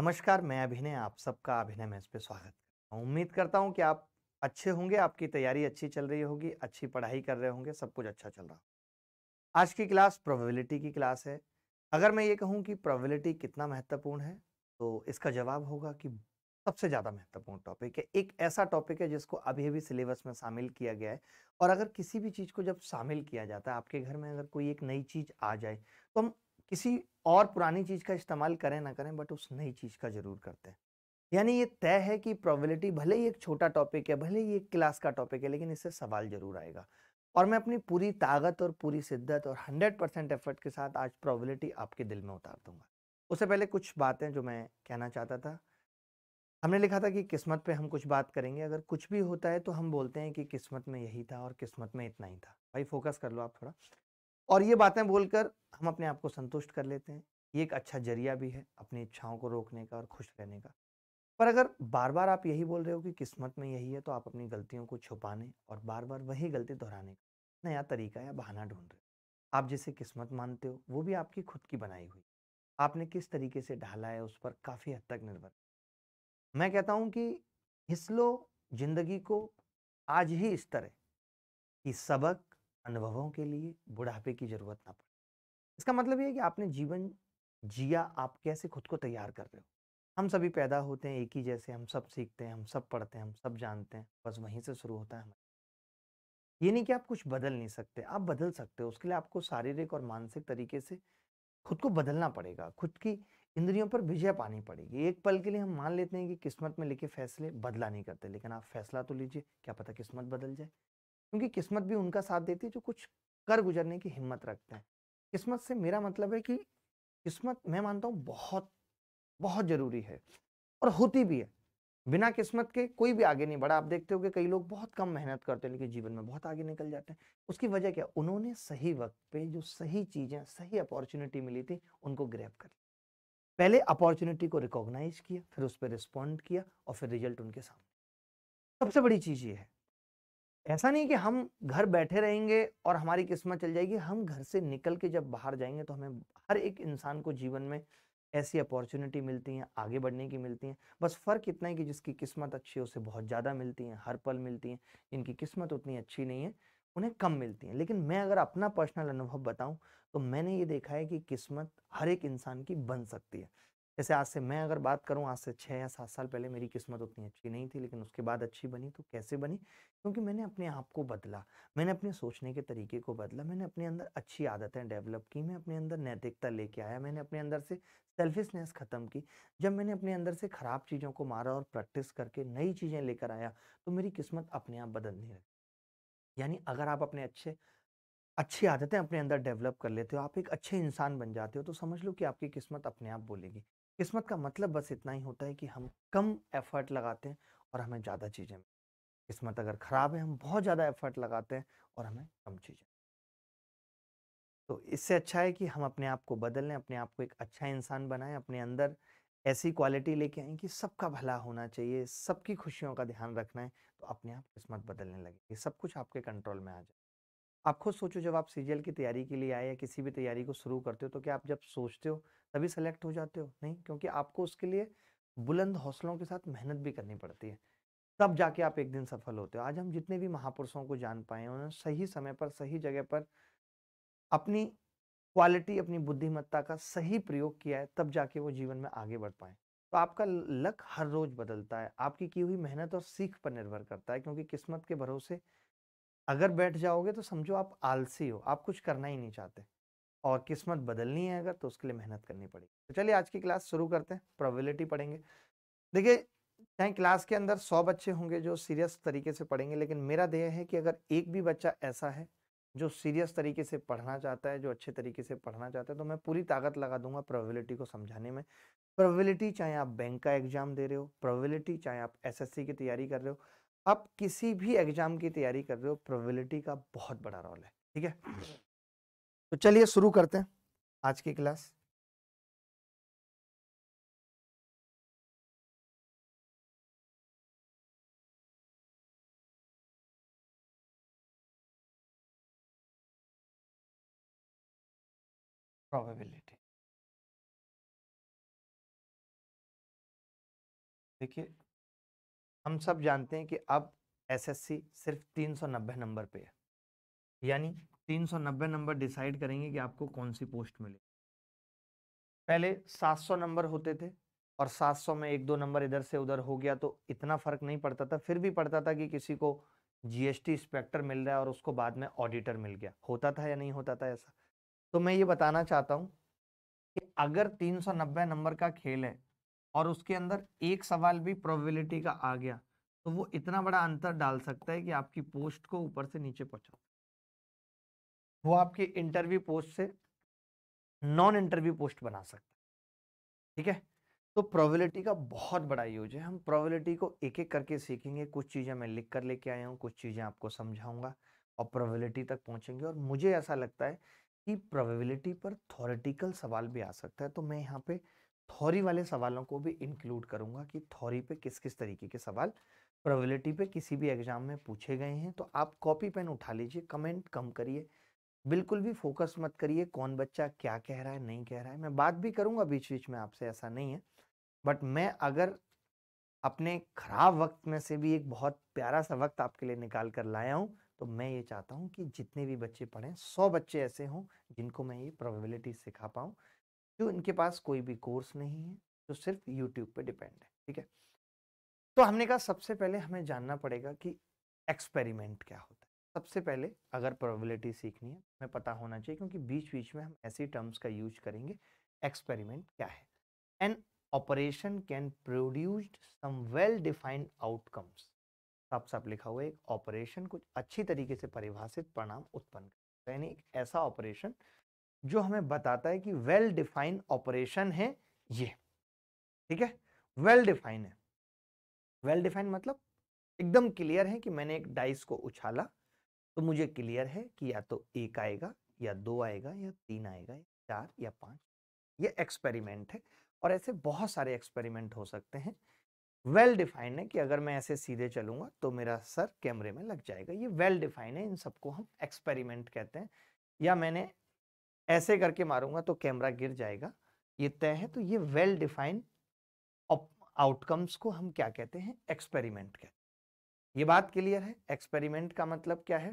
नमस्कार मैं अभिनय आप सबका अभिनय मैच पे स्वागत उम्मीद करता हूँ कि आप अच्छे होंगे आपकी तैयारी अच्छी चल रही होगी अच्छी पढ़ाई कर रहे होंगे सब कुछ अच्छा चल रहा आज की क्लास प्रोबेबिलिटी की क्लास है अगर मैं ये कहूँ कि प्रोबेबिलिटी कितना महत्वपूर्ण है तो इसका जवाब होगा कि सबसे ज़्यादा महत्वपूर्ण टॉपिक है एक ऐसा टॉपिक है जिसको अभी अभी सिलेबस में शामिल किया गया है और अगर किसी भी चीज़ को जब शामिल किया जाता है आपके घर में अगर कोई एक नई चीज़ आ जाए तो हम किसी और पुरानी चीज़ का इस्तेमाल करें ना करें बट उस नई चीज़ का ज़रूर करते हैं यानी ये तय है कि प्रोबेबिलिटी भले ही एक छोटा टॉपिक है भले ही एक क्लास का टॉपिक है लेकिन इससे सवाल ज़रूर आएगा और मैं अपनी पूरी ताकत और पूरी शिद्दत और 100 परसेंट एफर्ट के साथ आज प्रोबेबिलिटी आपके दिल में उतार दूंगा उससे पहले कुछ बातें जो मैं कहना चाहता था हमने लिखा था कि किस्मत पे हम कुछ बात करेंगे अगर कुछ भी होता है तो हम बोलते हैं कि किस्मत में यही था और किस्मत में इतना ही था भाई फोकस कर लो आप थोड़ा और ये बातें बोलकर हम अपने आप को संतुष्ट कर लेते हैं ये एक अच्छा जरिया भी है अपनी इच्छाओं को रोकने का और खुश रहने का पर अगर बार बार आप यही बोल रहे हो कि किस्मत में यही है तो आप अपनी गलतियों को छुपाने और बार बार वही गलती दोहराने का नया तरीका या बहाना ढूंढ रहे हो आप जिसे किस्मत मानते हो वो भी आपकी खुद की बनाई हुई आपने किस तरीके से ढाला है उस पर काफ़ी हद तक निर्भर मैं कहता हूँ कि हिस्लो जिंदगी को आज ही इस तरह कि सबक अनुभवों के लिए बुढ़ापे की जरूरत ना पड़े इसका मतलब ये कि आपने जीवन जिया आप कैसे खुद को तैयार कर रहे हो हम सभी पैदा होते हैं एक ही जैसे हम सब सीखते हैं हम सब पढ़ते हैं हम सब जानते हैं बस वहीं से शुरू होता है ये नहीं कि आप कुछ बदल नहीं सकते आप बदल सकते हो उसके लिए आपको शारीरिक और मानसिक तरीके से खुद को बदलना पड़ेगा खुद की इंद्रियों पर विजय पानी पड़ेगी एक पल के लिए हम मान लेते हैं कि किस्मत में लिखे फैसले बदला नहीं करते लेकिन आप फैसला तो लीजिए क्या पता किस्मत बदल जाए क्योंकि किस्मत भी उनका साथ देती है जो कुछ कर गुजरने की हिम्मत रखते हैं किस्मत से मेरा मतलब है कि किस्मत मैं मानता हूँ बहुत बहुत ज़रूरी है और होती भी है बिना किस्मत के कोई भी आगे नहीं बढ़ा आप देखते हो कि कई लोग बहुत कम मेहनत करते हैं लेकिन जीवन में बहुत आगे निकल जाते हैं उसकी वजह क्या उन्होंने सही वक्त पे जो सही चीज़ें सही अपॉर्चुनिटी मिली थी उनको ग्रैप कर पहले अपॉर्चुनिटी को रिकॉग्नाइज किया फिर उस पर रिस्पॉन्ड किया और फिर रिजल्ट उनके सामने सबसे बड़ी चीज़ ये है ऐसा नहीं कि हम घर बैठे रहेंगे और हमारी किस्मत चल जाएगी हम घर से निकल के जब बाहर जाएंगे तो हमें हर एक इंसान को जीवन में ऐसी अपॉर्चुनिटी मिलती हैं आगे बढ़ने की मिलती हैं बस फ़र्क इतना है कि जिसकी किस्मत अच्छी है उसे बहुत ज़्यादा मिलती हैं हर पल मिलती हैं जिनकी किस्मत उतनी अच्छी नहीं है उन्हें कम मिलती हैं लेकिन मैं अगर अपना पर्सनल अनुभव बताऊं तो मैंने ये देखा है कि किस्मत हर एक इंसान की बन सकती है जैसे आज से मैं अगर बात करूं आज से छः या सात साल पहले मेरी किस्मत उतनी अच्छी नहीं थी लेकिन उसके बाद अच्छी बनी तो कैसे बनी क्योंकि मैंने अपने आप को बदला मैंने अपने सोचने के तरीके को बदला मैंने अपने अंदर अच्छी आदतें डेवलप की मैं अपने अंदर नैतिकता लेके आया मैंने अपने अंदर से सेल्फिशनेस ख़त्म की जब मैंने अपने अंदर से ख़राब चीज़ों को मारा और प्रैक्टिस करके नई चीज़ें लेकर आया तो मेरी किस्मत अपने आप बदलने लगी यानी अगर आप अपने अच्छे अच्छी आदतें अपने अंदर डेवलप कर लेते हो आप एक अच्छे इंसान बन जाते हो तो समझ लो कि आपकी किस्मत अपने आप बोलेगी किस्मत का मतलब बस इतना ही होता है कि हम कम एफर्ट लगाते हैं और हमें ज़्यादा चीज़ें किस्मत अगर ख़राब है हम बहुत ज़्यादा एफर्ट लगाते हैं और हमें कम चीज़ें तो इससे अच्छा है कि हम अपने आप को बदलें अपने आप को एक अच्छा इंसान बनाएं अपने अंदर ऐसी क्वालिटी लेके आए कि सबका भला होना चाहिए सबकी खुशियों का ध्यान रखना है तो अपने आप किस्मत बदलने लगेगी सब कुछ आपके कंट्रोल में आ जाए आप खुद सोचो जब आप सीजीएल की तैयारी के लिए आए या किसी भी तैयारी को शुरू करते हो तो क्या आप जब सोचते हो तभी सेलेक्ट हो जाते हो नहीं क्योंकि आपको उसके लिए बुलंद हौसलों के साथ मेहनत भी करनी पड़ती है तब जाके आप एक दिन सफल होते हो आज हम जितने भी महापुरुषों को जान पाए उन्होंने सही समय पर सही जगह पर अपनी क्वालिटी अपनी बुद्धिमत्ता का सही प्रयोग किया है तब जाके वो जीवन में आगे बढ़ पाए तो आपका लक हर रोज बदलता है आपकी की हुई मेहनत और सीख पर निर्भर करता है क्योंकि किस्मत के भरोसे अगर बैठ जाओगे तो समझो आप आलसी हो आप कुछ करना ही नहीं चाहते और किस्मत बदलनी है अगर तो उसके लिए मेहनत करनी पड़ेगी तो चलिए आज की क्लास शुरू करते हैं प्रोबेबिलिटी पढ़ेंगे देखिए चाहे क्लास के अंदर सौ बच्चे होंगे जो सीरियस तरीके से पढ़ेंगे लेकिन मेरा ध्येय है कि अगर एक भी बच्चा ऐसा है जो सीरियस तरीके से पढ़ना चाहता है जो अच्छे तरीके से पढ़ना चाहता है तो मैं पूरी ताकत लगा दूंगा प्रोबेबिलिटी को समझाने में प्रोबेबिलिटी चाहे आप बैंक का एग्जाम दे रहे हो प्रोबेबिलिटी चाहे आप एसएससी की तैयारी कर रहे हो आप किसी भी एग्जाम की तैयारी कर रहे हो प्रोबेबिलिटी का बहुत बड़ा रोल है ठीक है तो चलिए शुरू करते हैं आज की क्लास प्रोबेबिलिटी देखिए हम सब जानते हैं कि अब एसएससी सिर्फ 390 नंबर पे है यानी तीन सौ नब्बे नंबर डिसाइड करेंगे कि आपको कौन सी पोस्ट मिले पहले सात सौ नंबर होते थे और सात सौ में एक दो नंबर इधर से उधर हो गया तो इतना फर्क नहीं पड़ता था फिर भी पड़ता था कि किसी को जीएसटी इंस्पेक्टर मिल रहा है और उसको बाद में ऑडिटर मिल गया होता था या नहीं होता था ऐसा तो मैं ये बताना चाहता हूँ कि अगर 390 नंबर का खेल है और उसके अंदर एक सवाल भी प्रोबेबिलिटी का आ गया तो वो इतना बड़ा अंतर डाल सकता है कि आपकी पोस्ट को ऊपर से नीचे पहुँचा वो आपके इंटरव्यू पोस्ट से नॉन इंटरव्यू पोस्ट बना सकता है ठीक है तो प्रोबेबिलिटी का बहुत बड़ा यूज है हम प्रोबेबिलिटी को एक एक करके सीखेंगे कुछ चीज़ें मैं लिख कर लेके आया हूँ कुछ चीज़ें आपको समझाऊंगा और प्रोबेबिलिटी तक पहुँचेंगे और मुझे ऐसा लगता है कि प्रोबेबिलिटी पर थॉरिटिकल सवाल भी आ सकता है तो मैं यहाँ पे थॉरी वाले सवालों को भी इंक्लूड करूँगा कि थॉरी पे किस किस तरीके के सवाल प्रोबेबिलिटी पे किसी भी एग्जाम में पूछे गए हैं तो आप कॉपी पेन उठा लीजिए कमेंट कम करिए बिल्कुल भी फोकस मत करिए कौन बच्चा क्या कह रहा है नहीं कह रहा है मैं बात भी करूँगा बीच बीच में आपसे ऐसा नहीं है बट मैं अगर अपने खराब वक्त में से भी एक बहुत प्यारा सा वक्त आपके लिए निकाल कर लाया हूँ तो मैं ये चाहता हूँ कि जितने भी बच्चे पढ़ें सौ बच्चे ऐसे हों जिनको मैं ये प्रोबेबिलिटी सिखा पाऊँ जो इनके पास कोई भी कोर्स नहीं है जो सिर्फ यूट्यूब पर डिपेंड है ठीक है तो हमने कहा सबसे पहले हमें जानना पड़ेगा कि एक्सपेरिमेंट क्या होता है सबसे पहले अगर प्रोबेबिलिटी सीखनी है हमें पता होना चाहिए क्योंकि बीच बीच में हम ऐसी टर्म्स का यूज करेंगे एक्सपेरिमेंट क्या है an operation can produced some well defined outcomes साफ साफ लिखा हुआ है एक ऑपरेशन कुछ अच्छी तरीके से परिभाषित परिणाम उत्पन्न करता यानी एक ऐसा ऑपरेशन जो हमें बताता है कि वेल डिफाइंड ऑपरेशन है ये ठीक है वेल डिफाइंड है वेल well डिफाइंड मतलब एकदम क्लियर है कि मैंने एक डाइस को उछाला तो मुझे क्लियर है कि या तो एक आएगा या दो आएगा या तीन आएगा या चार या पांच ये एक्सपेरिमेंट है और ऐसे बहुत सारे एक्सपेरिमेंट हो सकते हैं वेल well डिफाइंड है कि अगर मैं ऐसे सीधे चलूंगा तो मेरा सर कैमरे में लग जाएगा ये वेल well डिफाइंड है इन सबको हम एक्सपेरिमेंट कहते हैं या मैंने ऐसे करके मारूंगा तो कैमरा गिर जाएगा ये तय है तो ये वेल डिफाइंड आउटकम्स को हम क्या कहते हैं एक्सपेरिमेंट कहते हैं ये बात क्लियर है एक्सपेरिमेंट का मतलब क्या है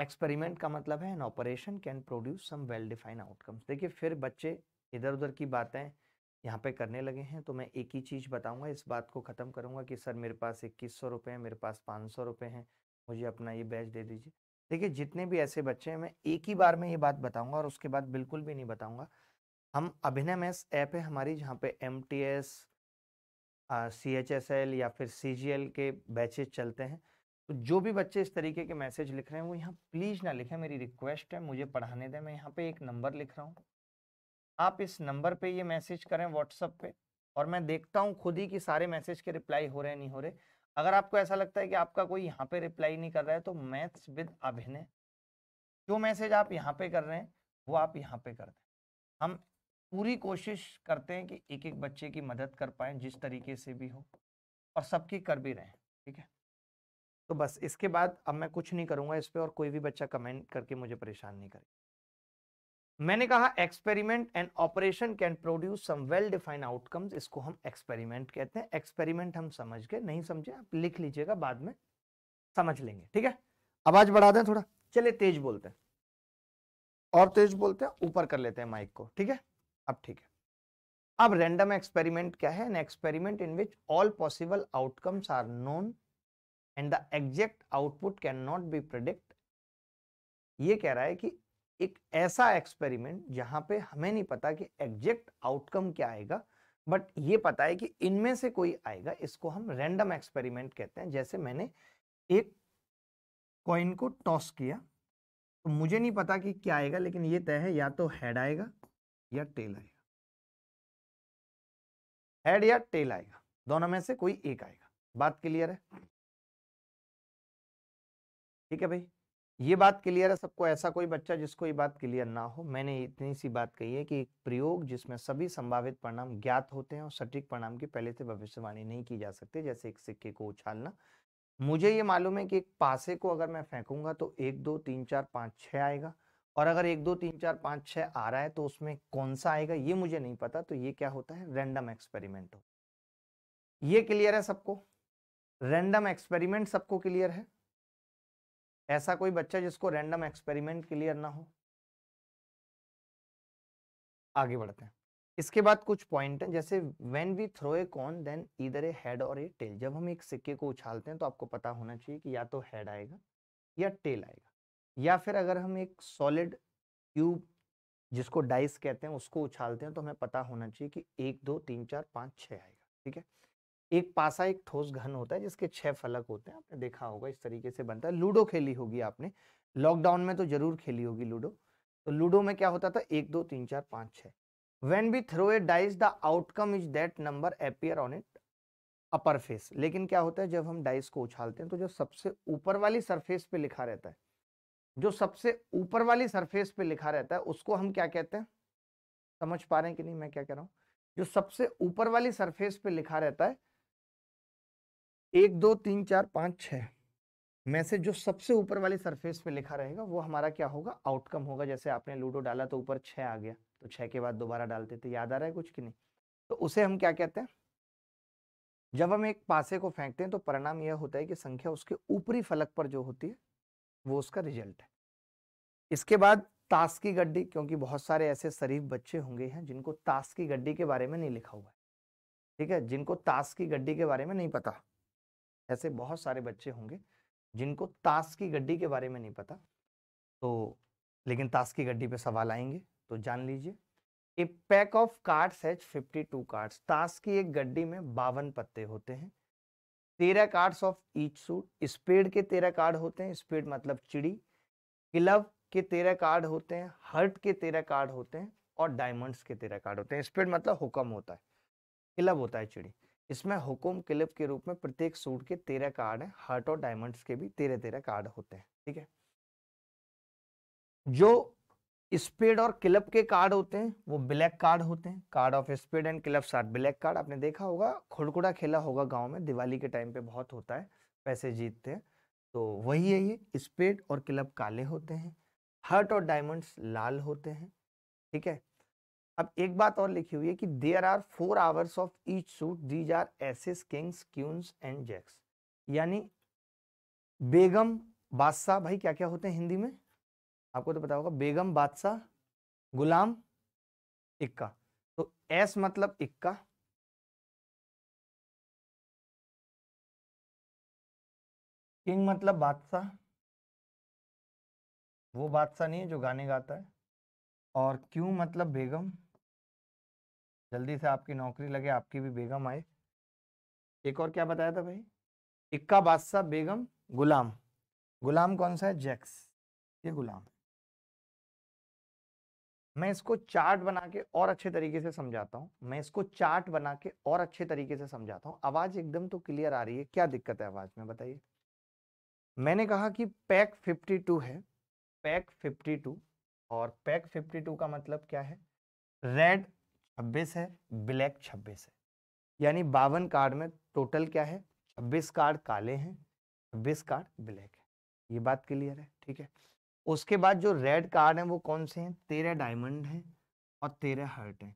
एक्सपेरिमेंट का मतलब है an operation can produce some well define outcomes देखिए फिर बच्चे इधर उधर की बातें यहाँ पे करने लगे हैं तो मैं एक ही चीज़ बताऊंगा इस बात को ख़त्म करूंगा कि सर मेरे पास इक्कीस सौ रुपये हैं मेरे पास पाँच सौ रुपये हैं मुझे अपना ये बैच दे दीजिए देखिए जितने भी ऐसे बच्चे हैं मैं एक ही बार में ये बात बताऊंगा और उसके बाद बिल्कुल भी नहीं बताऊंगा हम अभिनय ऐप है हमारी जहाँ पे M T S C H S L या फिर सी जी एल के बैचेज चलते हैं तो जो भी बच्चे इस तरीके के मैसेज लिख रहे हैं वो यहाँ प्लीज़ ना लिखें मेरी रिक्वेस्ट है मुझे पढ़ाने दें मैं यहाँ पे एक नंबर लिख रहा हूँ आप इस नंबर पे ये मैसेज करें व्हाट्सअप पे और मैं देखता हूँ खुद ही कि सारे मैसेज के रिप्लाई हो रहे नहीं हो रहे अगर आपको ऐसा लगता है कि आपका कोई यहाँ पे रिप्लाई नहीं कर रहा है तो मैथ्स विद अभिनय जो मैसेज आप यहाँ पे कर रहे हैं वो आप यहाँ पे कर दें हम पूरी कोशिश करते हैं कि एक एक बच्चे की मदद कर पाए जिस तरीके से भी हो और सबकी कर भी रहे ठीक है तो बस इसके बाद अब मैं कुछ नहीं करूंगा इस पर और कोई भी बच्चा कमेंट करके मुझे परेशान नहीं करेगा मैंने कहा experiment and operation can produce some well defined outcomes इसको हम एक्सपेरिमेंट कहते हैं एक्सपेरिमेंट हम समझ गए नहीं समझे आप लिख लीजिएगा बाद में समझ लेंगे ठीक है आवाज बढ़ा दें थोड़ा चलिए तेज बोलते हैं और तेज बोलते हैं ऊपर कर लेते हैं माइक को ठीक है अब ठीक है अब रैंडम एक्सपेरिमेंट क्या है an experiment in which all possible outcomes are known and the exact output can not be predict ये कह रहा है कि एक ऐसा एक्सपेरिमेंट जहां पे हमें नहीं पता कि एग्जैक्ट आउटकम क्या आएगा बट ये पता है कि इनमें से कोई आएगा इसको हम रैंडम एक्सपेरिमेंट कहते हैं जैसे मैंने एक कॉइन को टॉस किया तो मुझे नहीं पता कि क्या आएगा लेकिन ये तय है या तो हेड आएगा या टेल आएगा हेड या टेल आएगा दोनों में से कोई एक आएगा बात क्लियर है ठीक है भाई ये बात क्लियर है सबको ऐसा कोई बच्चा जिसको ये बात क्लियर ना हो मैंने इतनी सी बात कही है कि एक प्रयोग जिसमें सभी संभावित परिणाम ज्ञात होते हैं और सटीक परिणाम की पहले से भविष्यवाणी नहीं की जा सकती जैसे एक सिक्के को उछालना मुझे ये मालूम है कि एक पासे को अगर मैं फेंकूंगा तो एक दो तीन चार पाँच छः आएगा और अगर एक दो तीन चार पाँच छः आ रहा है तो उसमें कौन सा आएगा ये मुझे नहीं पता तो ये क्या होता है रैंडम एक्सपेरिमेंट हो ये क्लियर है सबको रैंडम एक्सपेरिमेंट सबको क्लियर है ऐसा कोई बच्चा जिसको रैंडम एक्सपेरिमेंट क्लियर ना हो आगे बढ़ते हैं इसके बाद कुछ पॉइंट हैं जैसे when we throw a coin then इधर ए हेड और ए टेल जब हम एक सिक्के को उछालते हैं तो आपको पता होना चाहिए कि या तो हेड आएगा या टेल आएगा या फिर अगर हम एक सॉलिड क्यूब जिसको डाइस कहते हैं उसको उछालते हैं तो हमें पता होना चाहिए कि एक दो तीन चार पाँच छः आएगा ठीक है एक पासा एक ठोस घन होता है जिसके छह फलक होते हैं आपने देखा होगा इस तरीके से बनता है लूडो खेली होगी आपने लॉकडाउन में तो जरूर खेली होगी लूडो तो लूडो में क्या होता था एक दो तीन चार पाँच छः when we throw a dice the outcome is that number appear on it upper face लेकिन क्या होता है जब हम डाइस को उछालते हैं तो जो सबसे ऊपर वाली सरफेस पे लिखा रहता है जो सबसे ऊपर वाली सरफेस पे लिखा रहता है उसको हम क्या कहते हैं समझ पा रहे हैं कि नहीं मैं क्या कह रहा हूं जो सबसे ऊपर वाली सरफेस पे लिखा रहता है एक दो तीन चार पांच छ में से जो सबसे ऊपर वाली सरफेस पे लिखा रहेगा वो हमारा क्या होगा आउटकम होगा जैसे आपने लूडो डाला तो ऊपर छह आ गया तो छह के बाद दोबारा डालते थे याद आ रहा है कुछ कि नहीं तो उसे हम क्या कहते हैं जब हम एक पासे को फेंकते हैं तो परिणाम यह होता है कि संख्या उसके ऊपरी फलक पर जो होती है वो उसका रिजल्ट है इसके बाद ताश की गड्डी क्योंकि बहुत सारे ऐसे शरीफ बच्चे होंगे हैं जिनको ताश की गड्डी के बारे में नहीं लिखा हुआ है ठीक है जिनको ताश की गड्डी के बारे में नहीं पता ऐसे बहुत सारे बच्चे होंगे जिनको ताश की गड्डी के बारे में नहीं पता तो लेकिन ताश की गड्डी पे सवाल आएंगे तो जान लीजिए a pack of cards fifty two cards ताश की एक गड्डी में बावन पत्ते होते हैं तेरह cards of each suit spade के तेरह कार्ड होते हैं स्पेड मतलब चिड़ी क्लब के तेरह कार्ड होते हैं हर्ट के तेरह कार्ड होते हैं और डायमंड्स के तेरह कार्ड होते हैं स्पेड मतलब हुक्म होता है क्लब होता है चिड़ी इसमें हुक्म क्लब के रूप में प्रत्येक सूट के तेरह कार्ड हैं हर्ट और डायमंड्स के भी तेरह तेरह कार्ड होते हैं ठीक है जो स्पेड और क्लब के कार्ड होते हैं वो ब्लैक कार्ड होते हैं card of spade and club are black card आपने देखा होगा खुड़कुड़ा खेला होगा गांव में दिवाली के टाइम पे बहुत होता है पैसे जीतते हैं तो वही है ये स्पेड और क्लब काले होते हैं हर्ट और डायमंड्स लाल होते हैं ठीक है अब एक बात और लिखी हुई है कि there are four honours of each suit these are aces kings queens and jacks यानी बेगम बादशाह भाई क्या क्या होते हैं हिंदी में आपको तो पता होगा बेगम बादशाह गुलाम इक्का तो एस मतलब इक्का किंग मतलब बादशाह वो बादशाह नहीं है जो गाने गाता है और क्यों मतलब बेगम जल्दी से आपकी नौकरी लगे आपकी भी बेगम आए एक और क्या बताया था भाई इक्का बादशाह बेगम गुलाम गुलाम कौन सा है जैक्स ये गुलाम मैं इसको चार्ट बना के और अच्छे तरीके से समझाता हूँ मैं इसको चार्ट बना के और अच्छे तरीके से समझाता हूँ आवाज़ एकदम तो क्लियर आ रही है क्या दिक्कत है आवाज़ में बताइए मैंने कहा कि पैक 52 है पैक 52 और पैक 52 का मतलब क्या है रेड 26 है ब्लैक 26 है यानी बावन कार्ड में टोटल क्या है छब्बीस कार्ड काले हैं छब्बीस कार्ड ब्लैक है ये बात क्लियर है ठीक है उसके बाद जो रेड कार्ड है वो कौन से हैं तेरह डायमंड हैं और तेरह हर्ट हैं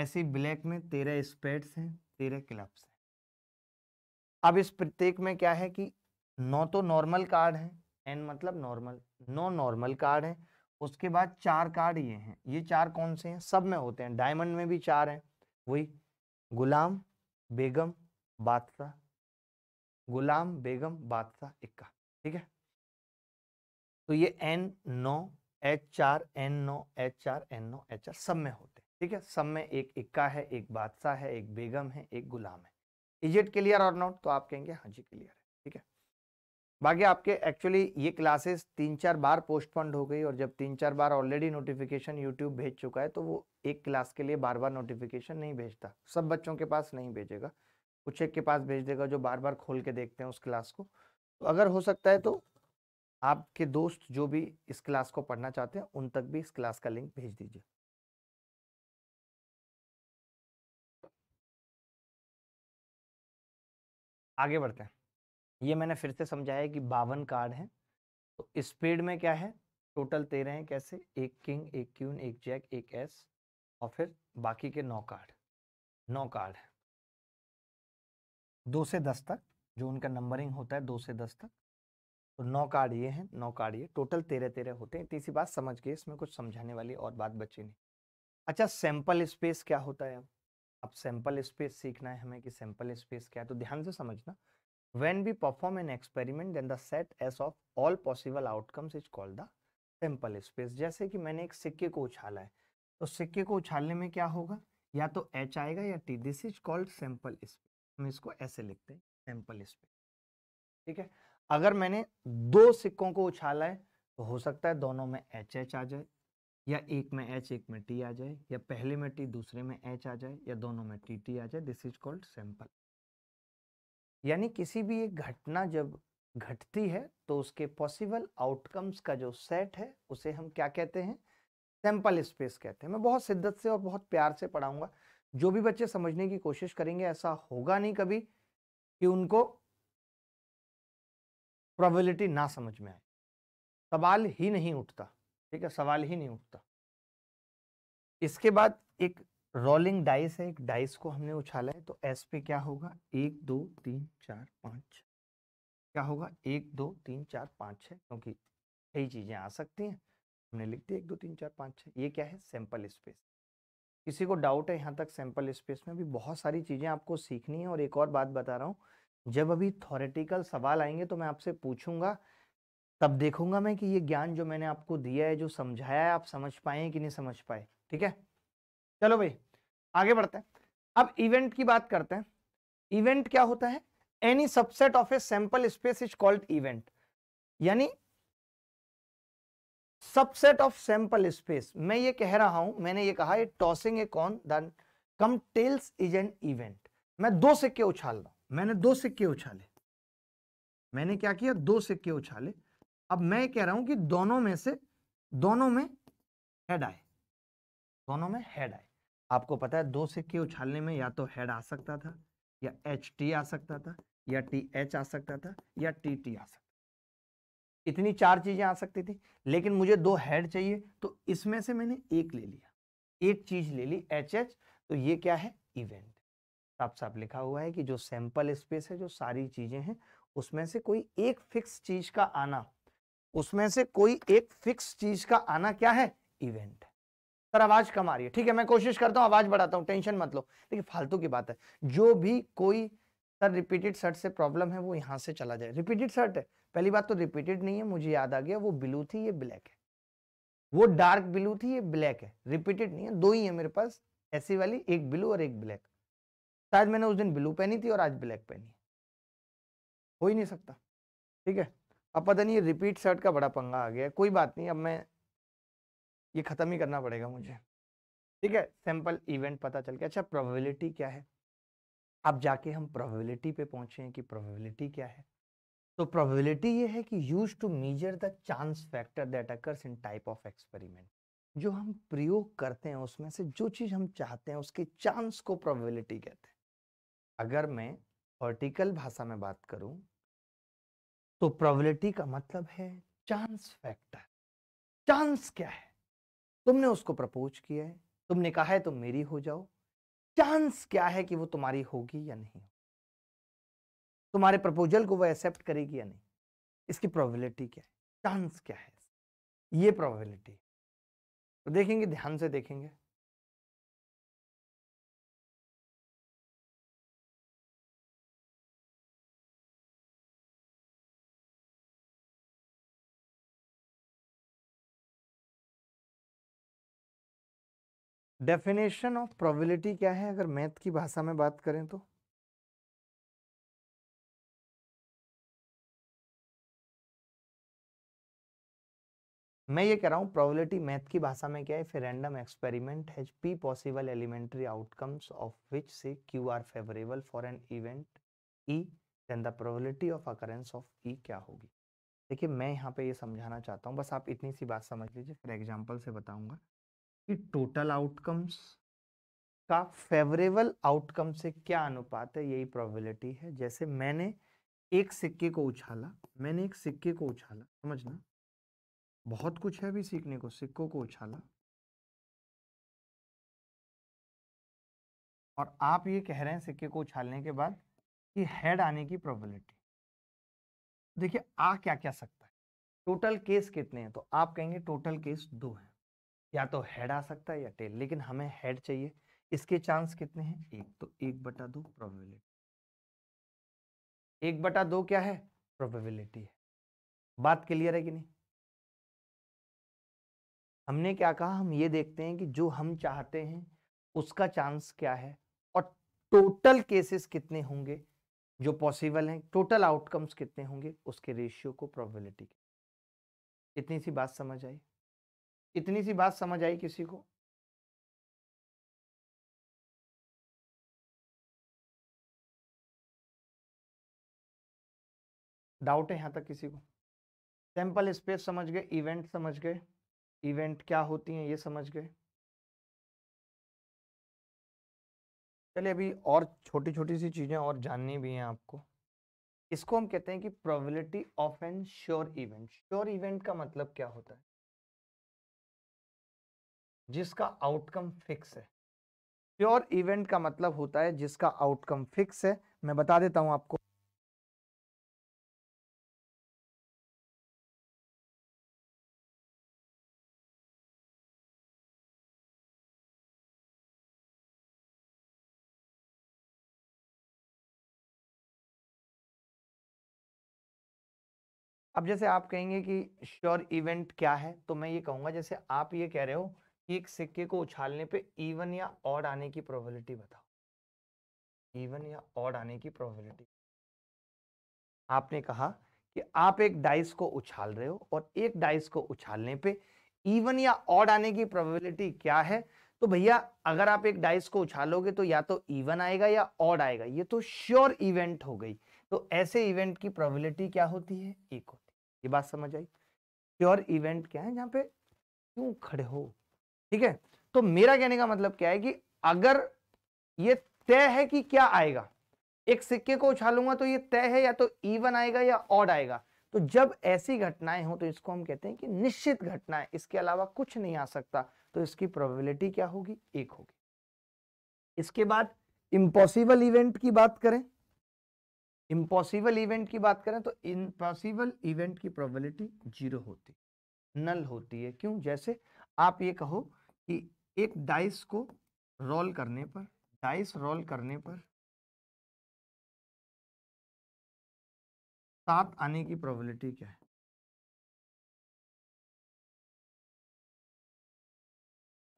ऐसे ब्लैक में तेरह स्पेड्स हैं तेरह क्लब्स हैं अब इस प्रत्येक में क्या है कि नौ तो नॉर्मल कार्ड है एन मतलब नॉर्मल नौ नॉर्मल कार्ड है उसके बाद चार कार्ड ये हैं ये चार कौन से हैं सब में होते हैं डायमंड में भी चार हैं वही गुलाम बेगम बादशाह गुलाम बेगम बादशाह इक्का ठीक है तो ये एन नौ एच चार एन नौ एच चार एन नौ एच चार सब में होते हैं ठीक है सब में एक इक्का है एक बादशाह है एक बेगम है एक गुलाम है इज इट क्लियर और नॉट तो आप कहेंगे हाँ जी क्लियर है ठीक है बाकी आपके एक्चुअली ये क्लासेस तीन चार बार पोस्टपोन्ड हो गई और जब तीन चार बार ऑलरेडी नोटिफिकेशन यूट्यूब भेज चुका है तो वो एक क्लास के लिए बार बार नोटिफिकेशन नहीं भेजता सब बच्चों के पास नहीं भेजेगा कुछ एक के पास भेज देगा जो बार बार खोल के देखते हैं उस क्लास को तो अगर हो सकता है तो आपके दोस्त जो भी इस क्लास को पढ़ना चाहते हैं उन तक भी इस क्लास का लिंक भेज दीजिए आगे बढ़ते हैं ये मैंने फिर से समझाया कि बावन कार्ड हैं तो स्पीड में क्या है टोटल तेरह हैं कैसे एक किंग एक क्यून एक जैक एक एस और फिर बाकी के नौ कार्ड नौ कार्ड हैं दो से दस तक जो उनका नंबरिंग होता है दो से दस तक तो नौ कार्ड ये हैं नौ कार्ड ये टोटल तेरह तेरह होते हैं तीसरी बात समझ गए इसमें कुछ समझाने वाली और बात बची नहीं अच्छा सैंपल स्पेस क्या होता है अब अब सैंपल स्पेस सीखना है हमें कि सैंपल स्पेस क्या है तो ध्यान से समझना when we perform an experiment then the set S of all possible outcomes is called the sample space जैसे कि मैंने एक सिक्के को उछाला है तो सिक्के को उछालने में क्या होगा या तो एच आएगा या T this is called sample space हम इसको ऐसे लिखते हैं सैंपल स्पेस ठीक है अगर मैंने दो सिक्कों को उछाला है तो हो सकता है दोनों में एच एच आ जाए या एक में एच एक में टी आ जाए या पहले में टी दूसरे में एच आ जाए या दोनों में टी टी आ जाए दिस इज कॉल्ड सैंपल यानी किसी भी एक घटना जब घटती है तो उसके पॉसिबल आउटकम्स का जो सेट है उसे हम क्या कहते हैं सैंपल स्पेस कहते हैं मैं बहुत शिद्दत से और बहुत प्यार से पढ़ाऊंगा जो भी बच्चे समझने की कोशिश करेंगे ऐसा होगा नहीं कभी कि उनको प्रोबेबिलिटी ना समझ में आए सवाल ही नहीं उठता ठीक है सवाल ही नहीं उठता इसके बाद एक रोलिंग डाइस है एक डाइस को हमने उछाला है तो एस पे क्या होगा एक दो तीन चार पाँच क्या होगा एक दो तीन चार पाँच छः क्योंकि कई चीज़ें आ सकती हैं हमने लिख दिया एक दो तीन चार पाँच छः ये क्या है सैंपल स्पेस किसी को डाउट है यहाँ तक सैंपल स्पेस में भी बहुत सारी चीज़ें आपको सीखनी है और एक और बात बता रहा हूँ जब अभी थोरेटिकल सवाल आएंगे तो मैं आपसे पूछूंगा तब देखूंगा मैं कि ये ज्ञान जो मैंने आपको दिया है जो समझाया है आप समझ पाए कि नहीं समझ पाए ठीक है चलो भाई आगे बढ़ते हैं अब इवेंट की बात करते हैं इवेंट क्या होता है any subset of a sample space is called event यानी सबसेट ऑफ सैंपल स्पेस मैं ये कह रहा हूं मैंने ये कहा टॉसिंग ए कॉन दम come tails is an event मैं दो सिक्के उछाल रहा मैंने दो सिक्के उछाले मैंने क्या किया दो सिक्के उछाले अब मैं कह रहा हूं कि दोनों में से दोनों में हेड आए दोनों में हेड आए आपको पता है दो सिक्के उछालने में या तो हेड आ सकता था या एच टी आ सकता था या टी एच आ सकता था या टी टी आ सकता इतनी चार चीजें आ सकती थी लेकिन मुझे दो हेड चाहिए तो इसमें से मैंने एक ले लिया एक चीज ले ली एच एच तो ये क्या है इवेंट साफ साफ लिखा हुआ है कि जो सैंपल स्पेस है जो सारी चीजें हैं उसमें से कोई एक फिक्स चीज का आना उसमें से कोई एक फिक्स चीज का आना क्या है इवेंट है सर आवाज कम आ रही है ठीक है मैं कोशिश करता हूँ आवाज बढ़ाता हूँ टेंशन मत लो देखिए फालतू की बात है जो भी कोई सर रिपीटेड सर्ट से प्रॉब्लम है वो यहाँ से चला जाए रिपीटेड सर्ट है पहली बात तो रिपीटेड नहीं है मुझे याद आ गया वो ब्लू थी ये ब्लैक है वो डार्क ब्लू थी ये ब्लैक है रिपीटेड नहीं है दो ही है मेरे पास ऐसी वाली एक ब्लू और एक ब्लैक शायद मैंने उस दिन ब्लू पहनी थी और आज ब्लैक पहनी हो ही नहीं सकता ठीक है अब पता नहीं रिपीट शर्ट का बड़ा पंगा आ गया कोई बात नहीं अब मैं ये ख़त्म ही करना पड़ेगा मुझे ठीक है सिंपल इवेंट पता चल गया अच्छा प्रोबेबिलिटी क्या है अब जाके हम प्रोबेबिलिटी पे पहुंचे कि प्रोबेबिलिटी क्या है तो प्रोबेबिलिटी ये है कि use to measure the chance factor that occurs in type of experiment जो हम प्रयोग करते हैं उसमें से जो चीज़ हम चाहते हैं उसके चांस को प्रोबेबिलिटी कहते हैं अगर मैं वर्टिकल भाषा में बात करूं तो प्रोबेबिलिटी का मतलब है चांस फैक्टर चांस क्या है तुमने उसको प्रपोज किया है तुमने कहा है तुम मेरी हो जाओ चांस क्या है कि वो तुम्हारी होगी या नहीं तुम्हारे प्रपोजल को वो एक्सेप्ट करेगी या नहीं इसकी प्रोबेबिलिटी क्या है चांस क्या है ये प्रोबेबिलिटी तो देखेंगे ध्यान से देखेंगे डेफिनेशन ऑफ प्रोबेबिलिटी क्या है अगर मैथ की भाषा में बात करें तो मैं ये कह रहा हूँ प्रोबेबिलिटी मैथ की भाषा में क्या है फिर random experiment has P possible elementary outcomes of which से Q are favourable for an event E then the probability of occurrence of E क्या होगी देखिए मैं यहाँ पे ये समझाना चाहता हूँ बस आप इतनी सी बात समझ लीजिए फिर एग्जाम्पल से बताऊँगा कि टोटल आउटकम्स का फेवरेबल आउटकम से क्या अनुपात है यही प्रोबेबिलिटी है जैसे मैंने एक सिक्के को उछाला मैंने एक सिक्के को उछाला समझना बहुत कुछ है अभी सीखने को सिक्कों को उछाला और आप ये कह रहे हैं सिक्के को उछालने के बाद कि हेड आने की प्रोबेबिलिटी देखिए आ क्या क्या सकता है टोटल केस कितने हैं तो आप कहेंगे टोटल केस दो है या तो हेड आ सकता है या टेल लेकिन हमें हेड चाहिए इसके चांस कितने हैं एक तो एक बटा दो प्रोबेबिलिटी एक बटा दो क्या है प्रोबेबिलिटी है बात क्लियर है कि नहीं हमने क्या कहा हम ये देखते हैं कि जो हम चाहते हैं उसका चांस क्या है और टोटल केसेस कितने होंगे जो पॉसिबल हैं टोटल आउटकम्स कितने होंगे उसके रेशियो को प्रोबेबिलिटी इतनी सी बात समझ आई इतनी सी बात समझ आई किसी को डाउट है यहाँ तक किसी को सैंपल स्पेस समझ गए इवेंट समझ गए इवेंट क्या होती हैं ये समझ गए चलिए अभी और छोटी छोटी सी चीज़ें और जाननी भी हैं आपको इसको हम कहते हैं कि probability of an sure event sure event का मतलब क्या होता है जिसका आउटकम फिक्स है प्योर इवेंट का मतलब होता है जिसका आउटकम फिक्स है मैं बता देता हूं आपको अब जैसे आप कहेंगे कि श्योर इवेंट क्या है तो मैं ये कहूंगा जैसे आप ये कह रहे हो एक सिक्के को उछालने पे इवन या ऑड आने की प्रोबेबिलिटी बताओ इवन या ऑड आने की प्रोबेबिलिटी आपने कहा कि आप एक डाइस को उछाल रहे हो और एक डाइस को उछालने पे इवन या ऑड आने की प्रोबेबिलिटी क्या है तो भैया अगर आप एक डाइस को उछालोगे तो या तो इवन आएगा या ऑड आएगा ये तो श्योर इवेंट हो गई तो ऐसे इवेंट की प्रोबेबिलिटी क्या होती है एक होती है ये बात समझ आई श्योर इवेंट क्या है जहाँ पे क्यों खड़े हो ठीक है तो मेरा कहने का मतलब क्या है कि अगर ये तय है कि क्या आएगा एक सिक्के को उछालूंगा तो ये तय है या तो इवन आएगा या ऑड आएगा तो जब ऐसी घटनाएं हो तो इसको हम कहते हैं कि निश्चित घटना इसके अलावा कुछ नहीं आ सकता तो इसकी प्रोबेबिलिटी क्या होगी एक होगी इसके बाद इम्पॉसिबल इवेंट की बात करें इम्पॉसिबल इवेंट की बात करें तो इम्पॉसिबल इवेंट की प्रोबेबिलिटी जीरो होती नल होती है क्यों जैसे आप ये कहो कि एक डाइस को रोल करने पर डाइस रोल करने पर सात आने की प्रोबेबिलिटी क्या है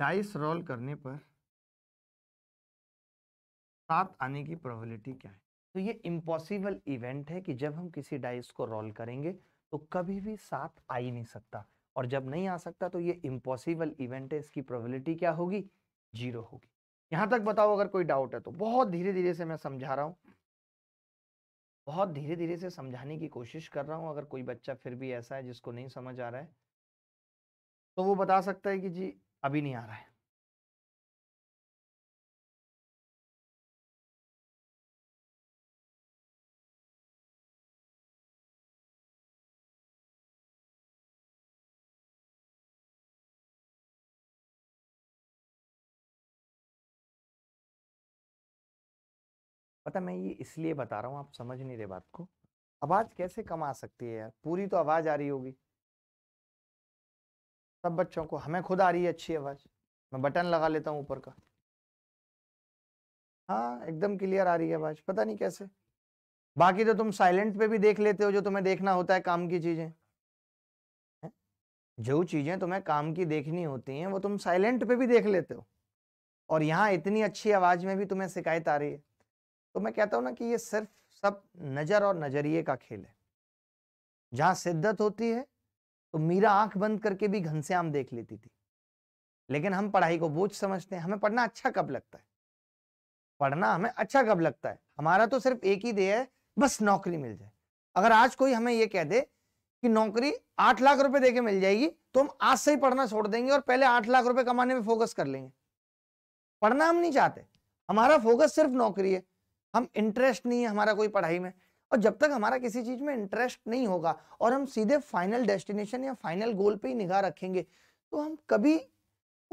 डाइस रोल करने पर सात आने की प्रोबेबिलिटी क्या है तो ये इम्पॉसिबल इवेंट है कि जब हम किसी डाइस को रोल करेंगे तो कभी भी सात आ ही नहीं सकता और जब नहीं आ सकता तो ये इम्पॉसिबल इवेंट है इसकी प्रोबेबिलिटी क्या होगी जीरो होगी यहाँ तक बताओ अगर कोई डाउट है तो बहुत धीरे धीरे से मैं समझा रहा हूँ बहुत धीरे धीरे से समझाने की कोशिश कर रहा हूँ अगर कोई बच्चा फिर भी ऐसा है जिसको नहीं समझ आ रहा है तो वो बता सकता है कि जी अभी नहीं आ रहा है पता मैं ये इसलिए बता रहा हूँ आप समझ नहीं रहे बात को आवाज कैसे कम आ सकती है यार पूरी तो आवाज आ रही होगी सब बच्चों को हमें खुद आ रही है अच्छी आवाज मैं बटन लगा लेता हूँ ऊपर का हाँ एकदम क्लियर आ रही है आवाज पता नहीं कैसे बाकी तो तुम साइलेंट पे भी देख लेते हो जो तुम्हें देखना होता है काम की चीजें जो चीजें तुम्हें काम की देखनी होती हैं वो तुम साइलेंट पे भी देख लेते हो और यहाँ इतनी अच्छी आवाज में भी तुम्हें शिकायत आ रही है तो मैं कहता हूं ना कि ये सिर्फ सब नज़र और नज़रिए का खेल है जहां शिद्दत होती है तो मीरा आंख बंद करके भी घनश्याम देख लेती थी लेकिन हम पढ़ाई को बोझ समझते हैं हमें पढ़ना अच्छा कब लगता है पढ़ना हमें अच्छा कब लगता है हमारा तो सिर्फ एक ही दे है बस नौकरी मिल जाए अगर आज कोई हमें यह कह दे कि नौकरी आठ लाख रुपए देके मिल जाएगी तो हम आज से ही पढ़ना छोड़ देंगे और पहले आठ लाख रुपए कमाने में फोकस कर लेंगे पढ़ना हम नहीं चाहते हमारा फोकस सिर्फ नौकरी है हम इंटरेस्ट नहीं है हमारा कोई पढ़ाई में और जब तक हमारा किसी चीज में इंटरेस्ट नहीं होगा और हम सीधे फाइनल डेस्टिनेशन या फाइनल गोल पे ही निगाह रखेंगे तो हम कभी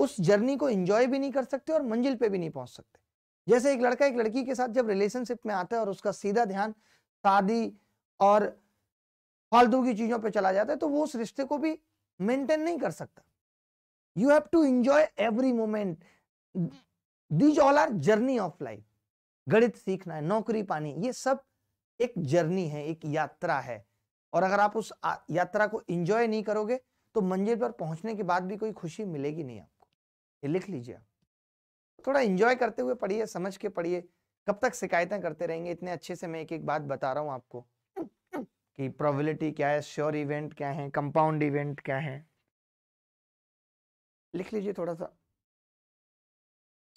उस जर्नी को एंजॉय भी नहीं कर सकते और मंजिल पे भी नहीं पहुंच सकते जैसे एक लड़का एक लड़की के साथ जब रिलेशनशिप में आता है और उसका सीधा ध्यान शादी और फालतू की चीजों पर चला जाता है तो वो उस रिश्ते को भी मेंटेन नहीं कर सकता you have to enjoy every moment these all are journey of life गणित सीखना है नौकरी पानी ये सब एक जर्नी है एक यात्रा है और अगर आप उस यात्रा को इंजॉय नहीं करोगे तो मंजिल पर पहुंचने के बाद भी कोई खुशी मिलेगी नहीं आपको ये लिख लीजिए आप थोड़ा इंजॉय करते हुए पढ़िए समझ के पढ़िए कब तक शिकायतें करते रहेंगे इतने अच्छे से मैं एक एक बात बता रहा हूँ आपको कि प्रोबेबिलिटी क्या है श्योर इवेंट क्या है कंपाउंड इवेंट क्या है लिख लीजिए थोड़ा सा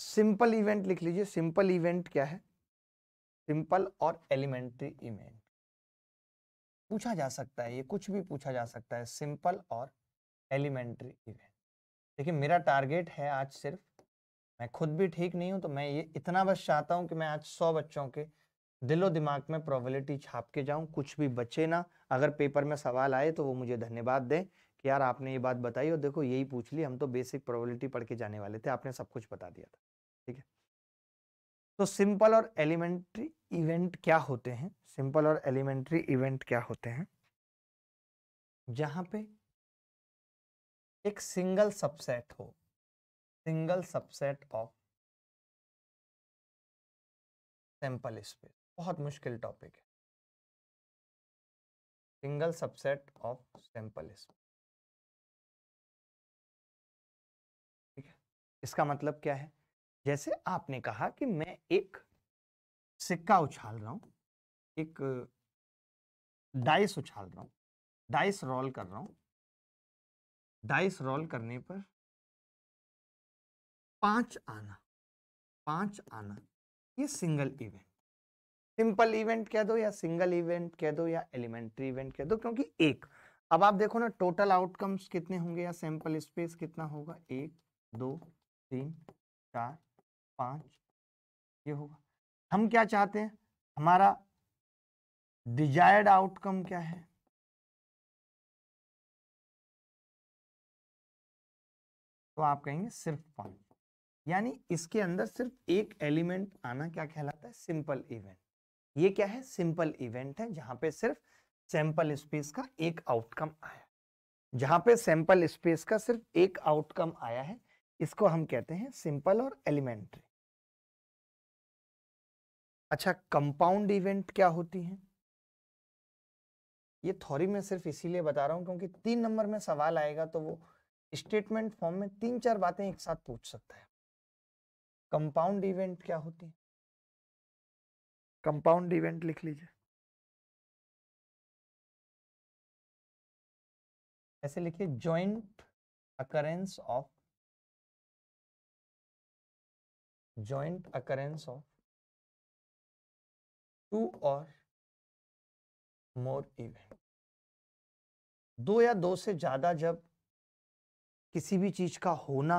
सिंपल इवेंट लिख लीजिए सिंपल इवेंट क्या है सिंपल और एलिमेंट्री इवेंट पूछा जा सकता है ये कुछ भी पूछा जा सकता है सिंपल और एलिमेंट्री इवेंट देखिए मेरा टारगेट है आज सिर्फ मैं खुद भी ठीक नहीं हूं तो मैं ये इतना बस चाहता हूं कि मैं आज सौ बच्चों के दिलो दिमाग में प्रोबेबिलिटी छाप के जाऊं कुछ भी बचे ना अगर पेपर में सवाल आए तो वो मुझे धन्यवाद दें कि यार आपने ये बात बताई और देखो यही पूछ ली हम तो बेसिक प्रोबेबिलिटी पढ़ के जाने वाले थे आपने सब कुछ बता दिया था ठीक है तो सिंपल और एलिमेंट्री इवेंट क्या होते हैं सिंपल और एलिमेंट्री इवेंट क्या होते हैं जहां पे एक सिंगल सबसेट हो single subset of sample space बहुत मुश्किल टॉपिक है single subset of sample space इसका मतलब क्या है जैसे आपने कहा कि मैं एक सिक्का उछाल रहा हूं एक डाइस उछाल रहा हूं डाइस रोल कर रहा हूं डाइस रोल करने पर पांच आना पांच आना ये सिंगल इवेंट सिंपल इवेंट कह दो या सिंगल इवेंट कह दो या एलिमेंट्री इवेंट कह दो क्योंकि एक अब आप देखो ना टोटल आउटकम्स कितने होंगे या सैंपल स्पेस कितना होगा एक दो तीन चार पांच ये होगा हम क्या चाहते हैं हमारा डिजायर्ड आउटकम क्या है तो आप कहेंगे सिर्फ पांच यानी इसके अंदर सिर्फ एक एलिमेंट आना क्या कहलाता है सिंपल इवेंट ये क्या है सिंपल इवेंट है जहां पे सिर्फ सैंपल स्पेस का एक आउटकम आया जहां पे सैंपल स्पेस का सिर्फ एक आउटकम आया है इसको हम कहते हैं सिंपल और एलिमेंट्री अच्छा कंपाउंड इवेंट क्या होती है ये थोड़ी में सिर्फ इसीलिए बता रहा हूं क्योंकि तीन नंबर में सवाल आएगा तो वो स्टेटमेंट फॉर्म में तीन चार बातें एक साथ पूछ सकता है कंपाउंड इवेंट क्या होती है कंपाउंड इवेंट लिख लीजिए ऐसे लिखिए joint occurrence of joint occurrence of two or more event दो या दो से ज़्यादा जब किसी भी चीज़ का होना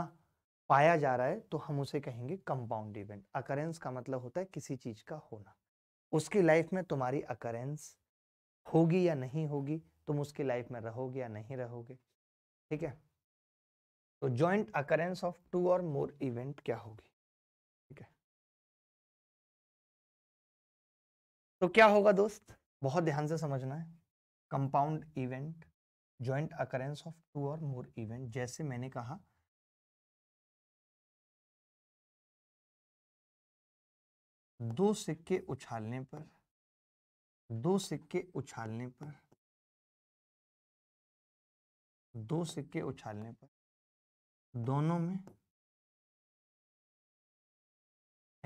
पाया जा रहा है तो हम उसे कहेंगे कंपाउंड इवेंट अकरेंस का मतलब होता है किसी चीज़ का होना उसकी लाइफ में तुम्हारी अकरेंस होगी या नहीं होगी तुम उसकी लाइफ में रहोगे या नहीं रहोगे ठीक है तो जॉइंट अकरेंस ऑफ टू और मोर इवेंट क्या होगी तो क्या होगा दोस्त बहुत ध्यान से समझना है compound event joint occurrence of two और मोर इवेंट जैसे मैंने कहा दो सिक्के उछालने पर दो सिक्के उछालने पर दो सिक्के उछालने पर दोनों में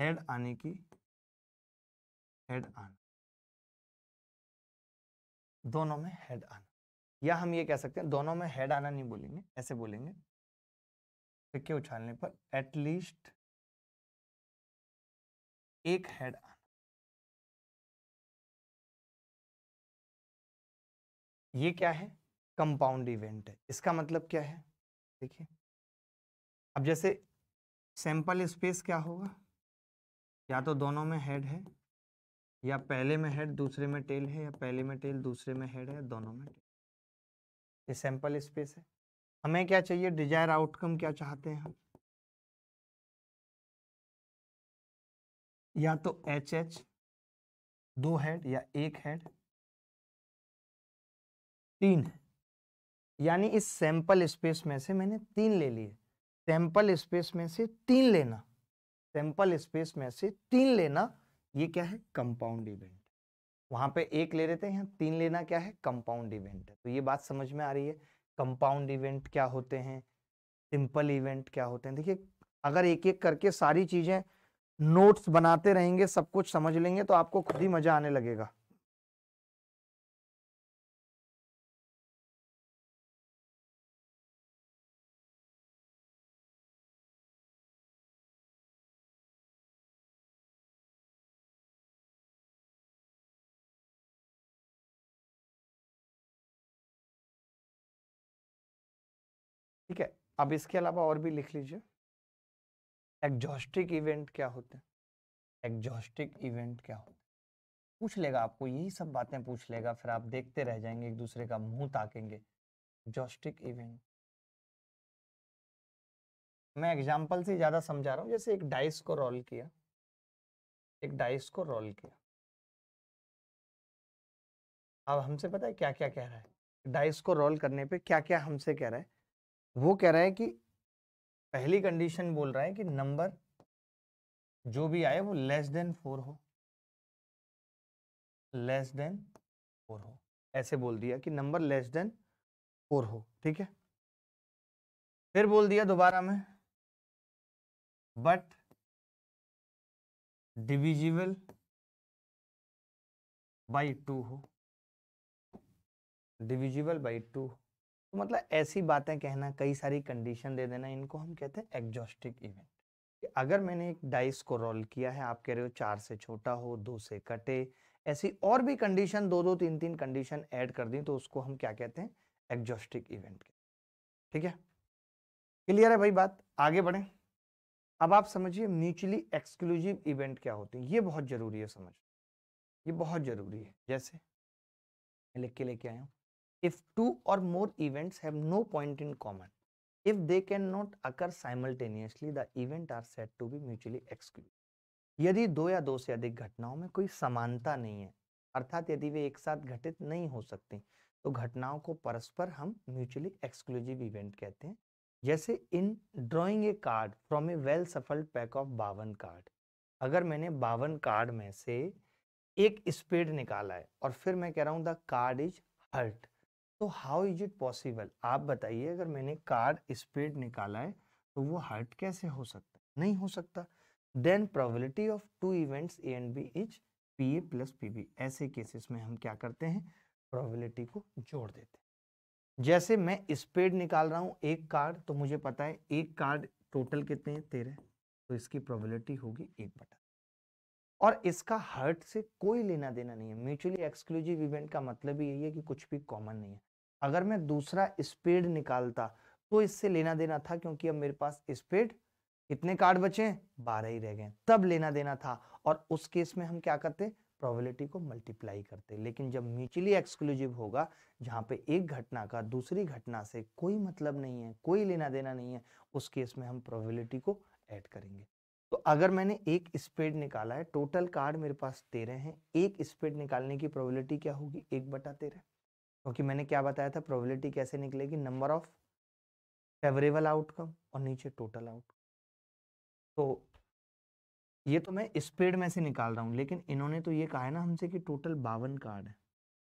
हेड आने की हेड आने दोनों में हेड आना या हम ये कह सकते हैं दोनों में हेड आना नहीं बोलेंगे ऐसे बोलेंगे सिक्के उछालने पर एटलीस्ट एक हेड आना ये क्या है कंपाउंड इवेंट है इसका मतलब क्या है देखिए अब जैसे सैंपल स्पेस क्या होगा या तो दोनों में हेड है या पहले में हेड दूसरे में टेल है या पहले में टेल दूसरे में हेड है दोनों में टेल ये सैंपल स्पेस है हमें क्या चाहिए डिजायर आउटकम क्या चाहते हैं हम या तो एच एच दो हेड या एक हेड तीन है यानी इस सैंपल स्पेस में से मैंने तीन ले लिए सैंपल स्पेस में से तीन लेना सैंपल स्पेस में से तीन लेना ये क्या है कंपाउंड इवेंट वहां पे एक ले रहे थे यहाँ तीन लेना क्या है कंपाउंड इवेंट है तो ये बात समझ में आ रही है कंपाउंड इवेंट क्या होते हैं सिंपल इवेंट क्या होते हैं देखिए अगर एक एक करके सारी चीजें नोट्स बनाते रहेंगे सब कुछ समझ लेंगे तो आपको खुद ही मजा आने लगेगा अब इसके अलावा और भी लिख लीजिए एग्जॉस्टिक इवेंट क्या होते हैं एग्जॉस्टिक इवेंट क्या होते हैं पूछ लेगा आपको यही सब बातें पूछ लेगा फिर आप देखते रह जाएंगे एक दूसरे का मुंह ताकेंगे एग्जॉस्टिक इवेंट मैं एग्जाम्पल से ज़्यादा समझा रहा हूँ जैसे एक डाइस को रोल किया एक डाइस को रोल किया अब हमसे पता है क्या क्या कह रहा है डाइस को रोल करने पे क्या क्या हमसे कह रहा है वो कह रहा है कि पहली कंडीशन बोल रहा है कि नंबर जो भी आए वो लेस देन फोर हो लेस देन फोर हो ऐसे बोल दिया कि नंबर लेस देन फोर हो ठीक है फिर बोल दिया दोबारा में बट डिविजिबल बाई टू हो डिविजिबल बाई टू हो तो मतलब ऐसी बातें कहना कई सारी कंडीशन दे देना इनको हम कहते हैं एग्जॉस्टिक इवेंट कि अगर मैंने एक डाइस को रोल किया है आप कह रहे हो चार से छोटा हो दो से कटे ऐसी और भी कंडीशन दो दो तीन तीन कंडीशन ऐड कर दी तो उसको हम क्या कहते हैं एग्जॉस्टिक इवेंट ठीक है क्लियर है भाई बात आगे बढ़े अब आप समझिए म्यूचुअली एक्सक्लूसिव इवेंट क्या होते हैं ये बहुत जरूरी है समझ ये बहुत जरूरी है जैसे लिख के लेके आया हूँ if two or more events have no point in common if they cannot occur simultaneously the event are said to be mutually exclusive यदि दो या दो से अधिक घटनाओं में कोई समानता नहीं है अर्थात यदि वे एक साथ घटित नहीं हो सकते तो घटनाओं को परस्पर हम म्यूचुअली एक्सक्लूसिव इवेंट कहते हैं जैसे in drawing a card from a well shuffled pack of बावन कार्ड अगर मैंने बावन कार्ड में से एक स्पेड निकाला है और फिर मैं कह रहा हूँ द कार्ड इज हर्ट तो हाउ इज इट पॉसिबल आप बताइए अगर मैंने कार स्पीड निकाला है तो वो हर्ट कैसे हो सकता है नहीं हो सकता then probability of two events A and B is P A plus P B ऐसे केसेस में हम क्या करते हैं प्रोबेबिलिटी को जोड़ देते हैं जैसे मैं स्पीड निकाल रहा हूँ एक कार्ड तो मुझे पता है एक कार्ड टोटल कितने हैं तेरह तो इसकी प्रोबेबिलिटी होगी एक बटा और इसका हर्ट से कोई लेना देना नहीं है म्यूचुअली एक्सक्लूसिव इवेंट का मतलब ही यही है कि कुछ भी कॉमन नहीं है अगर मैं दूसरा स्पेड निकालता तो इससे लेना देना था क्योंकि अब मेरे पास स्पेड कितने कार्ड बचे बारह ही रह गए तब लेना देना था और उस केस में हम क्या करते प्रोबेबिलिटी को मल्टीप्लाई करते लेकिन जब म्यूचुअली एक्सक्लूसिव होगा जहां पे एक घटना का दूसरी घटना से कोई मतलब नहीं है कोई लेना देना नहीं है उस केस में हम प्रोबेबिलिटी को ऐड करेंगे तो अगर मैंने एक स्पेड निकाला है टोटल कार्ड मेरे पास तेरह हैं एक स्पेड निकालने की प्रोबेबिलिटी क्या होगी एक बटा तेरह क्योंकि मैंने क्या बताया था प्रोबेबिलिटी कैसे निकलेगी नंबर ऑफ फेवरेबल आउटकम और नीचे टोटल आउट तो ये तो मैं स्पेड में से निकाल रहा हूँ लेकिन इन्होंने तो ये कहा है ना हमसे कि टोटल बावन कार्ड है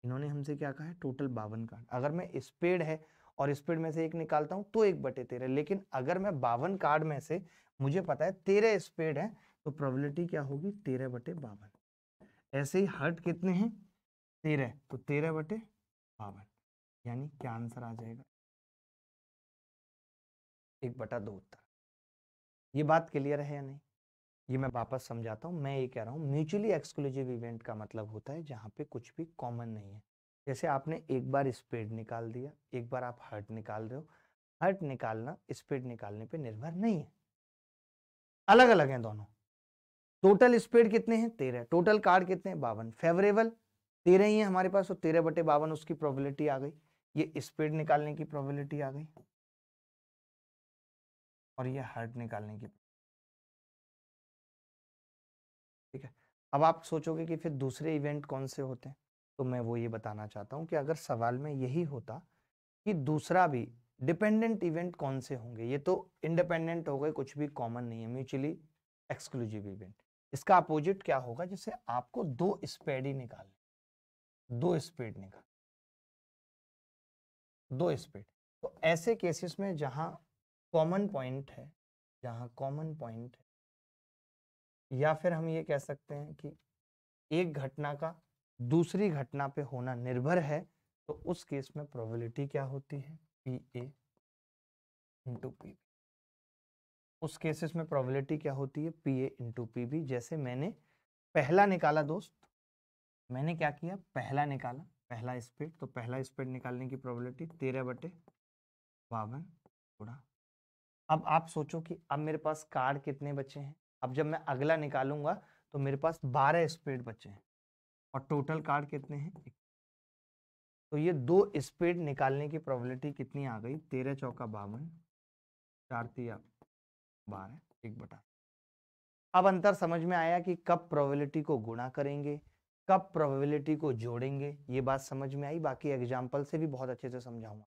इन्होंने हमसे क्या कहा है टोटल बावन कार्ड अगर मैं स्पेड है और स्पेड में से एक निकालता हूँ तो एक बटे तेरह लेकिन अगर मैं बावन कार्ड में से मुझे पता है तेरह स्पेड है तो प्रोबेबिलिटी क्या होगी तेरह बटे बावन ऐसे ही हर्ट कितने हैं तेरह तो तेरह बटे पावर हाँ यानी क्या आंसर आ जाएगा एक बटा दो उत्तर ये बात क्लियर है या नहीं ये मैं वापस समझाता हूँ मैं ये कह रहा हूँ म्यूचुअली एक्सक्लूसिव इवेंट का मतलब होता है जहाँ पे कुछ भी कॉमन नहीं है जैसे आपने एक बार स्पीड निकाल दिया एक बार आप हर्ट निकाल रहे हो हर्ट निकालना स्पीड निकालने पे निर्भर नहीं है अलग अलग हैं दोनों टोटल स्पीड कितने हैं तेरह टोटल कार्ड कितने हैं बावन फेवरेबल तेरह ही है हमारे पास तो तेरह बटे बावन उसकी प्रोबेबिलिटी आ गई ये स्पीड निकालने की प्रोबेबिलिटी आ गई और ये हार्ट निकालने की ठीक है अब आप सोचोगे कि फिर दूसरे इवेंट कौन से होते हैं तो मैं वो ये बताना चाहता हूँ कि अगर सवाल में यही होता कि दूसरा भी डिपेंडेंट इवेंट कौन से होंगे ये तो इंडिपेंडेंट हो गए कुछ भी कॉमन नहीं है म्यूचुअली एक्सक्लूसिव इवेंट इसका अपोजिट क्या होगा जैसे आपको दो स्पेड ही निकालने दो स्पीड निकाल दो स्पीड तो ऐसे केसेस में जहां कॉमन पॉइंट है जहां कॉमन पॉइंट है या फिर हम ये कह सकते हैं कि एक घटना का दूसरी घटना पे होना निर्भर है तो उस केस में प्रोबेबिलिटी क्या होती है P A into P B उस केसेस में प्रोबेबिलिटी क्या होती है P A into P B जैसे मैंने पहला निकाला दोस्त मैंने क्या किया पहला निकाला पहला स्पीड तो पहला स्पीड निकालने की प्रोबेबिलिटी तेरह बटे बावन थोड़ा अब आप सोचो कि अब मेरे पास कार्ड कितने बचे हैं अब जब मैं अगला निकालूंगा तो मेरे पास बारह स्पीड बचे हैं और टोटल कार्ड कितने हैं तो ये दो स्पीड निकालने की प्रोबेबिलिटी कितनी आ गई तेरह चौका बावन चार तीया बारह एक बटा अब अंतर समझ में आया कि कब प्रोबेबिलिटी को गुणा करेंगे कब प्रोबेबिलिटी को जोड़ेंगे ये बात समझ में आई बाकी एग्जाम्पल से भी बहुत अच्छे से समझाऊंगा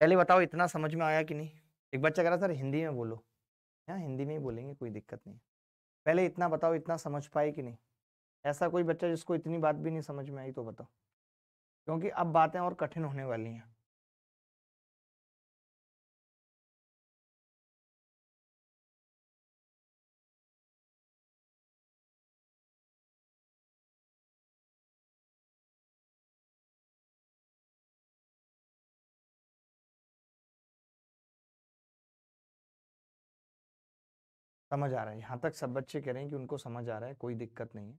पहले बताओ इतना समझ में आया कि नहीं एक बच्चा कह रहा सर हिंदी में बोलो हाँ हिंदी में ही बोलेंगे कोई दिक्कत नहीं पहले इतना बताओ इतना समझ पाए कि नहीं ऐसा कोई बच्चा जिसको इतनी बात भी नहीं समझ में आई तो बताओ क्योंकि अब बातें और कठिन होने वाली हैं समझ आ रहा है यहाँ तक सब बच्चे कह रहे हैं कि उनको समझ आ रहा है कोई दिक्कत नहीं है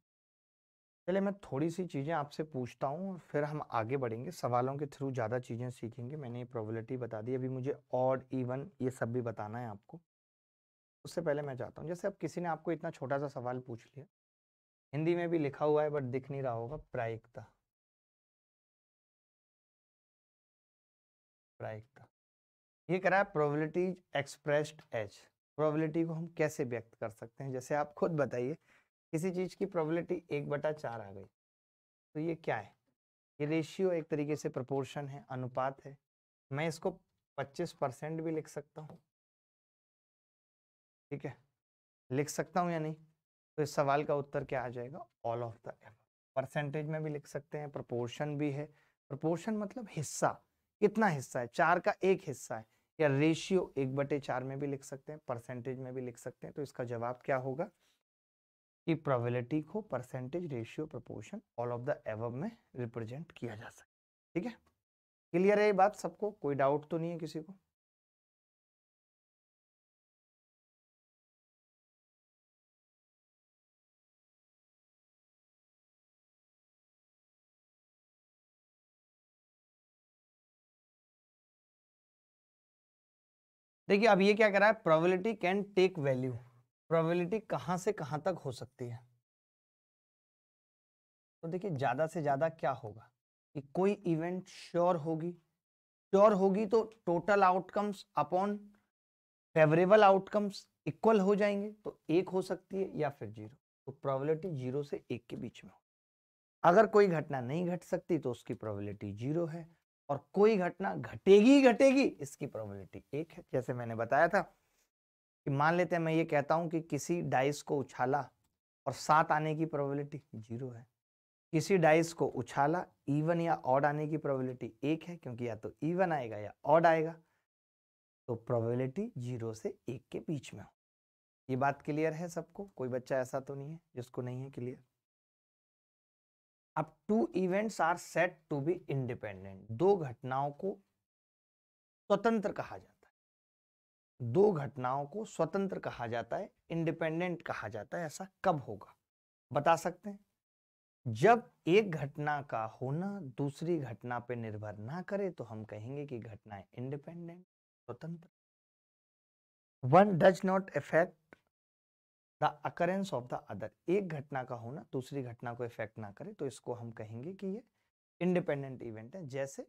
चलिए मैं थोड़ी सी चीज़ें आपसे पूछता हूँ और फिर हम आगे बढ़ेंगे सवालों के थ्रू ज़्यादा चीज़ें सीखेंगे मैंने ये प्रोबेबिलिटी बता दी अभी मुझे ऑड इवन ये सब भी बताना है आपको उससे पहले मैं चाहता हूँ जैसे अब किसी ने आपको इतना छोटा सा सवाल पूछ लिया हिंदी में भी लिखा हुआ है बट दिख नहीं रहा होगा प्रायिकता प्रायिकता ये करा है प्रोबेबिलिटीज एक्सप्रेस्ड एज प्रोबेबिलिटी को हम कैसे व्यक्त कर सकते हैं जैसे आप खुद बताइए किसी चीज़ की प्रोबेबिलिटी एक बटा चार आ गई तो ये क्या है ये रेशियो एक तरीके से प्रोपोर्शन है अनुपात है मैं इसको 25 परसेंट भी लिख सकता हूँ ठीक है लिख सकता हूँ या नहीं तो इस सवाल का उत्तर क्या आ जाएगा all of them percentage में भी लिख सकते हैं प्रपोर्शन भी है प्रपोर्शन मतलब हिस्सा कितना हिस्सा है चार का एक हिस्सा है या रेशियो एक बटे चार में भी लिख सकते हैं परसेंटेज में भी लिख सकते हैं तो इसका जवाब क्या होगा कि प्रोबेबिलिटी को percentage ratio proportion all of the above में रिप्रेजेंट किया जा सकता है ठीक है क्लियर है ये बात सबको कोई डाउट तो नहीं है किसी को देखिए अब ये क्या कर रहा है probability can take value probability कहां से कहां तक हो सकती है तो देखिए ज़्यादा से ज़्यादा क्या होगा कि कोई इवेंट श्योर होगी श्योर होगी तो total outcomes upon favourable outcomes equal हो जाएंगे तो एक हो सकती है या फिर जीरो तो प्रोबेबिलिटी जीरो से एक के बीच में हो अगर कोई घटना नहीं घट सकती तो उसकी प्रोबेबिलिटी जीरो है और कोई घटना घटेगी घटेगी इसकी प्रोबेबिलिटी एक है जैसे मैंने बताया था कि मान लेते हैं मैं ये कहता हूं कि किसी डाइस को उछाला और सात आने की प्रोबेबिलिटी जीरो है किसी डाइस को उछाला इवन या ऑड आने की प्रोबेबिलिटी एक है क्योंकि या तो इवन आएगा या ऑड आएगा तो प्रोबेबिलिटी जीरो से एक के बीच में हो ये बात क्लियर है सबको कोई बच्चा ऐसा तो नहीं है जिसको नहीं है क्लियर अब two events are said to be independent दो घटनाओं को स्वतंत्र कहा जाता है दो घटनाओं को स्वतंत्र कहा जाता है इंडिपेंडेंट कहा जाता है ऐसा कब होगा बता सकते हैं जब एक घटना का होना दूसरी घटना पर निर्भर ना करे तो हम कहेंगे कि घटनाएं इंडिपेंडेंट स्वतंत्र one does not affect the occurrence of the other एक घटना का होना दूसरी घटना को इफेक्ट ना करे तो इसको हम कहेंगे कि ये इंडिपेंडेंट इवेंट है जैसे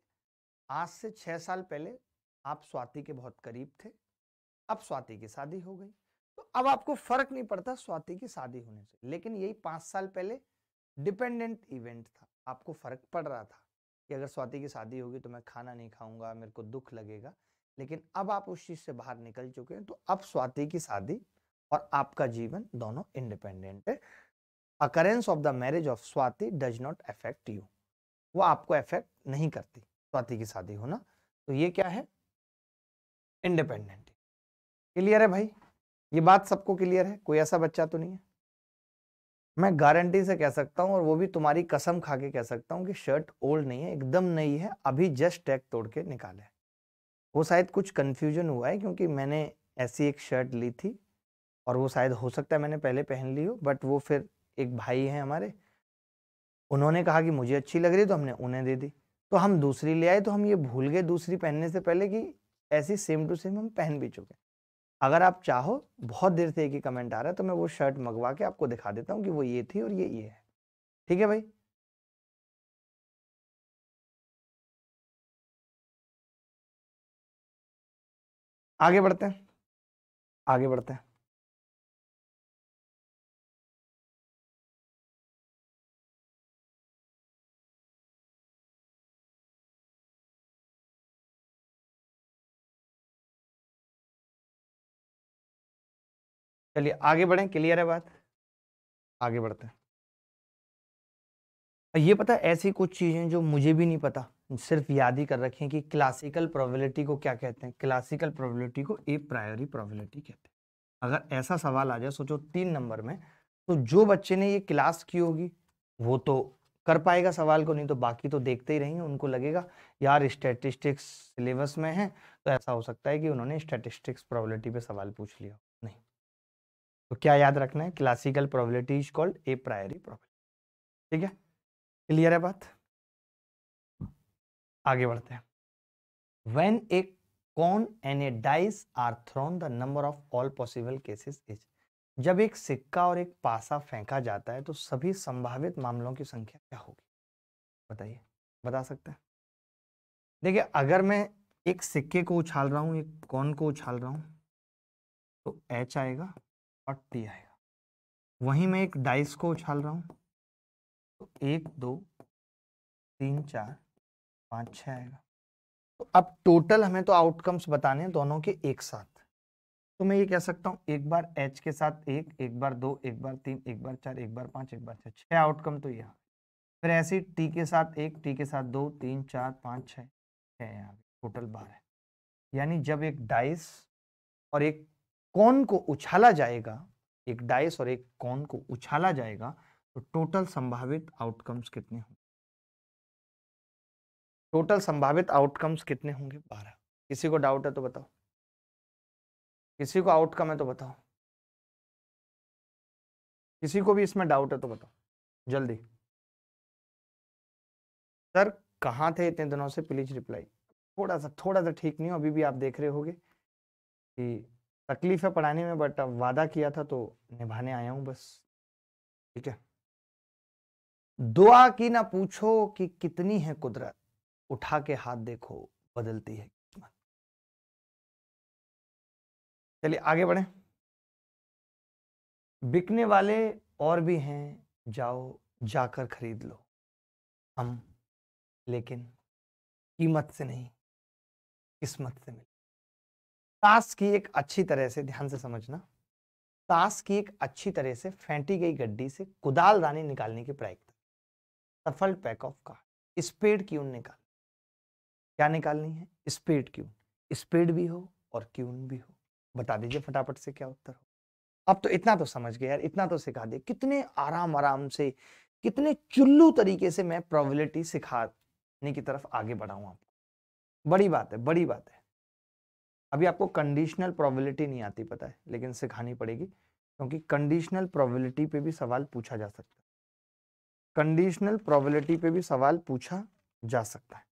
आज से छः साल पहले आप स्वाति के बहुत करीब थे अब स्वाति की शादी हो गई तो अब आपको फर्क नहीं पड़ता स्वाति की शादी होने से लेकिन यही पाँच साल पहले डिपेंडेंट इवेंट था आपको फर्क पड़ रहा था कि अगर स्वाति की शादी होगी तो मैं खाना नहीं खाऊंगा मेरे को दुख लगेगा लेकिन अब आप उस चीज़ से बाहर निकल चुके हैं तो अब स्वाति की शादी और आपका जीवन दोनों इंडिपेंडेंट है occurrence of the marriage of Swati does not affect you वो आपको अफेक्ट नहीं करती स्वाति की शादी होना तो ये क्या है इंडिपेंडेंट क्लियर है भाई ये बात सबको क्लियर है कोई ऐसा बच्चा तो नहीं है मैं गारंटी से कह सकता हूँ और वो भी तुम्हारी कसम खा के कह सकता हूँ कि शर्ट ओल्ड नहीं है एकदम नई है अभी जस्ट टैग तोड़ के निकाले वो शायद कुछ कंफ्यूजन हुआ है क्योंकि मैंने ऐसी एक शर्ट ली थी और वो शायद हो सकता है मैंने पहले पहन ली हो बट वो फिर एक भाई हैं हमारे उन्होंने कहा कि मुझे अच्छी लग रही तो हमने उन्हें दे दी तो हम दूसरी ले आए तो हम ये भूल गए दूसरी पहनने से पहले कि ऐसी सेम टू सेम हम पहन भी चुके अगर आप चाहो बहुत देर से एक ही कमेंट आ रहा है तो मैं वो शर्ट मंगवा के आपको दिखा देता हूँ कि वो ये थी और ये ये है ठीक है भाई आगे बढ़ते हैं आगे बढ़ते हैं चलिए आगे बढ़ें क्लियर है बात आगे बढ़ते हैं ये पता ऐसी कुछ चीज़ें जो मुझे भी नहीं पता सिर्फ याद ही कर रखें कि क्लासिकल प्रोबेबिलिटी को क्या कहते हैं क्लासिकल प्रोबेबिलिटी को ए प्रायोरी प्रोबेबिलिटी कहते हैं अगर ऐसा सवाल आ जाए सोचो तीन नंबर में तो जो बच्चे ने ये क्लास की होगी वो तो कर पाएगा सवाल को नहीं तो बाकी तो देखते ही रहेंगे उनको लगेगा यार स्टेटिस्टिक्स सिलेबस में है तो ऐसा हो सकता है कि उन्होंने स्टेटिस्टिक्स प्रोबेबिलिटी पे सवाल पूछ लिया तो क्या याद रखना है classical probability is called a priori probability ठीक है क्लियर है बात आगे बढ़ते हैं when a coin and a dice are thrown the number of all possible cases is जब एक सिक्का और एक पासा फेंका जाता है तो सभी संभावित मामलों की संख्या क्या होगी बताइए बता सकते हैं देखिए अगर मैं एक सिक्के को उछाल रहा हूँ एक कॉन को उछाल रहा हूँ तो एच आएगा और टी आएगा वहीं मैं एक डाइस को उछाल रहा हूँ तो एक दो तीन चार पाँच छः आएगा तो अब टोटल हमें तो आउटकम्स बताने हैं दोनों के एक साथ तो मैं ये कह सकता हूँ एक बार एच के साथ एक एक बार दो एक बार तीन एक बार चार एक बार पाँच एक बार छः छः आउटकम तो ये फिर ऐसे टी के साथ एक टी के साथ दो तीन चार पाँच छः छः यहाँ टोटल बारह यानी जब एक डाइस और एक कौन को उछाला जाएगा एक डाइस और एक कौन को उछाला जाएगा तो टोटल संभावित आउटकम्स कितने होंगे टोटल संभावित आउटकम्स कितने होंगे बारह किसी को डाउट है तो बताओ किसी को आउटकम है तो बताओ किसी को भी इसमें डाउट है तो बताओ जल्दी सर कहाँ थे इतने दिनों से प्लीज रिप्लाई थोड़ा सा थोड़ा सा ठीक नहीं हो अभी भी आप देख रहे होगे कि तकलीफ है पढ़ाने में बट अब वादा किया था तो निभाने आया हूं बस ठीक है दुआ की ना पूछो कि कितनी है कुदरत उठा के हाथ देखो बदलती है चलिए आगे बढ़े बिकने वाले और भी हैं जाओ जाकर खरीद लो हम लेकिन कीमत से नहीं किस्मत से मिल ताश की एक अच्छी तरह से ध्यान से समझना ताश की एक अच्छी तरह से फेंटी गई गड्डी से कुदाल दानी निकालने की प्रयास सफल pack of card spade queen निकाल क्या निकालनी है स्पीड क्यून स्पीड भी हो और क्यून भी हो बता दीजिए फटाफट से क्या उत्तर हो अब तो इतना तो समझ गए यार इतना तो सिखा दे कितने आराम आराम से कितने चुल्लू तरीके से मैं प्रोबेबिलिटी सिखाने की तरफ आगे बढ़ाऊँ आपको बड़ी बात है बड़ी बात है अभी आपको कंडीशनल प्रोबेबिलिटी नहीं आती पता है लेकिन सिखानी पड़ेगी क्योंकि कंडीशनल प्रोबेबिलिटी पे भी सवाल पूछा जा सकता है कंडीशनल प्रोबेबिलिटी पे भी सवाल पूछा जा सकता है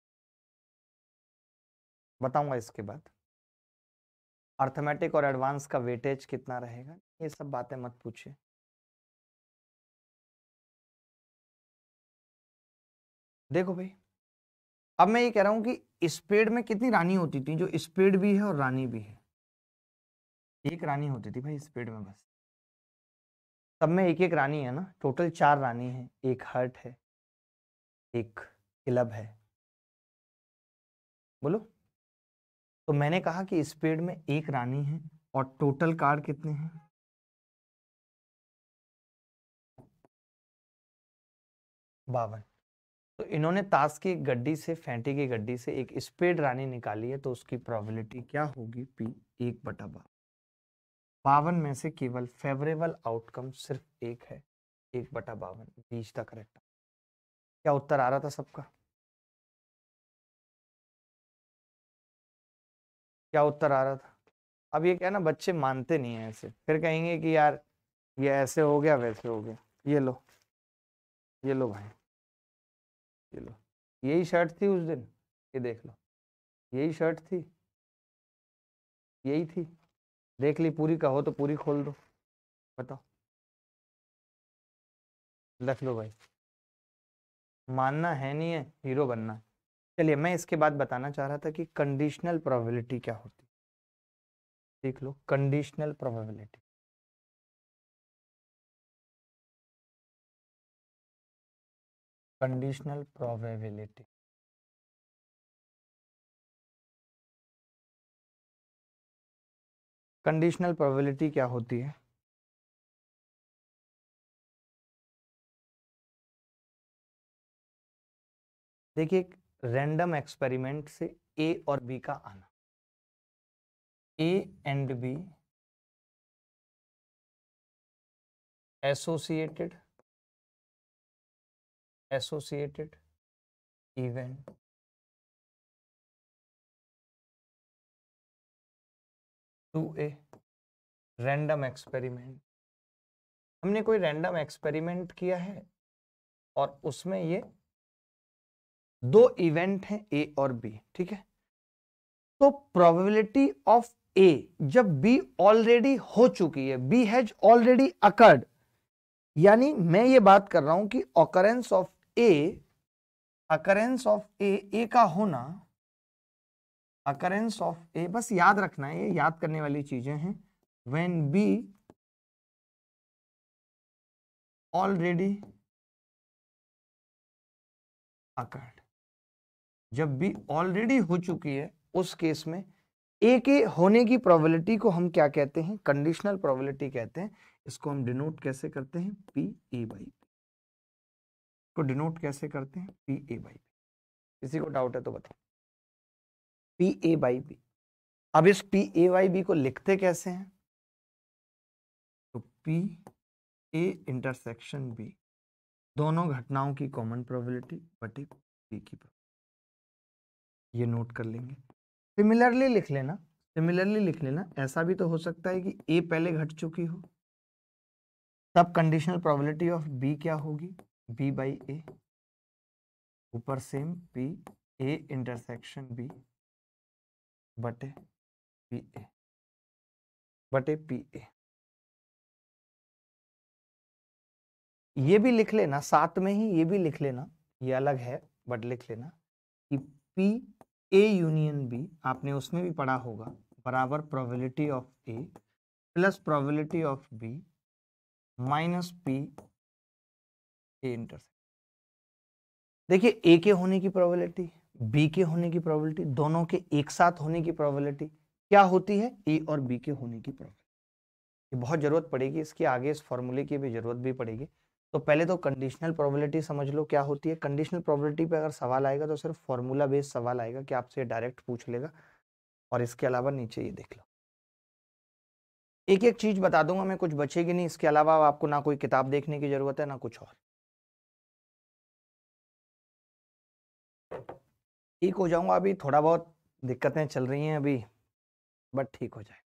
बताऊंगा इसके बाद अर्थमेटिक और एडवांस का वेटेज कितना रहेगा ये सब बातें मत पूछिए देखो भाई अब मैं ये कह रहा हूं कि स्पेड में कितनी रानी होती थी जो स्पेड भी है और रानी भी है एक रानी होती थी भाई स्पेड में बस सब में एक एक रानी है ना टोटल चार रानी है एक हर्ट है एक क्लब है बोलो तो मैंने कहा कि स्पेड में एक रानी है और टोटल कार्ड कितने हैं बावन तो इन्होंने ताश की गड्डी से फेंटी की गड्डी से एक स्पेड रानी निकाली है तो उसकी प्रोबेबिलिटी क्या होगी पी एक बटा बारह बावन में से केवल फेवरेबल आउटकम सिर्फ एक है एक बटा बावन बीच का करेक्ट क्या उत्तर आ रहा था सबका क्या उत्तर आ रहा था अब ये क्या ना बच्चे मानते नहीं है ऐसे फिर कहेंगे कि यार ये ऐसे हो गया वैसे हो गया ये लो ये लो भाई ये लो यही शर्ट थी उस दिन ये देख लो यही शर्ट थी यही थी देख ली पूरी कहो तो पूरी खोल दो बताओ रख लो भाई मानना है नहीं है हीरो बनना है चलिए मैं इसके बाद बताना चाह रहा था कि कंडीशनल प्रोबेबिलिटी क्या होती है देख लो conditional probability conditional probability conditional probability क्या होती है देखिए एक रैंडम एक्सपेरिमेंट से ए और बी का आना A and B associated associated event to a random experiment हमने कोई रैंडम एक्सपेरिमेंट किया है और उसमें ये दो इवेंट हैं ए और बी ठीक है तो प्रोबेबिलिटी ऑफ ए जब बी ऑलरेडी हो चुकी है बी हैज ऑलरेडी अकर्ड यानी मैं ये बात कर रहा हूं कि occurrence of A occurrence of A A का होना अकरेंस ऑफ ए बस याद रखना है ये याद करने वाली चीजें हैं व्हेन बी ऑलरेडी अकर्ड जब बी ऑलरेडी हो चुकी है उस केस में ए के होने की प्रोबेबिलिटी को हम क्या कहते हैं कंडीशनल प्रोबेबिलिटी कहते हैं इसको हम डिनोट कैसे करते हैं पी ए बाई को डिनोट कैसे करते हैं पी ए बाई बी किसी को डाउट है तो बताओ पी ए बाई बी अब इस पी ए वाई बी को लिखते कैसे हैं तो पी ए इंटरसेक्शन बी दोनों घटनाओं की कॉमन प्रोबेबिलिटी बटे पी की ये नोट कर लेंगे सिमिलरली लिख लेना सिमिलरली लिख लेना ऐसा भी तो हो सकता है कि ए पहले घट चुकी हो तब कंडीशनल प्रोबेबिलिटी ऑफ बी क्या होगी बी बाई ए ऊपर same P A intersection B बटे पी ए बटे पी ए ये भी लिख लेना साथ में ही ये भी लिख लेना ये अलग है बट लिख लेना कि पी ए यूनियन बी आपने उसमें भी पढ़ा होगा बराबर probability of A plus probability of B minus P A intersect देखिए ए के होने की प्रोबेबिलिटी बी के होने की प्रोबेबिलिटी दोनों के एक साथ होने की प्रोबेबिलिटी क्या होती है ए और बी के होने की प्रोबेबिलिटी बहुत ज़रूरत पड़ेगी इसके आगे इस फॉर्मूले की भी ज़रूरत भी पड़ेगी तो पहले तो कंडीशनल प्रोबेबिलिटी समझ लो क्या होती है कंडीशनल प्रोबेबिलिटी पे अगर सवाल आएगा तो सिर्फ फॉर्मूला बेस्ड सवाल आएगा कि आपसे डायरेक्ट पूछ लेगा और इसके अलावा नीचे ये देख लो एक एक चीज़ बता दूंगा मैं कुछ बचेगी नहीं इसके अलावा आपको ना कोई किताब देखने की ज़रूरत है ना कुछ और ठीक हो जाऊँगा अभी थोड़ा बहुत दिक्कतें चल रही हैं अभी बट ठीक हो जाए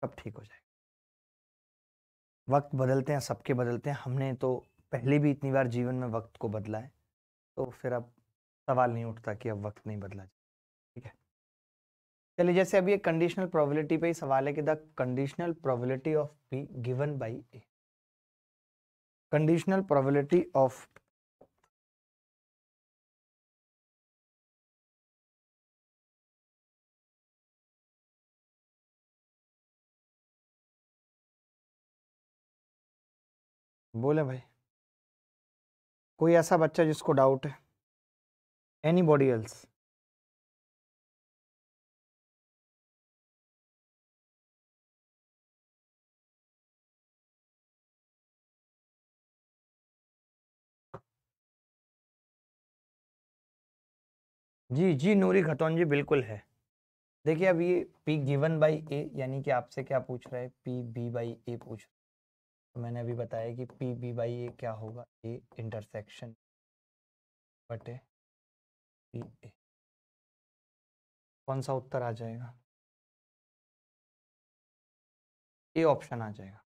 सब ठीक हो जाए वक्त बदलते हैं सबके बदलते हैं हमने तो पहले भी इतनी बार जीवन में वक्त को बदला है तो फिर अब सवाल नहीं उठता कि अब वक्त नहीं बदला जाए ठीक है चलिए जैसे अभी ये कंडीशनल प्रोबेबिलिटी पे ही सवाल है कि the conditional probability of P given by A conditional probability of बोले भाई कोई ऐसा बच्चा जिसको डाउट है एनी बॉडी एल्स जी जी नूरी खटौन जी बिल्कुल है देखिए अब ये पी गिवन बाई ए यानी कि आपसे क्या पूछ रहा है पी बी बाई ए पूछ तो मैंने अभी बताया कि पी बी बाई ए क्या होगा ए इंटरसेक्शन बटे पी ए कौन सा उत्तर आ जाएगा ए ऑप्शन आ जाएगा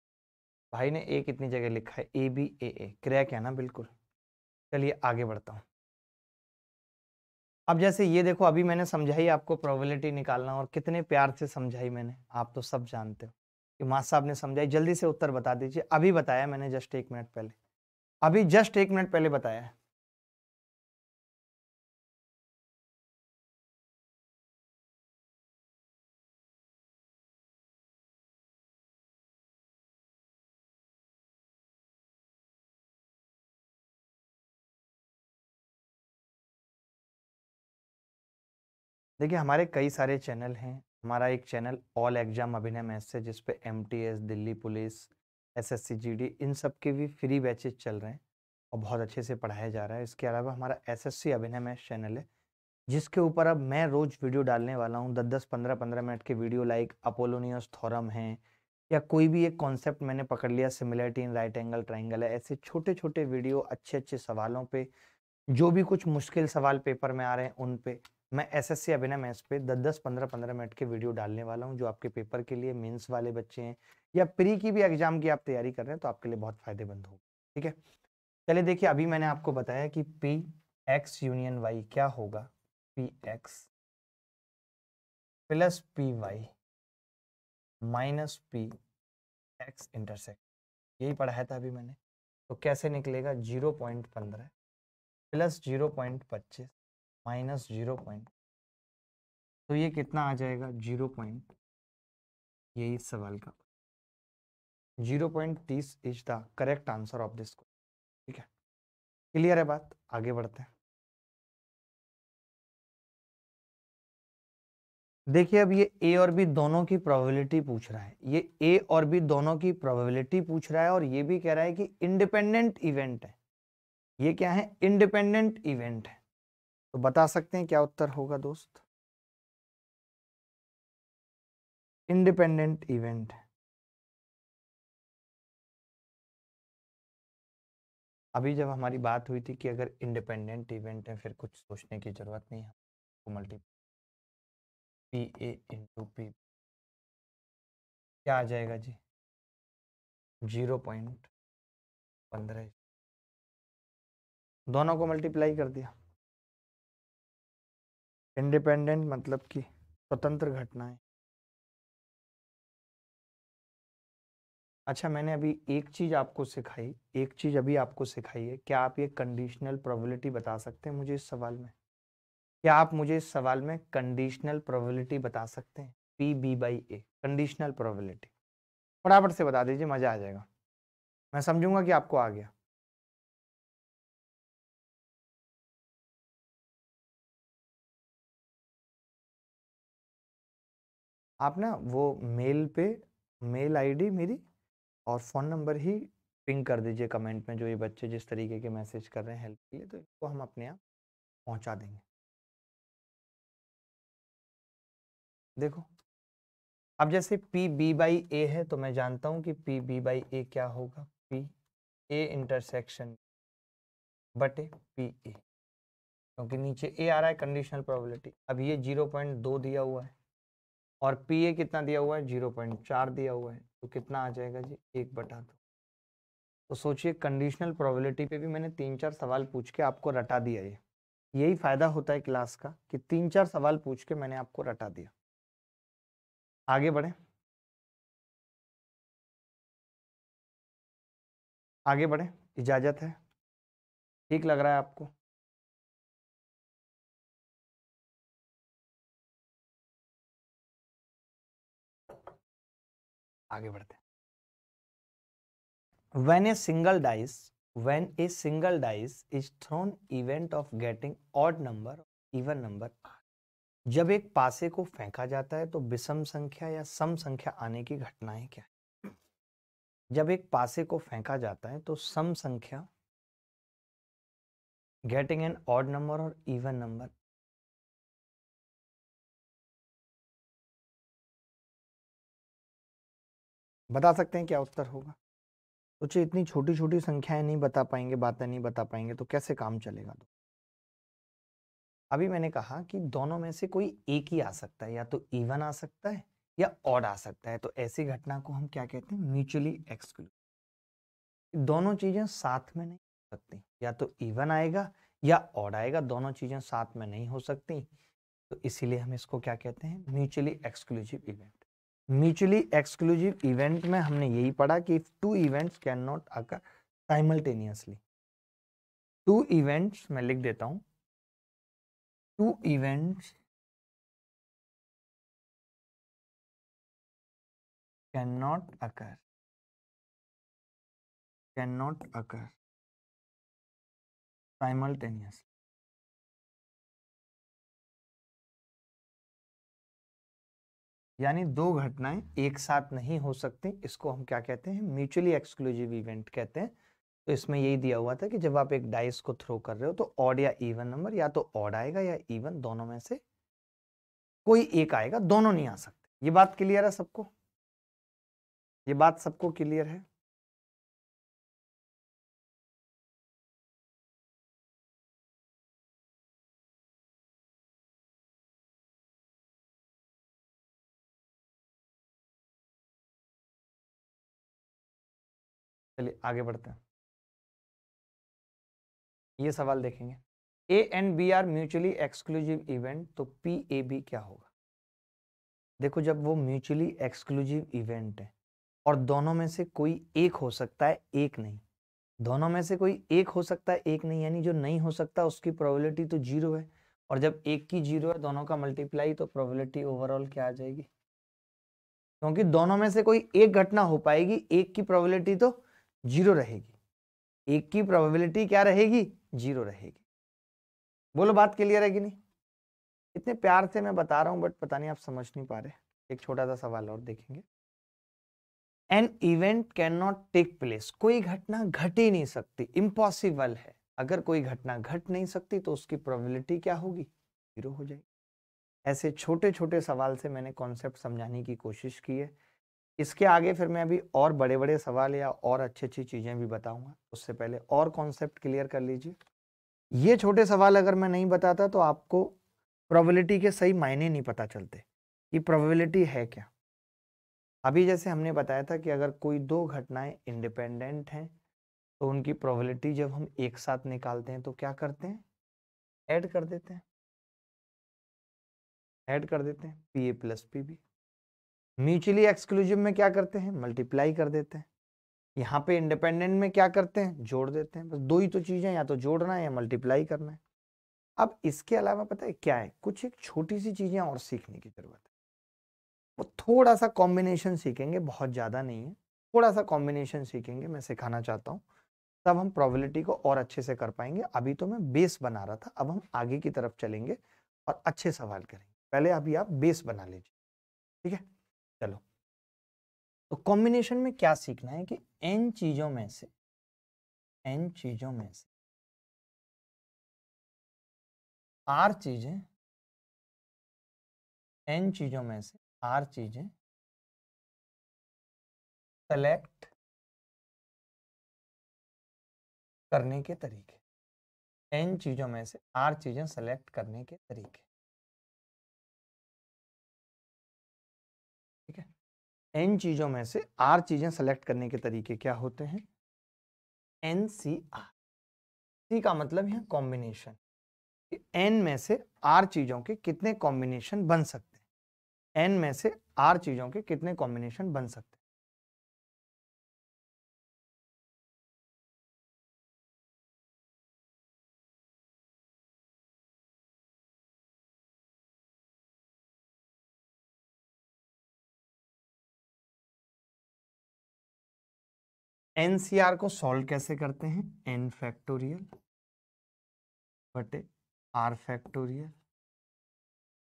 भाई ने ए कितनी जगह लिखा है A B A A crack है ना बिल्कुल चलिए आगे बढ़ता हूँ अब जैसे ये देखो अभी मैंने समझाई आपको प्रोबेबिलिटी निकालना और कितने प्यार से समझाई मैंने आप तो सब जानते हो इमाद साहब ने समझाई जल्दी से उत्तर बता दीजिए अभी बताया मैंने जस्ट एक मिनट पहले अभी जस्ट एक मिनट पहले बताया देखिए हमारे कई सारे चैनल हैं हमारा एक channel all exam Abhinay maths है जिसपे M T S Delhi police S S इन सब के भी फ्री बैचेज चल रहे हैं और बहुत अच्छे से पढ़ाया जा रहा है इसके अलावा हमारा S S Abhinay maths channel है जिसके ऊपर अब मैं रोज़ वीडियो डालने वाला हूँ दस दस पंद्रह पंद्रह मिनट के वीडियो लाइक अपोलोनियस थॉरम है या कोई भी एक कॉन्सेप्ट मैंने पकड़ लिया similarity in right angle triangle है ऐसे छोटे छोटे वीडियो अच्छे अच्छे सवालों पे जो भी कुछ मुश्किल सवाल पेपर में आ रहे हैं उन पे मैं एस एस सी अभिनय मैथ्स पे दस दस पंद्रह पंद्रह मिनट के वीडियो डालने वाला हूँ जो आपके पेपर के लिए मेंस वाले बच्चे हैं या प्री की भी एग्जाम की आप तैयारी कर रहे हैं तो आपके लिए बहुत फायदेमंद हो ठीक है चलिए देखिए अभी मैंने आपको बताया कि पी एक्स यूनियन वाई क्या होगा P X plus P Y minus P X intersect यही पढ़ाया था अभी मैंने तो कैसे निकलेगा जीरो पॉइंट पंद्रह प्लस जीरो पॉइंट पच्चीस माइनस जीरो पॉइंट तो ये कितना आ जाएगा जीरो पॉइंट ये इस सवाल का जीरो पॉइंट तीस is the correct answer of this ठीक है क्लियर है बात आगे बढ़ते हैं देखिए अब ये ए और बी दोनों की प्रोबेबिलिटी पूछ रहा है ये ए और बी दोनों की प्रोबेबिलिटी पूछ रहा है और ये भी कह रहा है कि इंडिपेंडेंट इवेंट है ये क्या है इंडिपेंडेंट इवेंट है तो बता सकते हैं क्या उत्तर होगा दोस्त इंडिपेंडेंट इवेंट अभी जब हमारी बात हुई थी कि अगर इंडिपेंडेंट इवेंट है फिर कुछ सोचने की जरूरत नहीं है तो multiple P A into P क्या आ जाएगा जी जीरो पॉइंट पंद्रह दोनों को मल्टीप्लाई कर दिया इंडिपेंडेंट मतलब कि स्वतंत्र घटनाएं अच्छा मैंने अभी एक चीज़ आपको सिखाई एक चीज़ अभी आपको सिखाई है क्या आप ये कंडीशनल प्रोबेबिलिटी बता सकते हैं मुझे इस सवाल में क्या आप मुझे इस सवाल में कंडीशनल प्रोबेबिलिटी बता सकते हैं P B by A conditional probability फटाफट से बता दीजिए मज़ा आ जाएगा मैं समझूंगा कि आपको आ गया आप ना वो मेल पे मेल आईडी मेरी और फ़ोन नंबर ही पिंग कर दीजिए कमेंट में जो ये बच्चे जिस तरीके के मैसेज कर रहे हैं हेल्प के लिए तो इनको हम अपने आप पहुँचा देंगे देखो अब जैसे पी बी बाई ए है तो मैं जानता हूँ कि पी बी बाई ए क्या होगा पी ए इंटरसेक्शन बटे पी ए क्योंकि नीचे ए आ रहा है कंडीशनल प्रोबेबिलिटी अब ये जीरो पॉइंट दो दिया हुआ है और पी ए कितना दिया हुआ है जीरो पॉइंट चार दिया हुआ है तो कितना आ जाएगा जी एक बटा दो तो सोचिए कंडीशनल प्रोबेबिलिटी पे भी मैंने तीन चार सवाल पूछ के आपको रटा दिया ये यही फायदा होता है क्लास का कि तीन चार सवाल पूछ के मैंने आपको रटा दिया आगे बढ़े आगे बढ़े इजाजत है ठीक लग रहा है आपको आगे बढ़ते हैं when a single dice when a single dice is thrown event of getting odd number even number जब एक पासे को फेंका जाता है तो विषम संख्या या सम संख्या आने की घटनाएं क्या है जब एक पासे को फेंका जाता है तो सम संख्या गेटिंग एन ऑड नंबर और इवन नंबर बता सकते हैं क्या उत्तर होगा सोचिए इतनी छोटी छोटी संख्याएं नहीं बता पाएंगे बातें नहीं बता पाएंगे तो कैसे काम चलेगा तो अभी मैंने कहा कि दोनों में से कोई एक ही आ सकता है या तो इवन आ सकता है या ऑड आ सकता है तो ऐसी घटना को हम क्या कहते हैं म्यूचुअली एक्सक्लूड दोनों चीजें साथ में नहीं हो सकती या तो इवन आएगा या ऑड आएगा दोनों चीजें साथ में नहीं हो सकती तो इसीलिए हम इसको क्या कहते हैं mutually exclusive event mutually exclusive event में हमने यही पढ़ा कि two events can not occur simultaneously two events मैं लिख देता हूं two events can not occur can not occur simultaneously यानी दो घटनाएं एक साथ नहीं हो सकती इसको हम क्या कहते हैं म्यूचुअली एक्सक्लूसिव इवेंट कहते हैं तो इसमें यही दिया हुआ था कि जब आप एक डाइस को थ्रो कर रहे हो तो ऑड या इवन नंबर या तो ऑड आएगा या इवन दोनों में से कोई एक आएगा दोनों नहीं आ सकते ये बात क्लियर है सबको ये बात सबको क्लियर है चलिए आगे बढ़ते हैं ये सवाल देखेंगे A and B are mutually exclusive event तो पी ए बी क्या होगा देखो जब वो म्यूचुअली एक्सक्लूसिव इवेंट है और दोनों में से कोई एक हो सकता है एक नहीं दोनों में से कोई एक हो सकता है एक नहीं यानी जो नहीं हो सकता उसकी प्रोबेबिलिटी तो जीरो है और जब एक की जीरो है दोनों का मल्टीप्लाई तो प्रोबेबिलिटी ओवरऑल क्या आ जाएगी क्योंकि दोनों में से कोई एक घटना हो पाएगी एक की प्रोबेबिलिटी तो जीरो रहेगी एक की प्रोबेबिलिटी क्या रहेगी जीरो रहेगी बोलो बात क्लियर है कि नहीं इतने प्यार से मैं बता रहा हूं बट पता नहीं आप समझ नहीं पा रहे एक छोटा सा सवाल और देखेंगे an event can not take place कोई घटना घट ही नहीं सकती इम्पॉसिबल है अगर कोई घटना घट नहीं सकती तो उसकी प्रोबेबिलिटी क्या होगी जीरो हो जाएगी ऐसे छोटे छोटे सवाल से मैंने कॉन्सेप्ट समझाने की कोशिश की है इसके आगे फिर मैं अभी और बड़े बड़े सवाल या और अच्छी अच्छी चीज़ें भी बताऊंगा उससे पहले और कॉन्सेप्ट क्लियर कर लीजिए ये छोटे सवाल अगर मैं नहीं बताता तो आपको प्रोबेबिलिटी के सही मायने नहीं पता चलते कि प्रोबेबिलिटी है क्या अभी जैसे हमने बताया था कि अगर कोई दो घटनाएं इंडिपेंडेंट हैं तो उनकी प्रोबेबिलिटी जब हम एक साथ निकालते हैं तो क्या करते हैं ऐड कर देते हैं ऐड कर देते हैं P A plus P B mutually exclusive में क्या करते हैं मल्टीप्लाई कर देते हैं यहाँ पे इंडिपेंडेंट में क्या करते हैं जोड़ देते हैं बस दो ही तो चीज़ें या तो जोड़ना है या मल्टीप्लाई करना है अब इसके अलावा पता है क्या है कुछ एक छोटी सी चीज़ें और सीखने की ज़रूरत है वो थोड़ा सा कॉम्बिनेशन सीखेंगे बहुत ज़्यादा नहीं है थोड़ा सा कॉम्बिनेशन सीखेंगे मैं सिखाना चाहता हूँ तब हम प्रोबेबिलिटी को और अच्छे से कर पाएंगे अभी तो मैं बेस बना रहा था अब हम आगे की तरफ चलेंगे और अच्छे सवाल करेंगे पहले अभी आप बेस बना लीजिए ठीक है चलो तो कॉम्बिनेशन में क्या सीखना है कि एन चीजों में से एन चीजों में से आर चीजें एन चीजों में से आर चीजें सेलेक्ट करने के तरीके एन चीजों में से आर चीजें सेलेक्ट करने के तरीके एन चीज़ों में से आर चीज़ें सेलेक्ट करने के तरीके क्या होते हैं एन सी आर सी का मतलब है कॉम्बिनेशन एन में से आर चीज़ों के कितने कॉम्बिनेशन बन सकते हैं एन में से आर चीज़ों के कितने कॉम्बिनेशन बन सकते हैं एन सी आर को सॉल्व कैसे करते हैं एन फैक्टोरियल बटे आर फैक्टोरियल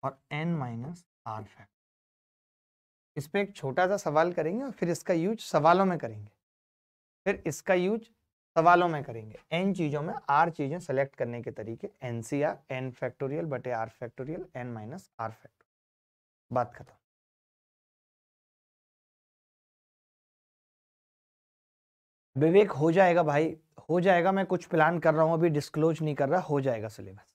और एन माइनस आर फैक्टोरियल इस पर एक छोटा सा सवाल करेंगे और फिर इसका यूज सवालों में करेंगे फिर इसका यूज सवालों में करेंगे एन चीज़ों में आर चीज़ें सेलेक्ट करने के तरीके N C R N factorial बटे R factorial N minus R factorial बात खत्म विवेक हो जाएगा भाई हो जाएगा मैं कुछ प्लान कर रहा हूँ अभी डिस्क्लोज नहीं कर रहा हो जाएगा सिलेबस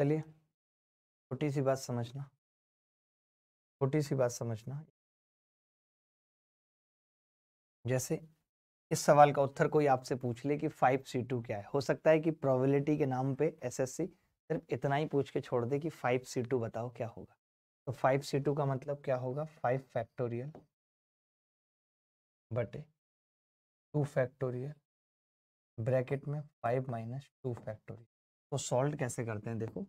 चलिए छोटी सी बात समझना छोटी सी बात समझना जैसे इस सवाल का उत्तर कोई आपसे पूछ ले कि फाइव सी टू क्या है हो सकता है कि प्रोबेबिलिटी के नाम पे एसएससी सिर्फ इतना ही पूछ के छोड़ दे कि फाइव सी टू बताओ क्या होगा तो फाइव सी टू का मतलब क्या होगा फाइव फैक्टोरियल बटे टू फैक्टोरियल ब्रैकेट में फाइव माइनस टू फैक्टोरियल तो सॉल्व कैसे करते हैं देखो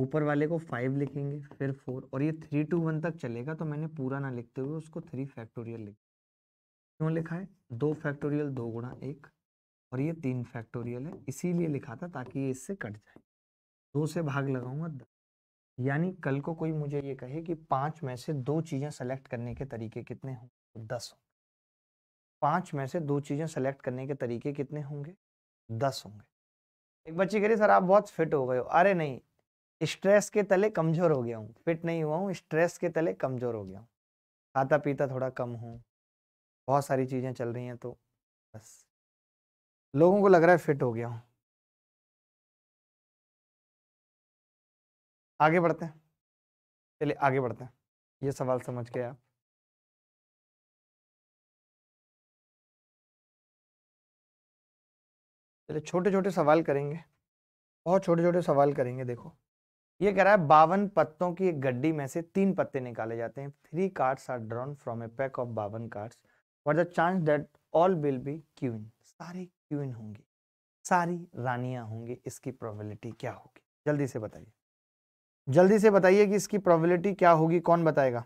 ऊपर वाले को फाइव लिखेंगे फिर फोर और ये थ्री टू वन तक चलेगा तो मैंने पूरा ना लिखते हुए उसको थ्री फैक्टोरियल लिख क्यों लिखा है दो फैक्टोरियल दो गुणा एक और ये तीन फैक्टोरियल है इसीलिए लिखा था ताकि ये इससे कट जाए दो से भाग लगाऊंगा दस यानी कल को कोई मुझे ये कहे कि पाँच में से दो चीज़ें तो सेलेक्ट करने के तरीके कितने होंगे दस होंगे पाँच में से दो चीज़ें सेलेक्ट करने के तरीके कितने होंगे दस होंगे एक बच्ची कह रही सर आप बहुत फिट हो गए हो अरे नहीं स्ट्रेस के तले कमजोर हो गया हूँ फिट नहीं हुआ हूँ स्ट्रेस के तले कमजोर हो गया हूँ खाता पीता थोड़ा कम हूँ बहुत सारी चीज़ें चल रही हैं तो बस लोगों को लग रहा है फिट हो गया हूँ आगे बढ़ते हैं चलिए आगे बढ़ते हैं ये सवाल समझ के आप चलिए छोटे छोटे सवाल करेंगे बहुत छोटे छोटे सवाल करेंगे देखो ये कह रहा है बावन पत्तों की एक गड्डी में से तीन पत्ते निकाले जाते हैं three cards are drawn from a pack of बावन cards what the chance that all will be queen सारी क्वीन होंगी सारी रानियां होंगी इसकी प्रोबेबिलिटी क्या होगी जल्दी से बताइए जल्दी से बताइए कि इसकी प्रोबेबिलिटी क्या होगी कौन बताएगा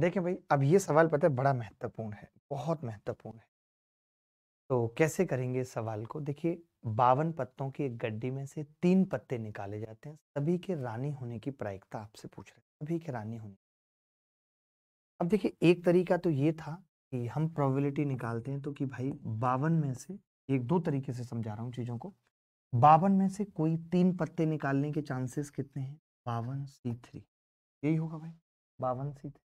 देखें भाई अब ये सवाल पता है बड़ा महत्वपूर्ण है बहुत महत्वपूर्ण है तो कैसे करेंगे इस सवाल को देखिए बावन पत्तों की एक गड्डी में से तीन पत्ते निकाले जाते हैं सभी के रानी होने की प्रायिकता आपसे पूछ रहे हैं सभी के रानी होने अब देखिए एक तरीका तो ये था कि हम प्रोबेबिलिटी निकालते हैं तो कि भाई बावन में से एक दो तरीके से समझा रहा हूँ चीज़ों को बावन में से कोई तीन पत्ते निकालने के चांसेस कितने हैं बावन सी थ्री यही होगा भाई बावन सी थ्री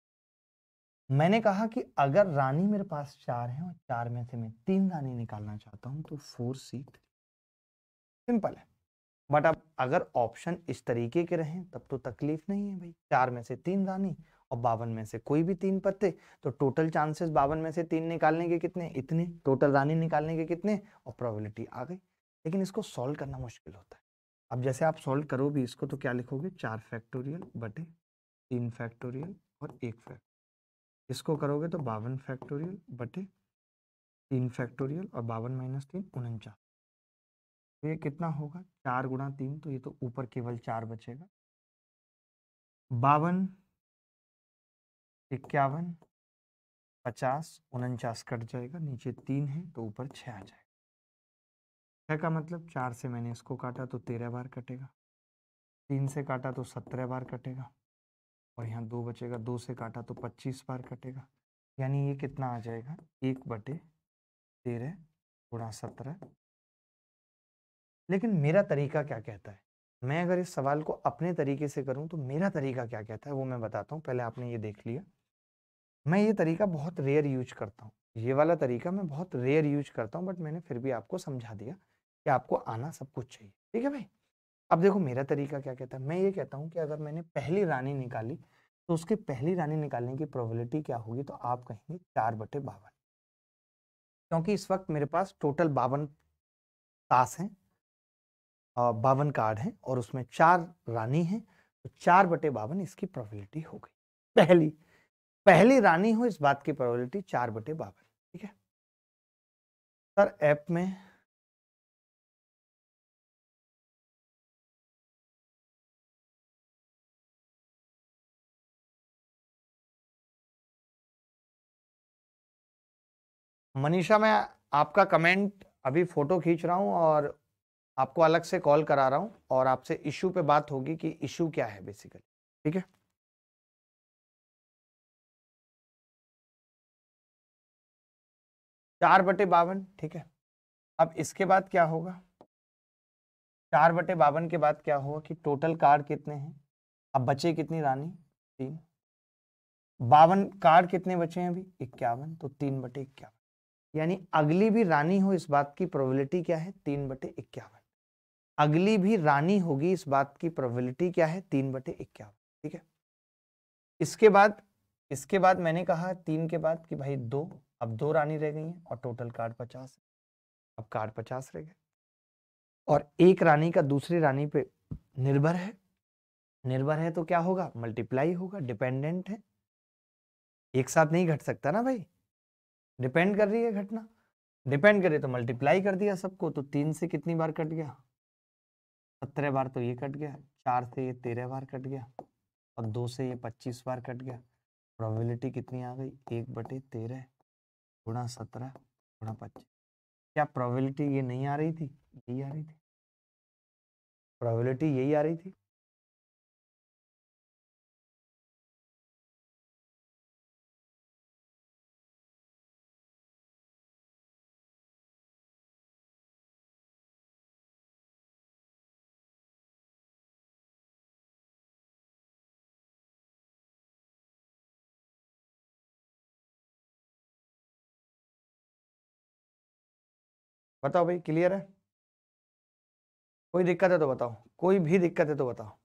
मैंने कहा कि अगर रानी मेरे पास चार है और चार में से मैं तीन रानी निकालना चाहता हूं तो फोर सी थ्री सिंपल है बट अब अगर ऑप्शन इस तरीके के रहें तब तो तकलीफ नहीं है भाई चार में से तीन रानी और बावन में से कोई भी तीन पत्ते तो टोटल चांसेस बावन में से तीन निकालने के कितने इतने टोटल रानी निकालने के कितने और प्रोबेबिलिटी आ गई लेकिन इसको सॉल्व करना मुश्किल होता है अब जैसे आप सॉल्व करो भी इसको तो क्या लिखोगे चार फैक्टोरियल बटे तीन फैक्टोरियल और एक फैक्टोरियल इसको करोगे तो बावन फैक्टोरियल बटे तीन फैक्टोरियल और बावन माइनस तीन उनचास तो ये कितना होगा चार गुणा तीन तो ये तो ऊपर केवल चार बचेगा बावन इक्यावन पचास उनचास कट जाएगा नीचे तीन है तो ऊपर छः आ जाएगा छः का मतलब चार से मैंने इसको काटा तो तेरह बार कटेगा तीन से काटा तो सत्रह बार कटेगा और यहाँ दो बचेगा दो से काटा तो पच्चीस बार कटेगा यानी ये कितना आ जाएगा एक बटे तेरह गुणा सत्रह लेकिन मेरा तरीका क्या कहता है मैं अगर इस सवाल को अपने तरीके से करूं तो मेरा तरीका क्या कहता है वो मैं बताता हूं पहले आपने ये देख लिया मैं ये तरीका बहुत रेयर यूज करता हूं ये वाला तरीका मैं बहुत रेयर यूज करता हूं बट मैंने फिर भी आपको समझा दिया कि आपको आना सब कुछ चाहिए ठीक है भाई अब देखो मेरा तरीका क्या कहता है मैं ये कहता हूँ कि अगर मैंने पहली रानी निकाली तो उसके पहली रानी निकालने की प्रोबेबिलिटी क्या होगी तो आप कहेंगे चार बटे बावन क्योंकि इस वक्त मेरे पास टोटल बावन ताश हैं बावन कार्ड हैं और उसमें चार रानी हैं तो चार बटे बावन इसकी प्रोबेबिलिटी हो गई पहली पहली रानी हो इस बात की प्रोबेबिलिटी चार बटे बावन ठीक है सर ऐप में मनीषा मैं आपका कमेंट अभी फ़ोटो खींच रहा हूँ और आपको अलग से कॉल करा रहा हूँ और आपसे इशू पे बात होगी कि इशू क्या है बेसिकली ठीक है चार बटे बावन ठीक है अब इसके बाद क्या होगा चार बटे बावन के बाद क्या होगा कि टोटल कार्ड कितने हैं अब बचे कितनी रानी तीन बावन कार्ड कितने बचे हैं अभी इक्यावन तो तीन बटे इक्यावन यानी अगली भी रानी हो इस बात की प्रोबेबिलिटी क्या है तीन बटे इक्यावन अगली भी रानी होगी इस बात की प्रोबेबिलिटी क्या है तीन बटे इक्यावन ठीक है इसके बाद इसके बाद मैंने कहा तीन के बाद कि भाई दो अब दो रानी रह गई हैं और टोटल कार्ड पचास अब कार्ड पचास रह गए और एक रानी का दूसरी रानी पे निर्भर है निर्भर है तो क्या होगा मल्टीप्लाई होगा डिपेंडेंट है एक साथ नहीं घट सकता ना भाई डिपेंड कर रही है घटना डिपेंड करे तो मल्टीप्लाई कर दिया सबको तो तीन से कितनी बार कट गया सत्रह बार तो ये कट गया चार से ये तेरह बार कट गया और दो से ये पच्चीस बार कट गया प्रोबेबिलिटी कितनी आ गई एक बटे तेरह गुणा सत्रह गुणा पच्चीस क्या प्रोबेबिलिटी ये नहीं आ रही थी यही आ रही थी प्रोबेबिलिटी यही आ रही थी बताओ भाई क्लियर है कोई दिक्कत है तो बताओ कोई भी दिक्कत है तो बताओ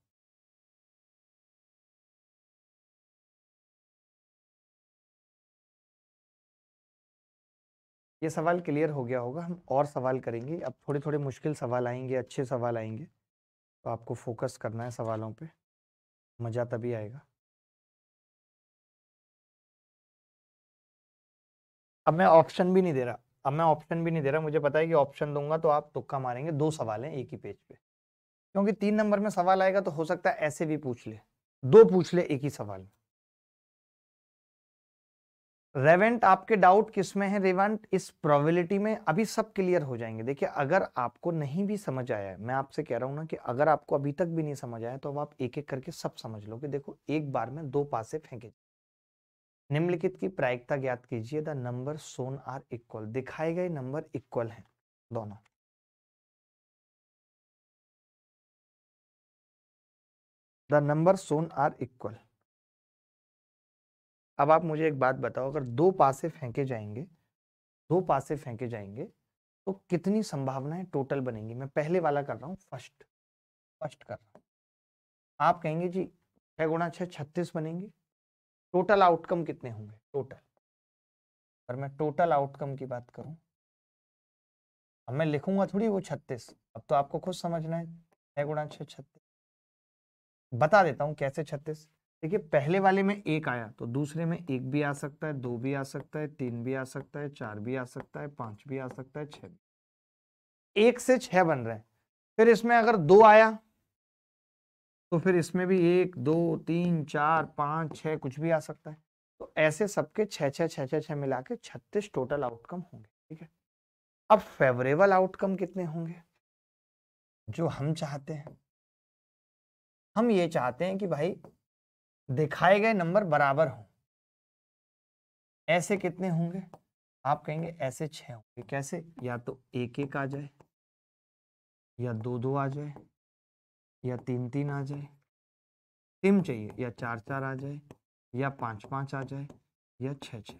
ये सवाल क्लियर हो गया होगा हम और सवाल करेंगे अब थोड़े थोड़े मुश्किल सवाल आएंगे अच्छे सवाल आएंगे तो आपको फोकस करना है सवालों पे मज़ा तभी आएगा अब मैं ऑप्शन भी नहीं दे रहा अब मैं ऑप्शन भी नहीं दे रहा मुझे पता है कि ऑप्शन दूंगा तो आप तुक्का मारेंगे दो सवाल हैं एक ही पेज पे क्योंकि तीन नंबर में सवाल आएगा तो हो सकता है ऐसे भी पूछ ले दो पूछ ले एक ही सवाल में रेवेंट आपके डाउट किस में है रेवेंट इस प्रोबेबिलिटी में अभी सब क्लियर हो जाएंगे देखिए अगर आपको नहीं भी समझ आया है मैं आपसे कह रहा हूँ ना कि अगर आपको अभी तक भी नहीं समझ आया तो अब आप एक एक करके सब समझ लो कि देखो एक बार में दो पासे फेंके निम्नलिखित की प्रायिकता ज्ञात कीजिए the numbers on are equal दिखाए गए नंबर इक्वल हैं दोनों the numbers on are equal अब आप मुझे एक बात बताओ अगर दो पासे फेंके जाएंगे दो पासे फेंके जाएंगे तो कितनी संभावनाएं टोटल बनेंगी मैं पहले वाला कर रहा हूँ फर्स्ट फर्स्ट कर रहा हूँ आप कहेंगे जी छः गुणा छः छत्तीस बनेंगे टोटल आउटकम कितने होंगे टोटल अगर मैं टोटल आउटकम की बात करूं अब मैं लिखूंगा थोड़ी वो छत्तीस अब तो आपको खुद समझना है छह गुणा छह छत्तीस बता देता हूं कैसे छत्तीस देखिए पहले वाले में एक आया तो दूसरे में एक भी आ सकता है दो भी आ सकता है तीन भी आ सकता है चार भी आ सकता है पांच भी आ सकता है छह एक से छह बन रहे हैं फिर इसमें अगर दो आया तो फिर इसमें भी एक दो तीन चार पाँच छः कुछ भी आ सकता है तो ऐसे सबके छः छः छः छः छः मिला के छत्तीस टोटल आउटकम होंगे ठीक है अब फेवरेबल आउटकम कितने होंगे जो हम चाहते हैं हम ये चाहते हैं कि भाई दिखाए गए नंबर बराबर हों ऐसे कितने होंगे आप कहेंगे ऐसे छः होंगे कैसे या तो एक एक आ जाए या दो दो आ जाए या तीन तीन आ जाए टीम चाहिए या चार चार आ जाए या पांच पांच आ जाए या छ छ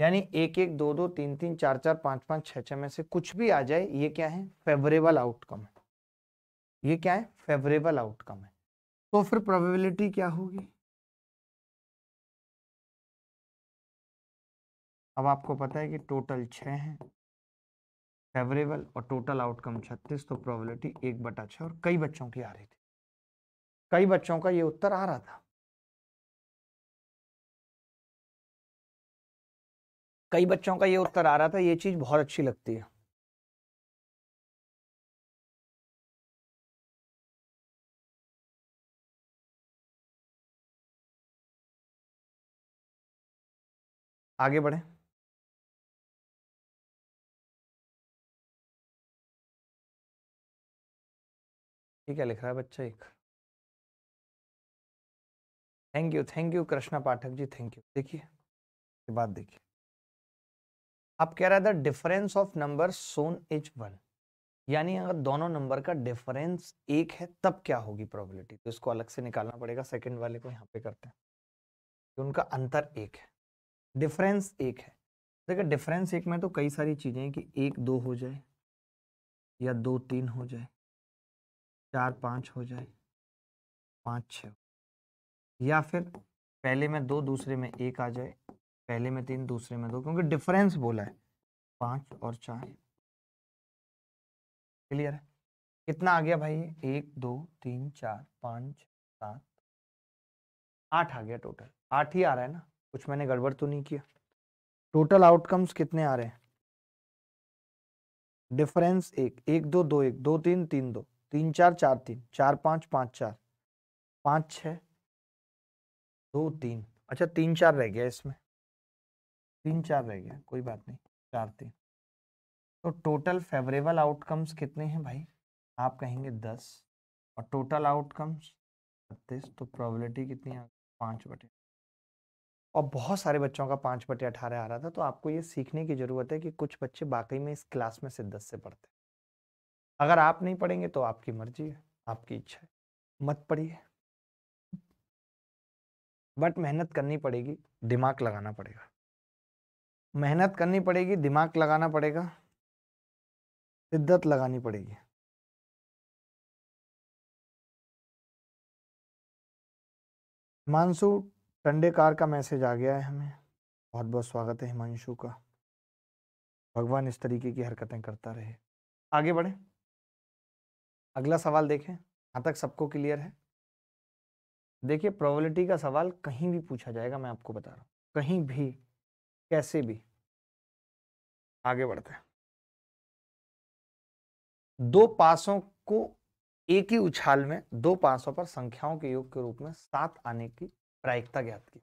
यानी एक एक दो दो तीन तीन चार चार पांच पांच छ छ में से कुछ भी आ जाए ये क्या है फेवरेबल आउटकम है ये क्या है फेवरेबल आउटकम है तो फिर प्रोबेबिलिटी क्या होगी अब आपको पता है कि टोटल छ हैं फेवरेबल और टोटल आउटकम 36 तो प्रोबेबिलिटी एक बटा छ और कई बच्चों की आ रही थी कई बच्चों का ये उत्तर आ रहा था कई बच्चों का ये उत्तर आ रहा था ये चीज बहुत अच्छी लगती है आगे बढ़े ये क्या लिख रहा है बच्चा एक thank you thank you Krishna Pathak ji thank you देखिए ये बात देखिए आप कह रहा था difference of numbers on each one यानी अगर दोनों नंबर का डिफरेंस एक है तब क्या होगी प्रोबेबिलिटी तो इसको अलग से निकालना पड़ेगा सेकंड वाले को यहाँ पे करते हैं तो उनका अंतर एक है डिफरेंस एक है देखिए डिफरेंस एक में तो कई सारी चीज़ें हैं कि एक दो हो जाए या दो तीन हो जाए चार पाँच हो जाए पाँच छ या फिर पहले में दो दूसरे में एक आ जाए पहले में तीन दूसरे में दो क्योंकि डिफरेंस बोला है पाँच और चार क्लियर है कितना आ गया भाई एक दो तीन चार पाँच सात आठ आ गया टोटल आठ ही आ रहा है ना कुछ मैंने गड़बड़ तो नहीं किया टोटल आउटकम्स कितने आ रहे हैं डिफरेंस एक एक दो दो एक दो तीन तीन दो तीन चार चार तीन चार पाँच पाँच चार पाँच छ दो तीन अच्छा तीन चार रह गया इसमें तीन चार रह गया कोई बात नहीं चार तीन तो टोटल फेवरेबल आउटकम्स कितने हैं भाई आप कहेंगे दस और टोटल आउटकम्स बत्तीस तो प्रोबेबिलिटी कितनी है पाँच बटे और बहुत सारे बच्चों का पाँच बटे अठारह आ रहा था तो आपको ये सीखने की ज़रूरत है कि कुछ बच्चे बाकी में इस क्लास में से दस से पढ़ते हैं अगर आप नहीं पढ़ेंगे तो आपकी मर्जी है आपकी इच्छा है मत पढ़िए बट मेहनत करनी पड़ेगी दिमाग लगाना पड़ेगा मेहनत करनी पड़ेगी दिमाग लगाना पड़ेगा शिद्दत लगानी पड़ेगी हिमांशु कार का मैसेज आ गया है हमें बहुत बहुत स्वागत है हिमांशु का भगवान इस तरीके की हरकतें करता रहे आगे बढ़े अगला सवाल देखें यहाँ तक सबको क्लियर है देखिए प्रोबेबिलिटी का सवाल कहीं भी पूछा जाएगा मैं आपको बता रहा हूँ कहीं भी कैसे भी आगे बढ़ते हैं दो पासों को एक ही उछाल में दो पासों पर संख्याओं के योग के रूप में सात आने की प्रायिकता ज्ञात की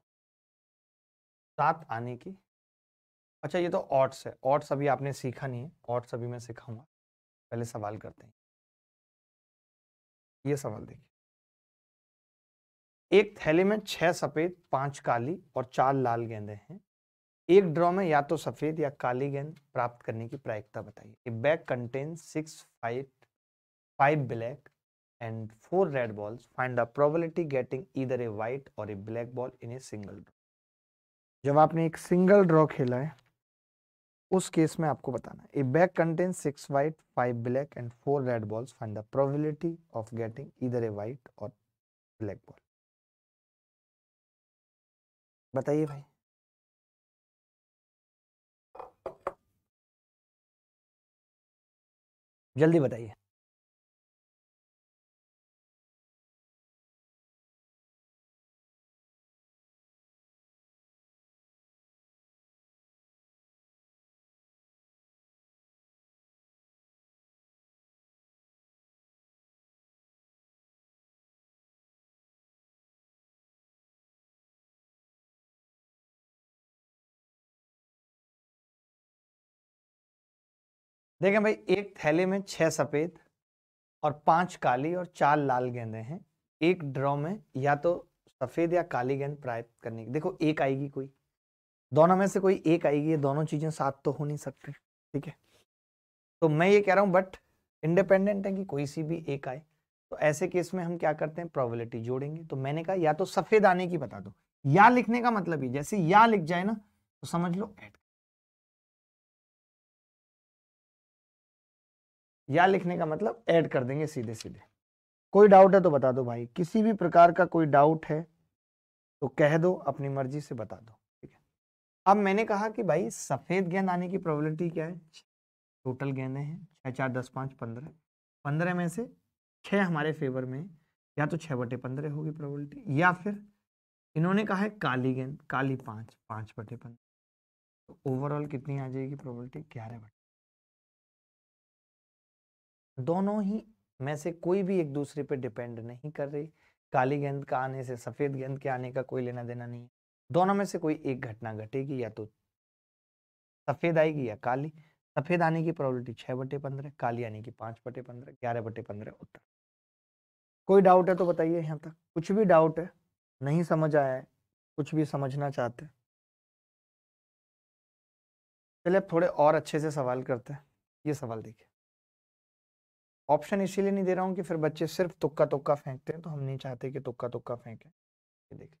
सात आने की अच्छा ये तो ऑट्स है ऑट्स अभी आपने सीखा नहीं है ऑट्स अभी मैं सिखाऊंगा पहले सवाल करते हैं ये सवाल देखिए एक थैले में छह सफेद पांच काली और चार लाल गेंदे हैं एक ड्रॉ में या तो सफेद या काली गेंद प्राप्त करने की प्रायिकता बताइए a bag contain six white five black and four red balls find the probability getting either a white or a black ball in a single draw जब आपने एक सिंगल ड्रॉ खेला है उस केस में आपको बताना a bag contain six white five black and four red balls find the probability of getting either a white or black ball बताइए भाई जल्दी बताइए देखें भाई एक थैले में छह सफ़ेद और पांच काली और चार लाल गेंदे हैं एक ड्रॉ में या तो सफ़ेद या काली गेंद प्राप्त करने की देखो एक आएगी कोई दोनों में से कोई एक आएगी ये दोनों चीज़ें साथ तो हो नहीं सकती ठीक है तो मैं ये कह रहा हूं बट इंडिपेंडेंट है कि कोई सी भी एक आए तो ऐसे केस में हम क्या करते हैं प्रोबेबिलिटी जोड़ेंगे तो मैंने कहा या तो सफ़ेद आने की बता दो या लिखने का मतलब ही जैसे या लिख जाए ना तो समझ लो ऐड या लिखने का मतलब ऐड कर देंगे सीधे सीधे कोई डाउट है तो बता दो भाई किसी भी प्रकार का कोई डाउट है तो कह दो अपनी मर्जी से बता दो ठीक है अब मैंने कहा कि भाई सफ़ेद गेंद आने की प्रोबेबिलिटी क्या है टोटल गेंदे हैं छः चार दस पाँच पंद्रह पंद्रह में से छः हमारे फेवर में या तो छः बटे पंद्रह होगी प्रोबेबिलिटी या फिर इन्होंने कहा है काली गेंद काली पाँच पाँच बटे पंद्रह तो ओवरऑल कितनी आ जाएगी प्रोबेबिलिटी ग्यारह बटे दोनों ही में से कोई भी एक दूसरे पर डिपेंड नहीं कर रही काली गेंद का आने से सफेद गेंद के आने का कोई लेना देना नहीं है दोनों में से कोई एक घटना घटेगी या तो सफेद आएगी या काली सफेद आने की प्रोबेबिलिटी छह बटे पंद्रह काली आने की पांच बटे पंद्रह ग्यारह बटे पंद्रह उत्तर कोई डाउट है तो बताइए यहाँ तक कुछ भी डाउट है नहीं समझ आया है कुछ भी समझना चाहते हैं चलिए अब थोड़े और अच्छे से सवाल करते हैं ये सवाल देखिए ऑप्शन इसीलिए नहीं दे रहा हूँ कि फिर बच्चे सिर्फ तुक्का तुक्का फेंकते हैं तो हम नहीं चाहते कि तुक्का तुक्का फेंकें ये देख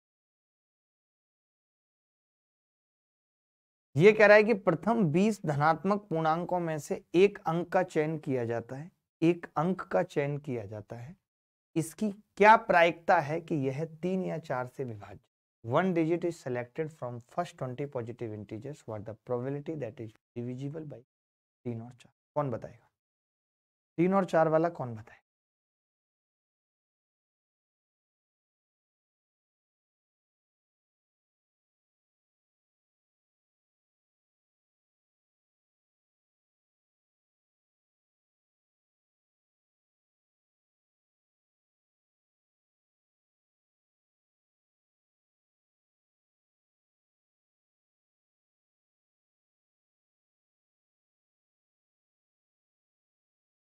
ये कह रहा है कि प्रथम 20 धनात्मक पूर्णांकों में से एक अंक का चयन किया जाता है एक अंक का चयन किया जाता है इसकी क्या प्रायिकता है कि यह तीन या चार से विभाज्य one digit is selected from first twenty positive integers what the probability that is divisible by तीन और चार कौन बताएगा तीन और चार वाला कौन बताए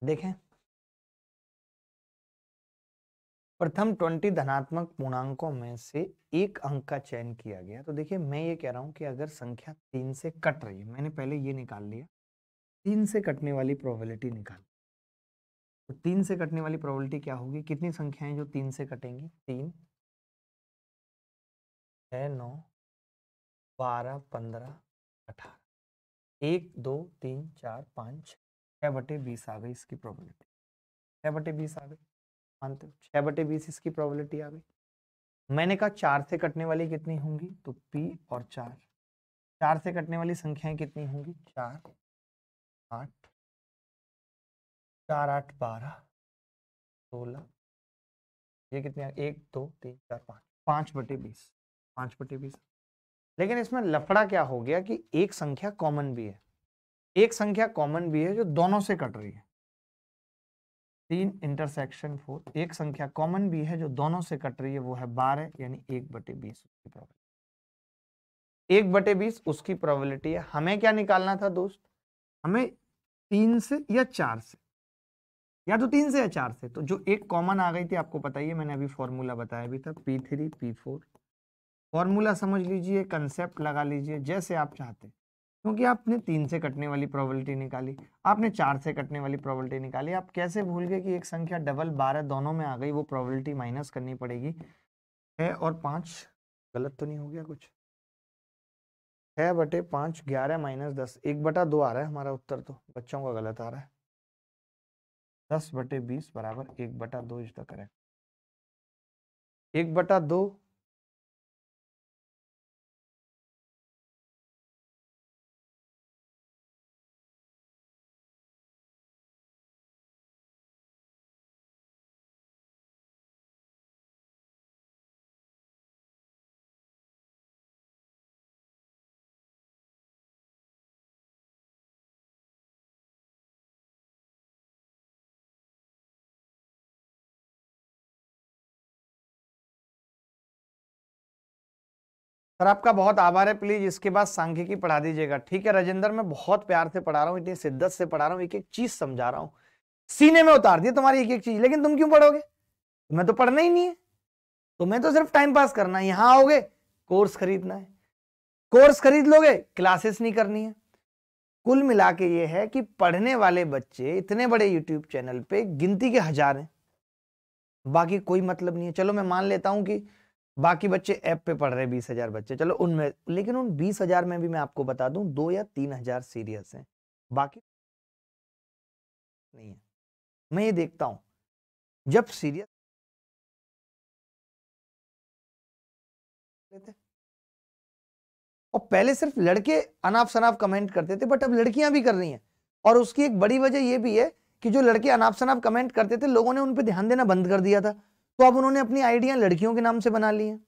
देखें प्रथम ट्वेंटी धनात्मक पूर्णांकों में से एक अंक का चयन किया गया तो देखिए मैं ये कह रहा हूं कि अगर संख्या तीन से कट रही है मैंने पहले ये निकाल लिया तीन से कटने वाली प्रोबेबिलिटी निकाल तो तीन से कटने वाली प्रोबेबिलिटी क्या होगी कितनी संख्याएं जो तीन से कटेंगी तीन छ नौ बारह पंद्रह अठारह एक दो तीन चार पाँच छः छः बटे बीस आ गई इसकी प्रोबेबिलिटी छः बटे बीस आ गई मानते हो छः बटे बीस इसकी प्रोबेबिलिटी आ गई मैंने कहा चार से कटने वाली कितनी होंगी तो पी और चार चार से कटने वाली संख्याएं कितनी होंगी चार आठ चार आठ बारह सोलह ये कितने एक दो तीन चार पाँच पाँच बटे बीस पाँच बटे बीस लेकिन इसमें लफड़ा क्या हो गया कि एक संख्या कॉमन भी है एक संख्या कॉमन भी है जो दोनों से कट रही है तीन इंटरसेक्शन फोर एक संख्या कॉमन भी है जो दोनों से कट रही है वो है बारह यानी एक बटे बीस उसकी प्रोबेबिलिटी एक बटे बीस उसकी प्रोबेबिलिटी है हमें क्या निकालना था दोस्त हमें तीन से या चार से या तो तीन से या चार से तो जो एक कॉमन आ गई थी आपको बताइए मैंने अभी फॉर्मूला बताया भी था P three P four formula समझ लीजिए कंसेप्ट लगा लीजिए जैसे आप चाहते हैं क्योंकि आपने तीन से कटने वाली प्रोबेबिलिटी निकाली आपने चार से कटने वाली प्रोबेबिलिटी निकाली आप कैसे भूल गए कि एक संख्या डबल बारह दोनों में आ गई वो प्रोबेबिलिटी माइनस करनी पड़ेगी छः और पाँच गलत तो नहीं हो गया कुछ छः बटे पाँच ग्यारह माइनस दस एक बटा दो आ रहा है हमारा उत्तर तो बच्चों का गलत आ रहा है दस बटे बीस बराबर एक बटा दो इज द करेक्ट एक बटा दो सर आपका बहुत आभार है प्लीज इसके बाद सांख्यिकी पढ़ा दीजिएगा ठीक है राजेंद्र मैं बहुत प्यार से पढ़ा रहा हूँ इतनी शिद्दत से पढ़ा रहा हूँ एक एक चीज समझा रहा हूँ सीने में उतार दिया तुम्हारी एक एक चीज लेकिन तुम क्यों पढ़ोगे मैं तो पढ़ना ही नहीं है तुम्हें तो सिर्फ टाइम पास करना है यहाँ आओगे कोर्स खरीदना है कोर्स खरीद लोगे क्लासेस नहीं करनी है कुल मिला के ये है कि पढ़ने वाले बच्चे इतने बड़े यूट्यूब चैनल पे गिनती के हजार हैं बाकी कोई मतलब नहीं है चलो मैं मान लेता हूं कि बाकी बच्चे ऐप पे पढ़ रहे हैं बीस हजार बच्चे चलो उनमें लेकिन उन बीस हजार में भी मैं आपको बता दूं दो या तीन हजार सीरियस हैं बाकी नहीं है मैं ये देखता हूं जब सीरियस और पहले सिर्फ लड़के अनाप शनाप कमेंट करते थे बट अब लड़कियां भी कर रही हैं और उसकी एक बड़ी वजह यह भी है कि जो लड़के अनाप शनाप कमेंट करते थे लोगों ने उन पर ध्यान देना बंद कर दिया था तो अब उन्होंने अपनी आइडिया लड़कियों के नाम से बना ली हैं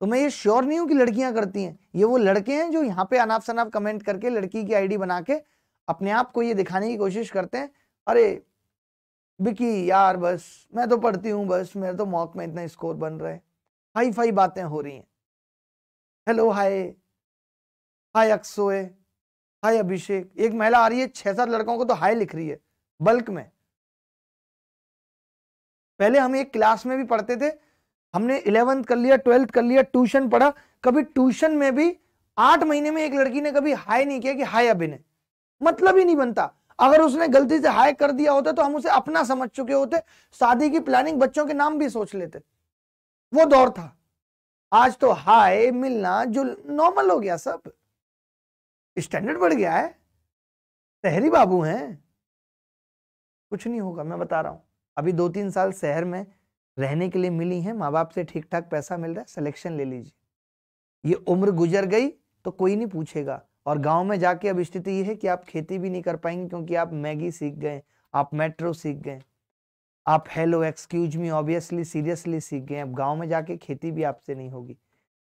तो मैं ये श्योर नहीं हूं कि लड़कियां करती हैं ये वो लड़के हैं जो यहाँ पे अनाप शनाप कमेंट करके लड़की की आईडी बना के अपने आप को ये दिखाने की कोशिश करते हैं अरे बिकी यार बस मैं तो पढ़ती हूँ बस मेरे तो मॉक में इतना स्कोर बन रहे हाई फाई बातें हो रही हैं हेलो हाय हाय अक्सोए हाय अभिषेक एक महिला आ रही है छह सात लड़कों को तो हाय लिख रही है बल्क में पहले हम एक क्लास में भी पढ़ते थे हमने इलेवेंथ कर लिया ट्वेल्थ कर लिया ट्यूशन पढ़ा कभी ट्यूशन में भी आठ महीने में एक लड़की ने कभी हाय नहीं किया कि हाय अभिनय मतलब ही नहीं बनता अगर उसने गलती से हाय कर दिया होता तो हम उसे अपना समझ चुके होते शादी की प्लानिंग बच्चों के नाम भी सोच लेते वो दौर था आज तो हाय मिलना जो नॉर्मल हो गया सब स्टैंडर्ड बढ़ गया है तहरी बाबू हैं कुछ नहीं होगा मैं बता रहा हूं अभी दो तीन साल शहर में रहने के लिए मिली हैं माँ बाप से ठीक ठाक पैसा मिल रहा है सिलेक्शन ले लीजिए ये उम्र गुजर गई तो कोई नहीं पूछेगा और गांव में जाके अब स्थिति ये है कि आप खेती भी नहीं कर पाएंगे क्योंकि आप मैगी सीख गए आप मेट्रो सीख गए आप hello excuse me obviously seriously सीख गए अब गाँव में जाके खेती भी आपसे नहीं होगी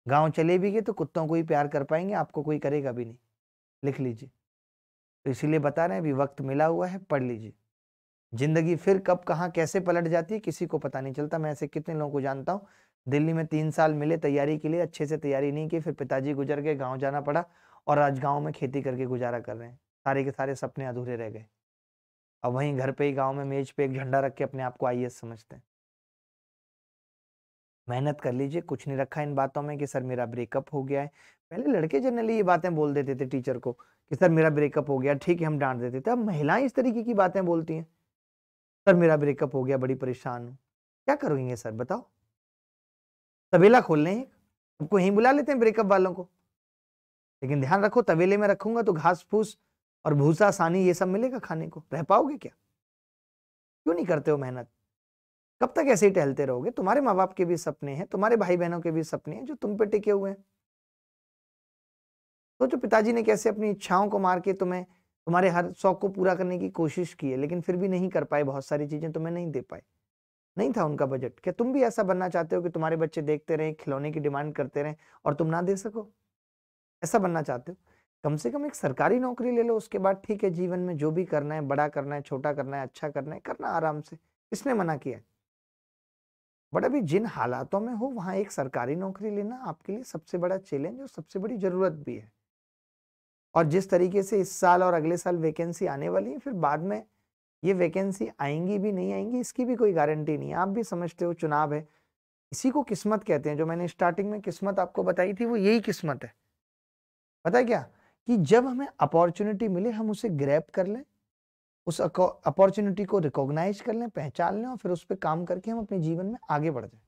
गाँव चले भी गए तो कुत्तों को ही प्यार कर पाएंगे आपको कोई करेगा भी नहीं लिख लीजिए तो इसीलिए बता रहे हैं अभी वक्त मिला हुआ है पढ़ लीजिए जिंदगी फिर कब कहाँ कैसे पलट जाती है किसी को पता नहीं चलता मैं ऐसे कितने लोगों को जानता हूँ दिल्ली में तीन साल मिले तैयारी के लिए अच्छे से तैयारी नहीं की फिर पिताजी गुजर गए गाँव जाना पड़ा और आज गाँव में खेती करके गुजारा कर रहे हैं सारे के सारे सपने अधूरे रह गए अब वहीं घर पे ही गाँव में मेज पे एक झंडा रख के अपने आप को आई समझते हैं मेहनत कर लीजिए कुछ नहीं रखा इन बातों में कि सर मेरा ब्रेकअप हो गया है पहले लड़के जनरली ये बातें बोल देते थे टीचर को कि सर मेरा ब्रेकअप हो गया ठीक है हम डांट देते थे अब महिलाएं इस तरीके की बातें बोलती हैं सर मेरा ब्रेकअप हो गया बड़ी परेशान हूँ क्या करोगे सर बताओ तबेला खोल लें सबको यहीं बुला लेते हैं ब्रेकअप वालों को लेकिन ध्यान रखो तबेले में रखूंगा तो घास फूस और भूसा सानी ये सब मिलेगा खाने को रह पाओगे क्या क्यों नहीं करते हो मेहनत कब तक ऐसे ही टहलते रहोगे तुम्हारे माँ बाप के भी सपने हैं तुम्हारे भाई बहनों के भी सपने हैं जो तुम पे टिके हुए हैं सोचो तो पिताजी ने कैसे अपनी इच्छाओं को मार के तुम्हें तुम्हारे हर शौक को पूरा करने की कोशिश की है लेकिन फिर भी नहीं कर पाए बहुत सारी चीज़ें तुम्हें तो नहीं दे पाए नहीं था उनका बजट क्या तुम भी ऐसा बनना चाहते हो कि तुम्हारे बच्चे देखते रहें खिलौने की डिमांड करते रहें और तुम ना दे सको ऐसा बनना चाहते हो कम से कम एक सरकारी नौकरी ले लो उसके बाद ठीक है जीवन में जो भी करना है बड़ा करना है छोटा करना है अच्छा करना है करना आराम से इसने मना किया बट अभी जिन हालातों में हो वहां एक सरकारी नौकरी लेना आपके लिए सबसे बड़ा चैलेंज और सबसे बड़ी जरूरत भी है और जिस तरीके से इस साल और अगले साल वैकेंसी आने वाली है फिर बाद में ये वैकेंसी आएंगी भी नहीं आएंगी इसकी भी कोई गारंटी नहीं है आप भी समझते हो चुनाव है इसी को किस्मत कहते हैं जो मैंने स्टार्टिंग में किस्मत आपको बताई थी वो यही किस्मत है पता है क्या कि जब हमें अपॉर्चुनिटी मिले हम उसे ग्रैप कर लें उस अपॉर्चुनिटी को रिकॉग्नाइज कर लें पहचान लें और फिर उस पर काम करके हम अपने जीवन में आगे बढ़ जाए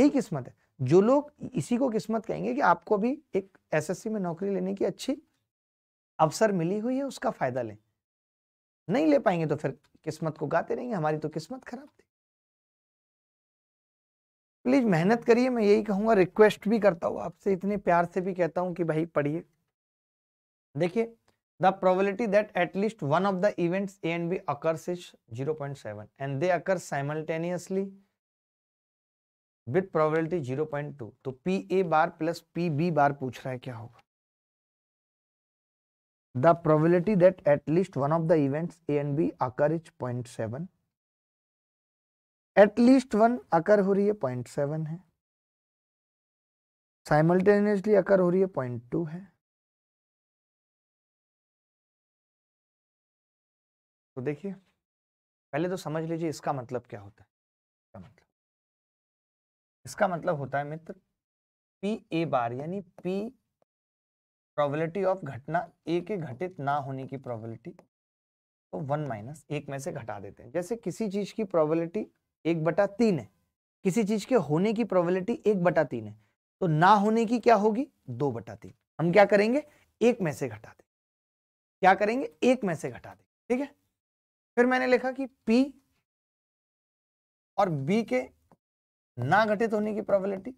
यही किस्मत है जो लोग इसी को किस्मत कहेंगे कि आपको भी एक एसएससी में नौकरी लेने की अच्छी अवसर मिली हुई है उसका फायदा लें नहीं ले पाएंगे तो फिर किस्मत को गाते रहेंगे हमारी तो किस्मत खराब थी प्लीज मेहनत करिए मैं यही कहूंगा रिक्वेस्ट भी करता हूँ आपसे इतने प्यार से भी कहता हूँ कि भाई पढ़िए देखिए the probability that at least one of the events A and B occurs is seven and they occurs simultaneously with probability two तो P A bar plus P B bar पूछ रहा है क्या होगा the probability that least one of the event A and B occur is point seven at least one occur हो रही है point seven है साइमल्टेनियसली अकर हो रही है पॉइंट टू है तो देखिए पहले तो समझ लीजिए इसका मतलब क्या होता है इसका मतलब होता है मित्र पी ए बार यानी पी प्रोबेबिलिटी ऑफ घटना ए के घटित ना होने की प्रोबेबिलिटी तो वन माइनस एक में से घटा देते हैं जैसे किसी चीज की प्रोबेबिलिटी एक बटा तीन है किसी चीज के होने की प्रोबेबिलिटी एक बटा तीन है तो ना होने की क्या होगी दो बटा तीन हम क्या करेंगे एक में से घटा दें क्या करेंगे एक में से घटा दें ठीक है फिर मैंने लिखा कि पी और बी के ना घटित होने की probability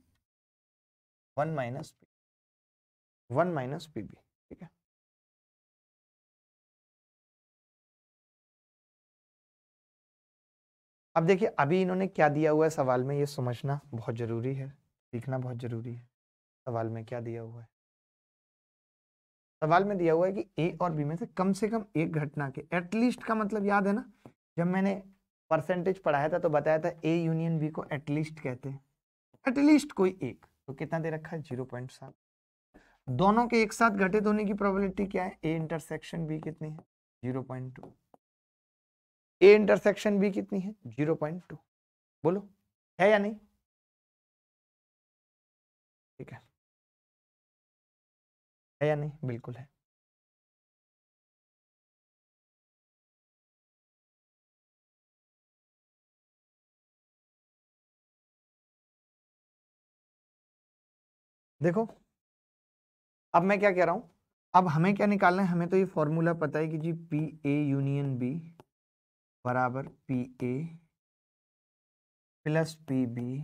one minus P one minus P B ठीक है अब देखिए अभी इन्होंने क्या दिया हुआ है सवाल में ये समझना बहुत जरूरी है सीखना बहुत जरूरी है सवाल में क्या दिया हुआ है सवाल में दिया हुआ है कि ए और बी में से कम से कम एक घटना के एटलीस्ट का मतलब याद है ना जब मैंने परसेंटेज पढ़ाया था तो बताया था ए यूनियन बी को एटलीस्ट कहते हैं एटलीस्ट कोई एक तो कितना दे रखा है जीरो पॉइंट सात दोनों के एक साथ घटित होने की प्रोबेबिलिटी क्या है ए इंटरसेक्शन बी कितनी है zero point two A intersection B कितनी है जीरो पॉइंट टू बोलो है या नहीं ठीक है है या नहीं बिल्कुल है देखो अब मैं क्या कह रहा हूं अब हमें क्या निकालना है हमें तो ये फॉर्मूला पता है कि जी पी ए यूनियन बी बराबर P A plus P B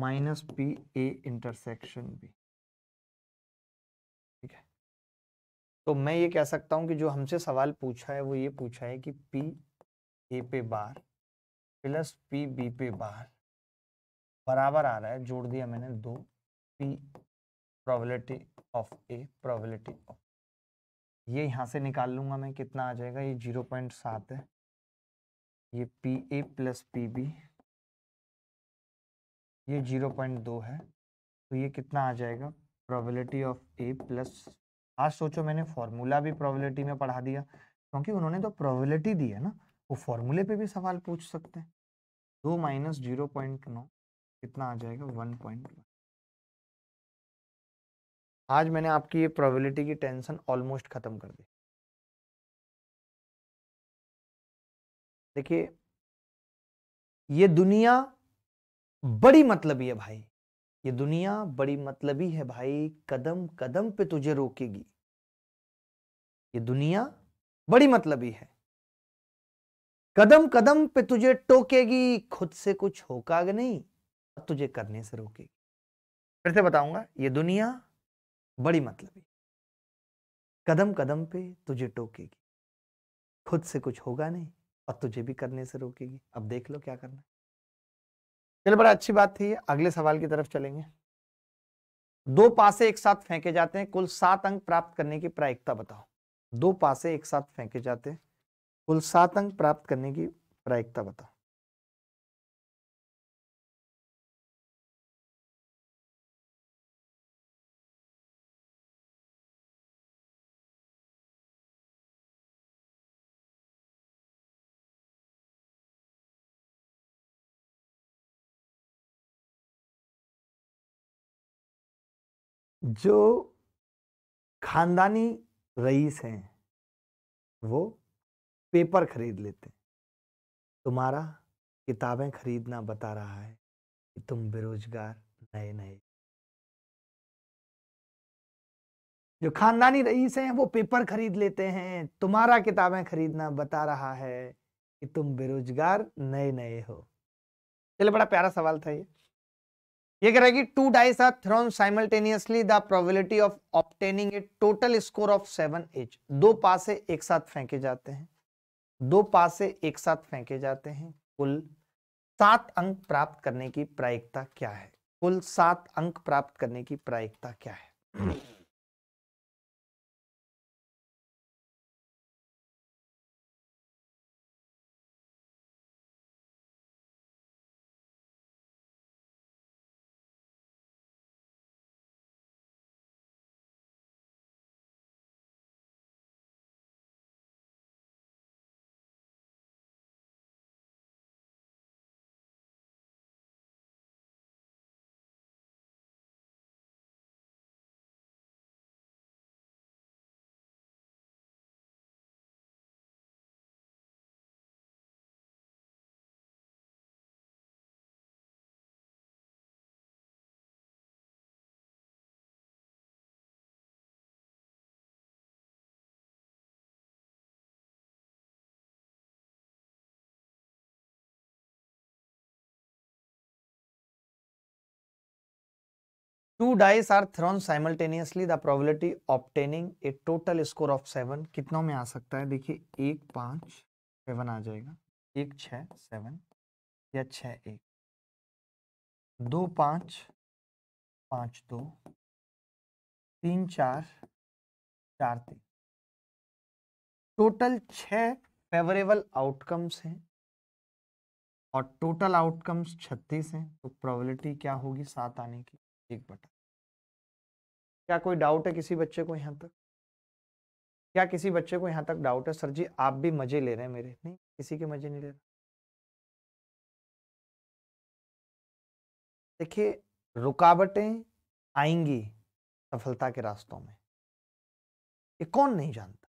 minus P A intersection B ठीक है तो मैं ये कह सकता हूं कि जो हमसे सवाल पूछा है वो ये पूछा है कि पी ए पे बार प्लस पी बी पे बार बराबर आ रहा है जोड़ दिया मैंने दो p probability of a probability of ये यहाँ से निकाल लूंगा मैं कितना आ जाएगा ये जीरो पॉइंट सात है ये P A plus P B ये जीरो पॉइंट दो है तो ये कितना आ जाएगा प्रोबेबिलिटी ऑफ ए प्लस आज सोचो मैंने फॉर्मूला भी प्रोबेबिलिटी में पढ़ा दिया क्योंकि उन्होंने तो प्रोबेबिलिटी दी है ना वो फॉर्मूले पे भी सवाल पूछ सकते हैं दो माइनस जीरो पॉइंट नौ कितना आ जाएगा वन पॉइंट वन आज मैंने आपकी ये प्रोबेबिलिटी की टेंशन ऑलमोस्ट ख़त्म कर दी देखिए ये दुनिया बड़ी मतलबी है भाई ये दुनिया बड़ी मतलबी है भाई कदम कदम पे तुझे रोकेगी ये दुनिया बड़ी मतलबी है कदम कदम पे तुझे टोकेगी खुद से कुछ होगा नहीं तुझे करने से रोकेगी फिर से बताऊंगा ये दुनिया बड़ी मतलबी कदम कदम पे तुझे टोकेगी खुद से कुछ होगा नहीं और तुझे भी करने से रोकेगी अब देख लो क्या करना चलो बड़ा अच्छी बात थी अगले सवाल की तरफ चलेंगे दो पासे एक साथ फेंके जाते हैं कुल सात अंक प्राप्त करने की प्रायिकता बताओ दो पासे एक साथ फेंके जाते हैं कुल सात अंक प्राप्त करने की प्रायिकता बताओ जो खानदानी रईस हैं वो पेपर खरीद लेते हैं तुम्हारा किताबें खरीदना बता रहा है कि तुम बेरोजगार नए नए जो खानदानी रईस हैं वो पेपर खरीद लेते हैं तुम्हारा किताबें खरीदना बता रहा है कि तुम बेरोजगार नए नए हो चलो बड़ा प्यारा सवाल था ये ये कह रहा है कि two dice are thrown simultaneously the probability of obtaining a total score of seven एच दो पासे एक साथ फेंके जाते हैं दो पासे एक साथ फेंके जाते हैं कुल सात अंक प्राप्त करने की प्रायिकता क्या है कुल सात अंक प्राप्त करने की प्रायिकता क्या है two dice are thrown simultaneously the probability obtaining a total score of seven कितनों में आ सकता है देखिए एक पाँच सेवन आ जाएगा एक छ सेवन या छ एक दो पाँच पाँच दो तीन चार चार तीन टोटल छ फेवरेबल आउटकम्स हैं और टोटल आउटकम्स छत्तीस हैं तो प्रोबेबिलिटी क्या होगी सात आने की एक बटा क्या कोई डाउट है किसी बच्चे को यहाँ तक क्या किसी बच्चे को यहाँ तक डाउट है सर जी आप भी मजे ले रहे हैं मेरे नहीं किसी के मजे नहीं ले रहे देखिए रुकावटें आएंगी सफलता के रास्तों में ये कौन नहीं जानता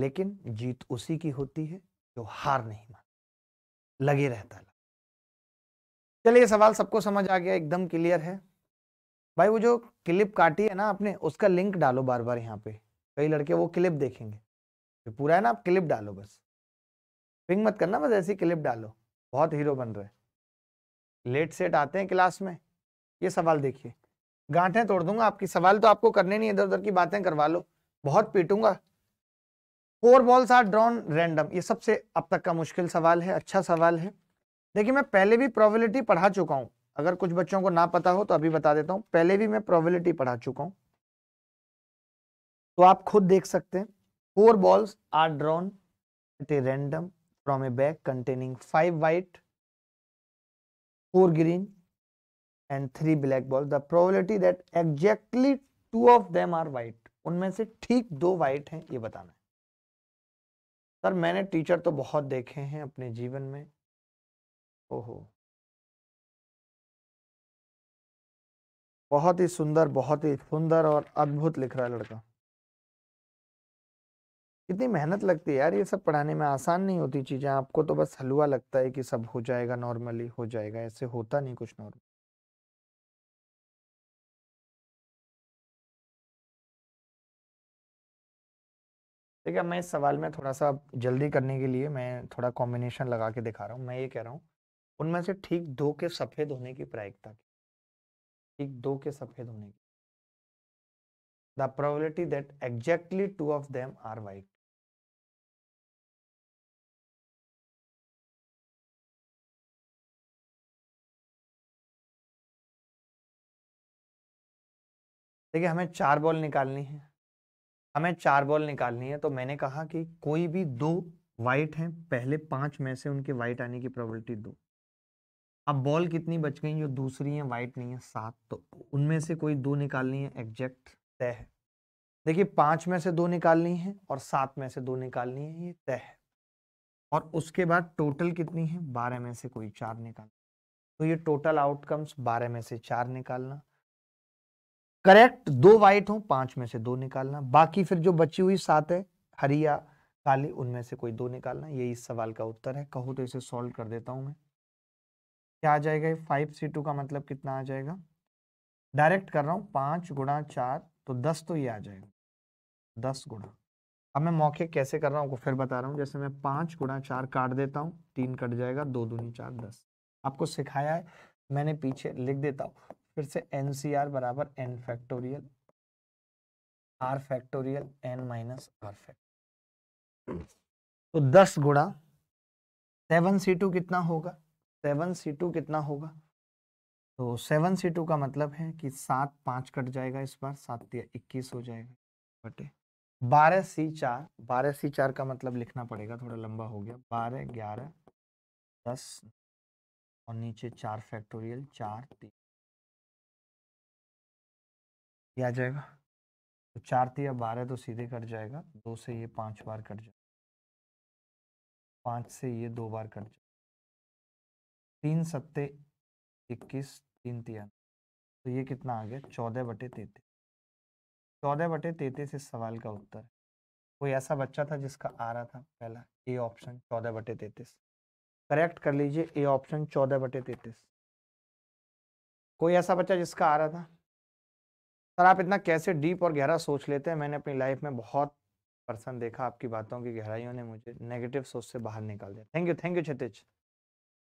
लेकिन जीत उसी की होती है जो हार नहीं मानता लगे रहता चलिए सवाल सबको समझ आ गया एकदम क्लियर है भाई वो जो क्लिप काटी है ना आपने उसका लिंक डालो बार बार यहाँ पे कई लड़के वो क्लिप देखेंगे तो पूरा है ना आप क्लिप डालो बस पिंग मत करना बस ऐसी क्लिप डालो बहुत हीरो बन रहे लेट सेट आते हैं क्लास में ये सवाल देखिए गांठें तोड़ दूंगा आपकी सवाल तो आपको करने नहीं इधर उधर की बातें करवा लो बहुत पीटूंगा four balls are drawn random ये सबसे अब तक का मुश्किल सवाल है अच्छा सवाल है देखिए मैं पहले भी प्रोबेबिलिटी पढ़ा चुका हूं अगर कुछ बच्चों को ना पता हो तो अभी बता देता हूं पहले भी मैं प्रोबेबिलिटी पढ़ा चुका हूं तो आप खुद देख सकते हैं four balls are drawn at a random from a bag containing five white four green and three black ball the probability that exactly two of them are white उनमें से ठीक दो वाइट हैं ये बताना है सर मैंने टीचर तो बहुत देखे हैं अपने जीवन में ओहो बहुत ही सुंदर बहुत ही सुंदर और अद्भुत लिख रहा है लड़का कितनी मेहनत लगती है यार ये सब पढ़ाने में आसान नहीं होती चीज़ें आपको तो बस हलवा लगता है कि सब हो जाएगा नॉर्मली हो जाएगा ऐसे होता नहीं कुछ नॉर्मल ठीक है मैं इस सवाल में थोड़ा सा जल्दी करने के लिए मैं थोड़ा कॉम्बिनेशन लगा के दिखा रहा हूँ मैं ये कह रहा हूँ उनमें से ठीक दो के सफेद होने की प्रायिकता की ठीक दो के सफेद होने की the probability that exactly two of them are white देखिए हमें चार बॉल निकालनी है हमें चार बॉल निकालनी है तो मैंने कहा कि कोई भी दो वाइट हैं पहले पांच में से उनके वाइट आने की प्रोबेबिलिटी दो अब बॉल कितनी बच गई जो दूसरी है वाइट नहीं है सात तो उनमें से कोई दो निकालनी है एग्जैक्ट तय है देखिए पांच में से दो निकालनी है और सात में से दो निकालनी है ये तय है और उसके बाद टोटल कितनी है बारह में से कोई चार निकालना तो ये टोटल आउटकम्स बारह में से चार निकालना करेक्ट दो वाइट हो पांच में से दो निकालना बाकी फिर जो बची हुई सात है हरिया काली उनमें से कोई दो निकालना यही इस सवाल का उत्तर है कहो तो इसे सॉल्व कर देता हूं मैं क्या आ जाएगा फाइव सी टू का मतलब कितना आ जाएगा डायरेक्ट कर रहा हूँ पाँच गुणा चार तो दस तो ये आ जाएगा दस गुणा अब मैं मौके कैसे कर रहा हूँ फिर बता रहा हूँ जैसे मैं पाँच गुणा चार काट देता हूँ तीन कट जाएगा दो दूनी चार दस आपको सिखाया है मैंने पीछे लिख देता हूँ फिर से एन सी आर बराबर N factorial R factorial N minus R factorial तो दस गुणा सेवन सी टू कितना होगा सेवन सी टू कितना होगा तो सेवन सी टू का मतलब है कि सात पाँच कट जाएगा इस बार सात इक्कीस हो जाएगा बटे बारह सी चार बारह सी चार का मतलब लिखना पड़ेगा थोड़ा लंबा हो गया बारह ग्यारह दस और नीचे चार फैक्टोरियल चार तीन ये आ जाएगा तो चार तीन या बारह तो सीधे कट जाएगा दो से ये पांच बार कट जाएगा पांच से ये दो बार कट जाएगा तीन सत्ते इक्कीस तीन तिहान तो ये कितना आ गया चौदह बटे तैतीस चौदह बटे तैतीस इस सवाल का उत्तर है कोई ऐसा बच्चा था जिसका आ रहा था पहला ए ऑप्शन चौदह बटे तैतीस करेक्ट कर लीजिए ए ऑप्शन चौदह बटे तैतीस कोई ऐसा बच्चा जिसका आ रहा था सर आप इतना कैसे डीप और गहरा सोच लेते हैं मैंने अपनी लाइफ में बहुत पर्सन देखा आपकी बातों की गहराइयों ने मुझे नेगेटिव सोच से बाहर निकाल दिया thank you thank you Kshitij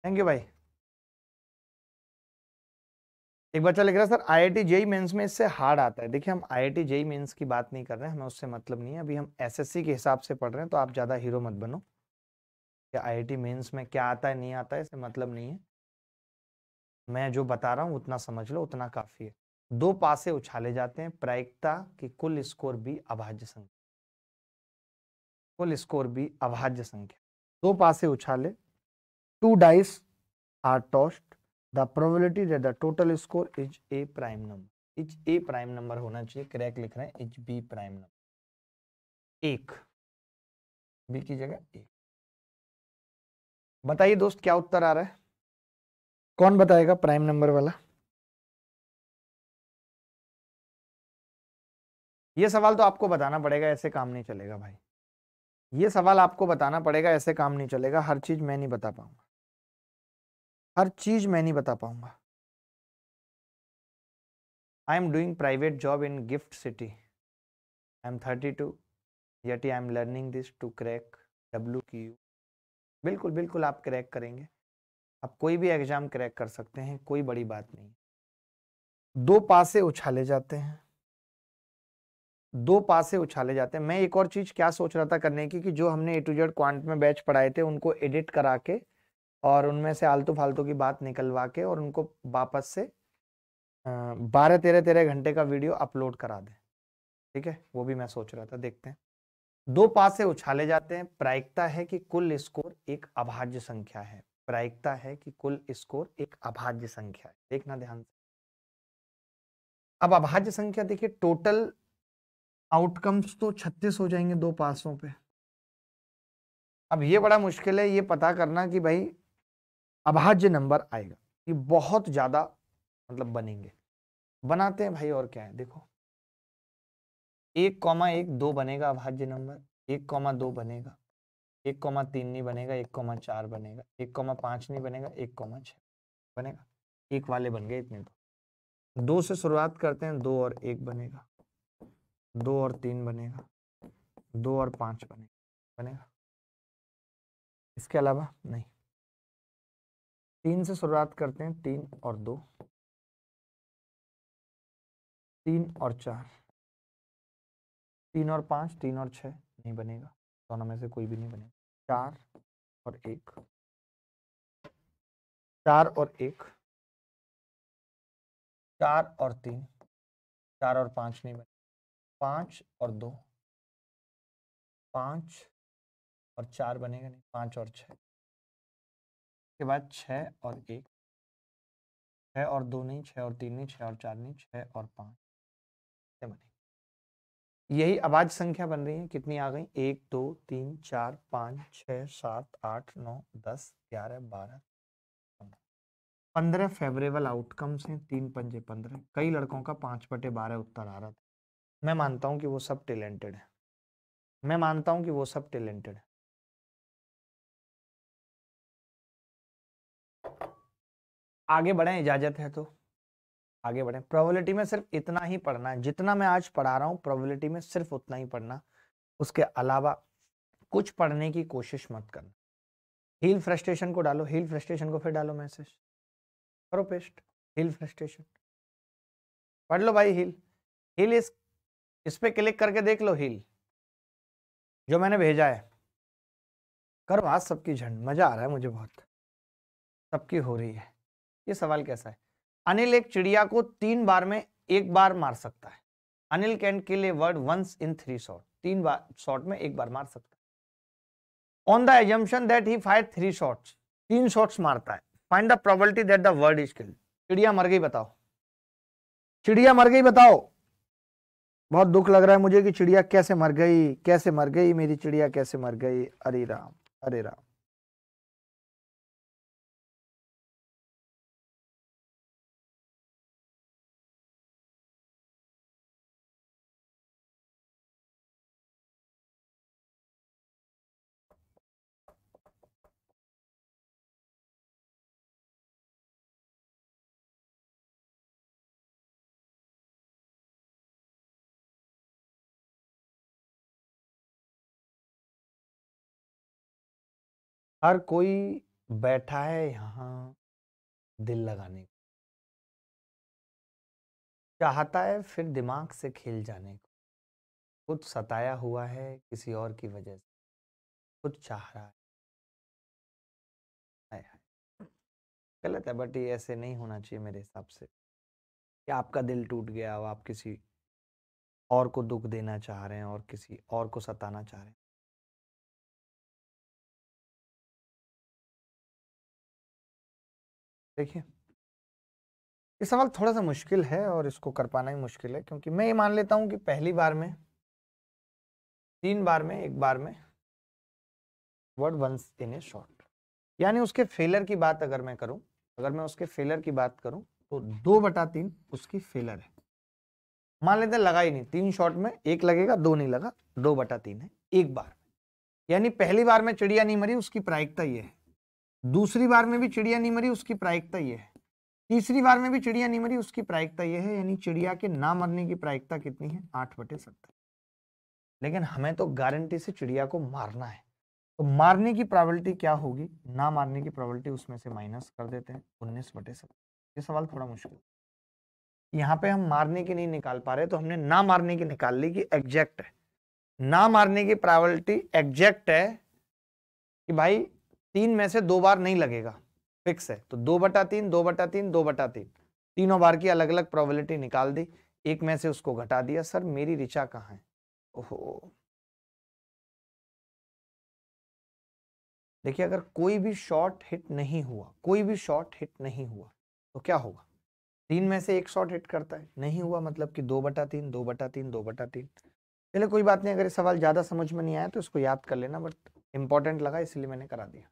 thank you भाई एक बच्चा लिख रहा है sir I I T JEE Mains में इससे हार्ड आता है देखिए हम I I T JEE Mains की बात नहीं कर रहे हैं हमें उससे मतलब नहीं है अभी हम एस एस सी के हिसाब से पढ़ रहे हैं तो आप ज़्यादा हीरो मत बनो कि आई आई टी मेन्स में क्या आता है नहीं आता है इससे मतलब नहीं है मैं जो बता रहा हूँ उतना समझ लो उतना काफ़ी है दो पासे उछाले जाते हैं प्रायिकता की कुल स्कोर भी अभाज्य संख्या कुल स्कोर भी अभाज्य संख्या दो पासे उछाले two dice are tossed the probability that the total score is a prime number is a prime number होना चाहिए क्रैक लिख रहे हैं इज बी प्राइम नंबर एक बी की जगह एक बताइए दोस्त क्या उत्तर आ रहा है कौन बताएगा प्राइम नंबर वाला ये सवाल तो आपको बताना पड़ेगा ऐसे काम नहीं चलेगा भाई ये सवाल आपको बताना पड़ेगा ऐसे काम नहीं चलेगा हर चीज मैं नहीं बता पाऊंगा हर चीज़ मैं नहीं बता पाऊंगा I am doing private job in GIFT City I am thirty two yet I am learning this to crack W की यू बिल्कुल बिल्कुल आप क्रैक करेंगे आप कोई भी एग्ज़ाम क्रैक कर सकते हैं कोई बड़ी बात नहीं दो पासे उछाले जाते हैं दो पासे उछाले जाते हैं मैं एक और चीज़ क्या सोच रहा था करने की कि जो हमने ए टू जेड क्वांट में बैच पढ़ाए थे उनको एडिट करा के और उनमें से आलतू फालतू की बात निकलवा के और उनको वापस से बारह तेरह तेरह घंटे का वीडियो अपलोड करा दें ठीक है वो भी मैं सोच रहा था देखते हैं दो पास से उछाले जाते हैं प्रायिकता है कि कुल स्कोर एक अभाज्य संख्या है प्रायिकता है कि कुल स्कोर एक अभाज्य संख्या है देखना ध्यान से अब अभाज्य संख्या देखिए टोटल आउटकम्स तो 36 हो जाएंगे दो पासों पे अब ये बड़ा मुश्किल है ये पता करना कि भाई अभाज्य नंबर आएगा ये बहुत ज़्यादा मतलब बनेंगे बनाते हैं भाई और क्या है देखो एक कॉमा एक दो बनेगा अभाज्य नंबर एक कॉमा दो बनेगा एक कॉमा तीन नहीं बनेगा एक कॉमा चार बनेगा एक कॉमा पाँच नहीं बनेगा एक कॉमा छः बनेगा एक वाले बन गए इतने दो तो। दो से शुरुआत करते हैं दो और एक बनेगा दो और तीन बनेगा दो और पाँच बनेगा बनेगा इसके अलावा नहीं तीन से शुरुआत करते हैं तीन और दो तीन और चार तीन और पांच तीन और छह नहीं बनेगा दोनों में से कोई भी नहीं बनेगा चार और एक चार और एक चार और तीन चार और पांच नहीं बनेगा पांच और दो पांच और चार बनेगा नहीं पांच और छह उसके बाद छः और एक छः और दो नहीं छः और तीन नहीं छः और चार नहीं छः और पाँच बने यही अबाज संख्या बन रही है कितनी आ गई एक दो तीन चार पाँच छः सात आठ नौ दस ग्यारह बारह पंद्रह फेवरेबल आउटकम्स हैं तीन पंजे पंद्रह कई लड़कों का पाँच बटे बारह उत्तर आ रहा था मैं मानता हूँ कि वो सब टैलेंटेड है मैं मानता हूँ कि वो सब टैलेंटेड है आगे बढ़ें इजाजत है तो आगे बढ़ें प्रोबेबिलिटी में सिर्फ इतना ही पढ़ना है जितना मैं आज पढ़ा रहा हूँ प्रोबेबिलिटी में सिर्फ उतना ही पढ़ना उसके अलावा कुछ पढ़ने की कोशिश मत करना हील फ्रस्ट्रेशन को डालो हील फ्रस्ट्रेशन को फिर डालो मैसेज करो पेस्ट हील फ्रस्ट्रेशन पढ़ लो भाई हील हील इस इस पर क्लिक करके देख लो हील जो मैंने भेजा है करो आज सबकी झंड मज़ा आ रहा है मुझे बहुत सबकी हो रही है ये सवाल कैसा है अनिल एक चिड़िया को तीन बार में एक बार मार सकता है Anil can kill a bird once in three shot तीन बार शॉट में एक बार मार सकता है on the assumption that he fire three shot तीन शॉर्ट मारता है find the probability that the bird is killed चिड़िया मर गई बताओ चिड़िया मर गई बताओ बहुत दुख लग रहा है मुझे कि चिड़िया कैसे मर गई कैसे मर गई मेरी चिड़िया कैसे मर गई अरे राम अरे राम हर कोई बैठा है यहाँ दिल लगाने को चाहता है फिर दिमाग से खेल जाने को खुद सताया हुआ है किसी और की वजह से खुद चाह रहा है गलत है बट ये ऐसे नहीं होना चाहिए मेरे हिसाब से कि आपका दिल टूट गया हो आप किसी और को दुख देना चाह रहे हैं और किसी और को सताना चाह रहे हैं देखिए ये सवाल थोड़ा सा मुश्किल है और इसको कर पाना ही मुश्किल है क्योंकि मैं ये मान लेता हूं कि पहली बार में तीन बार में एक बार में bird once in a shot यानी उसके फेलर की बात अगर मैं करूं अगर मैं उसके फेलर की बात करूं तो दो बटा तीन उसकी फेलर है मान लेते लगा ही नहीं तीन शॉट में एक लगेगा दो नहीं लगा दो बटा तीन है एक बार यानी पहली बार में चिड़िया नहीं मरी उसकी प्रायिकता ये है दूसरी बार में भी चिड़िया नहीं मरी उसकी प्रायिकता ये है तीसरी बार में भी चिड़िया नहीं मरी उसकी प्रायिकता ये है यानी चिड़िया के ना मरने की प्रायिकता कितनी है आठ बटे सत्तर लेकिन हमें तो गारंटी से चिड़िया को मारना है तो मारने की प्रॉबलिटी क्या होगी ना मारने की प्रॉबलिटी उसमें से माइनस कर देते हैं उन्नीस बटे सत्तर ये सवाल थोड़ा मुश्किल यहाँ पे हम मारने की नहीं निकाल पा रहे तो हमने ना मारने की निकाल ली कि एग्जैक्ट है ना मारने की प्रॉबलिटी एग्जैक्ट है कि भाई तीन में से दो बार नहीं लगेगा फिक्स है तो दो बटा तीन दो बटा तीन दो बटा तीन तीनों बार की अलग अलग प्रोबेबिलिटी निकाल दी एक में से उसको घटा दिया सर मेरी ऋचा कहाँ है ओहो देखिए अगर कोई भी शॉट हिट नहीं हुआ कोई भी शॉट हिट नहीं हुआ तो क्या होगा तीन में से एक शॉट हिट करता है नहीं हुआ मतलब कि दो बटा तीन दो बटा तीन दो बटा तीन चलिए कोई बात नहीं अगर ये सवाल ज़्यादा समझ में नहीं आया तो इसको याद कर लेना बट इंपॉर्टेंट लगा इसलिए मैंने करा दिया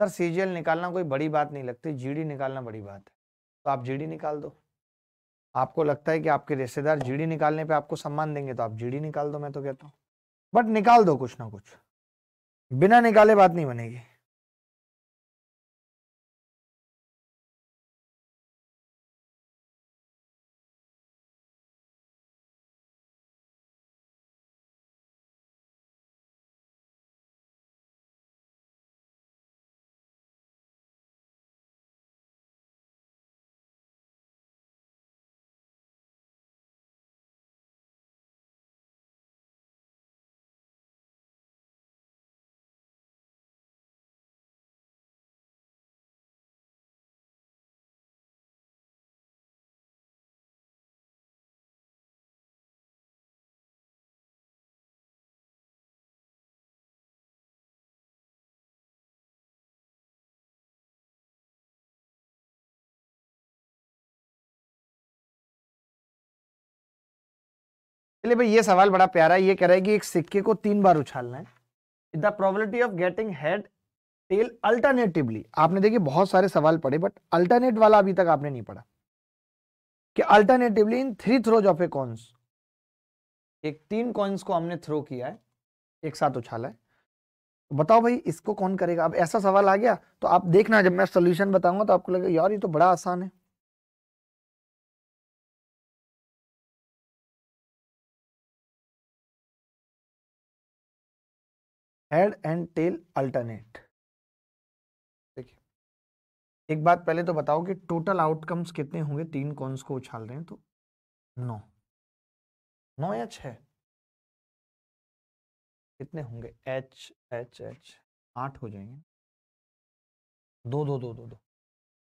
सर सीजीएल निकालना कोई बड़ी बात नहीं लगती जीडी निकालना बड़ी बात है तो आप जीडी निकाल दो आपको लगता है कि आपके रिश्तेदार जीडी निकालने पे आपको सम्मान देंगे तो आप जीडी निकाल दो मैं तो कहता हूँ बट निकाल दो कुछ ना कुछ बिना निकाले बात नहीं बनेगी चलिए भाई ये सवाल बड़ा प्यारा है ये कह रहा है कि एक सिक्के को तीन बार उछालना है the probability of getting head tail alternatively आपने देखिए बहुत सारे सवाल पढ़े बट अल्टरनेट वाला अभी तक आपने नहीं पढ़ा कि alternatively in three throws of a coin एक तीन कॉइन्स को हमने थ्रो किया है एक साथ उछाला है तो बताओ भाई इसको कौन करेगा अब ऐसा सवाल आ गया तो आप देखना जब मैं सोल्यूशन बताऊंगा तो आपको लगेगा यार ये तो बड़ा आसान है हेड एंड टेल अल्टरनेट देखिए एक बात पहले तो बताओ कि टोटल आउटकम्स कितने होंगे तीन कॉन्स को उछाल रहे हैं तो नौ नौ या छः कितने होंगे एच एच एच आठ हो जाएंगे दो दो दो दो दो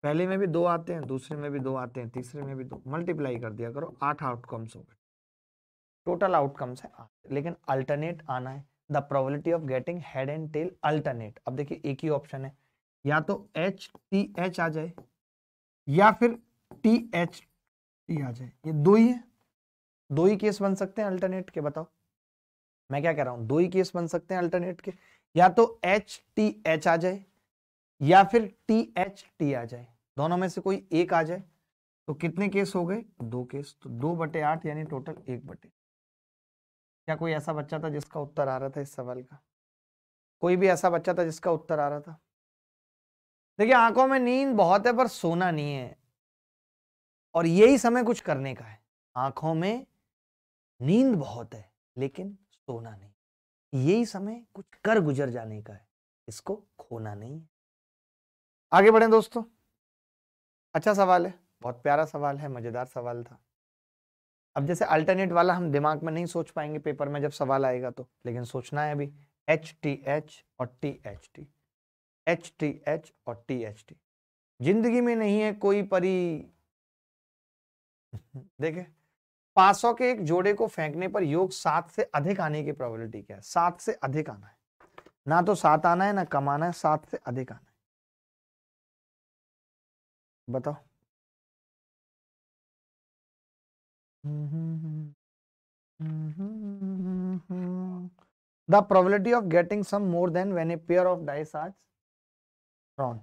पहले में भी दो आते हैं दूसरे में भी दो आते हैं तीसरे में भी दो मल्टीप्लाई कर दिया करो आठ आउटकम्स हो गए टोटल आउटकम्स है आठ लेकिन अल्टरनेट आना है the probability of getting head and tail alternate अब देखिए एक ही ऑप्शन है या तो एच टी एच आ जाए या फिर टी एच टी आ जाए ये दो ही है दो ही केस बन सकते हैं अल्टरनेट के बताओ मैं क्या कह रहा हूं दो ही केस बन सकते हैं अल्टरनेट के या तो एच टी एच आ जाए या फिर टी एच टी आ जाए दोनों में से कोई एक आ जाए तो कितने केस हो गए दो केस तो दो बटे आठ यानी टोटल एक बटे क्या कोई ऐसा बच्चा था जिसका उत्तर आ रहा था इस सवाल का कोई भी ऐसा बच्चा था जिसका उत्तर आ रहा था देखिए आंखों में नींद बहुत है पर सोना नहीं है और यही समय कुछ करने का है आंखों में नींद बहुत है लेकिन सोना नहीं यही समय कुछ कर गुजर जाने का है इसको खोना नहीं है आगे बढ़े दोस्तों अच्छा सवाल है बहुत प्यारा सवाल है मजेदार सवाल था अब जैसे अल्टरनेट वाला हम दिमाग में नहीं सोच पाएंगे पेपर में जब सवाल आएगा तो लेकिन सोचना है अभी एच टी एच और T H T H T H और टी एच टी जिंदगी में नहीं है कोई परी देखे पासों के एक जोड़े को फेंकने पर योग सात से अधिक आने की प्रोबेबिलिटी क्या है सात से अधिक आना है ना तो सात आना है ना कम आना है सात से अधिक आना है बताओ Mm-hmm. The probability of getting some more than when a pair of dice are drawn.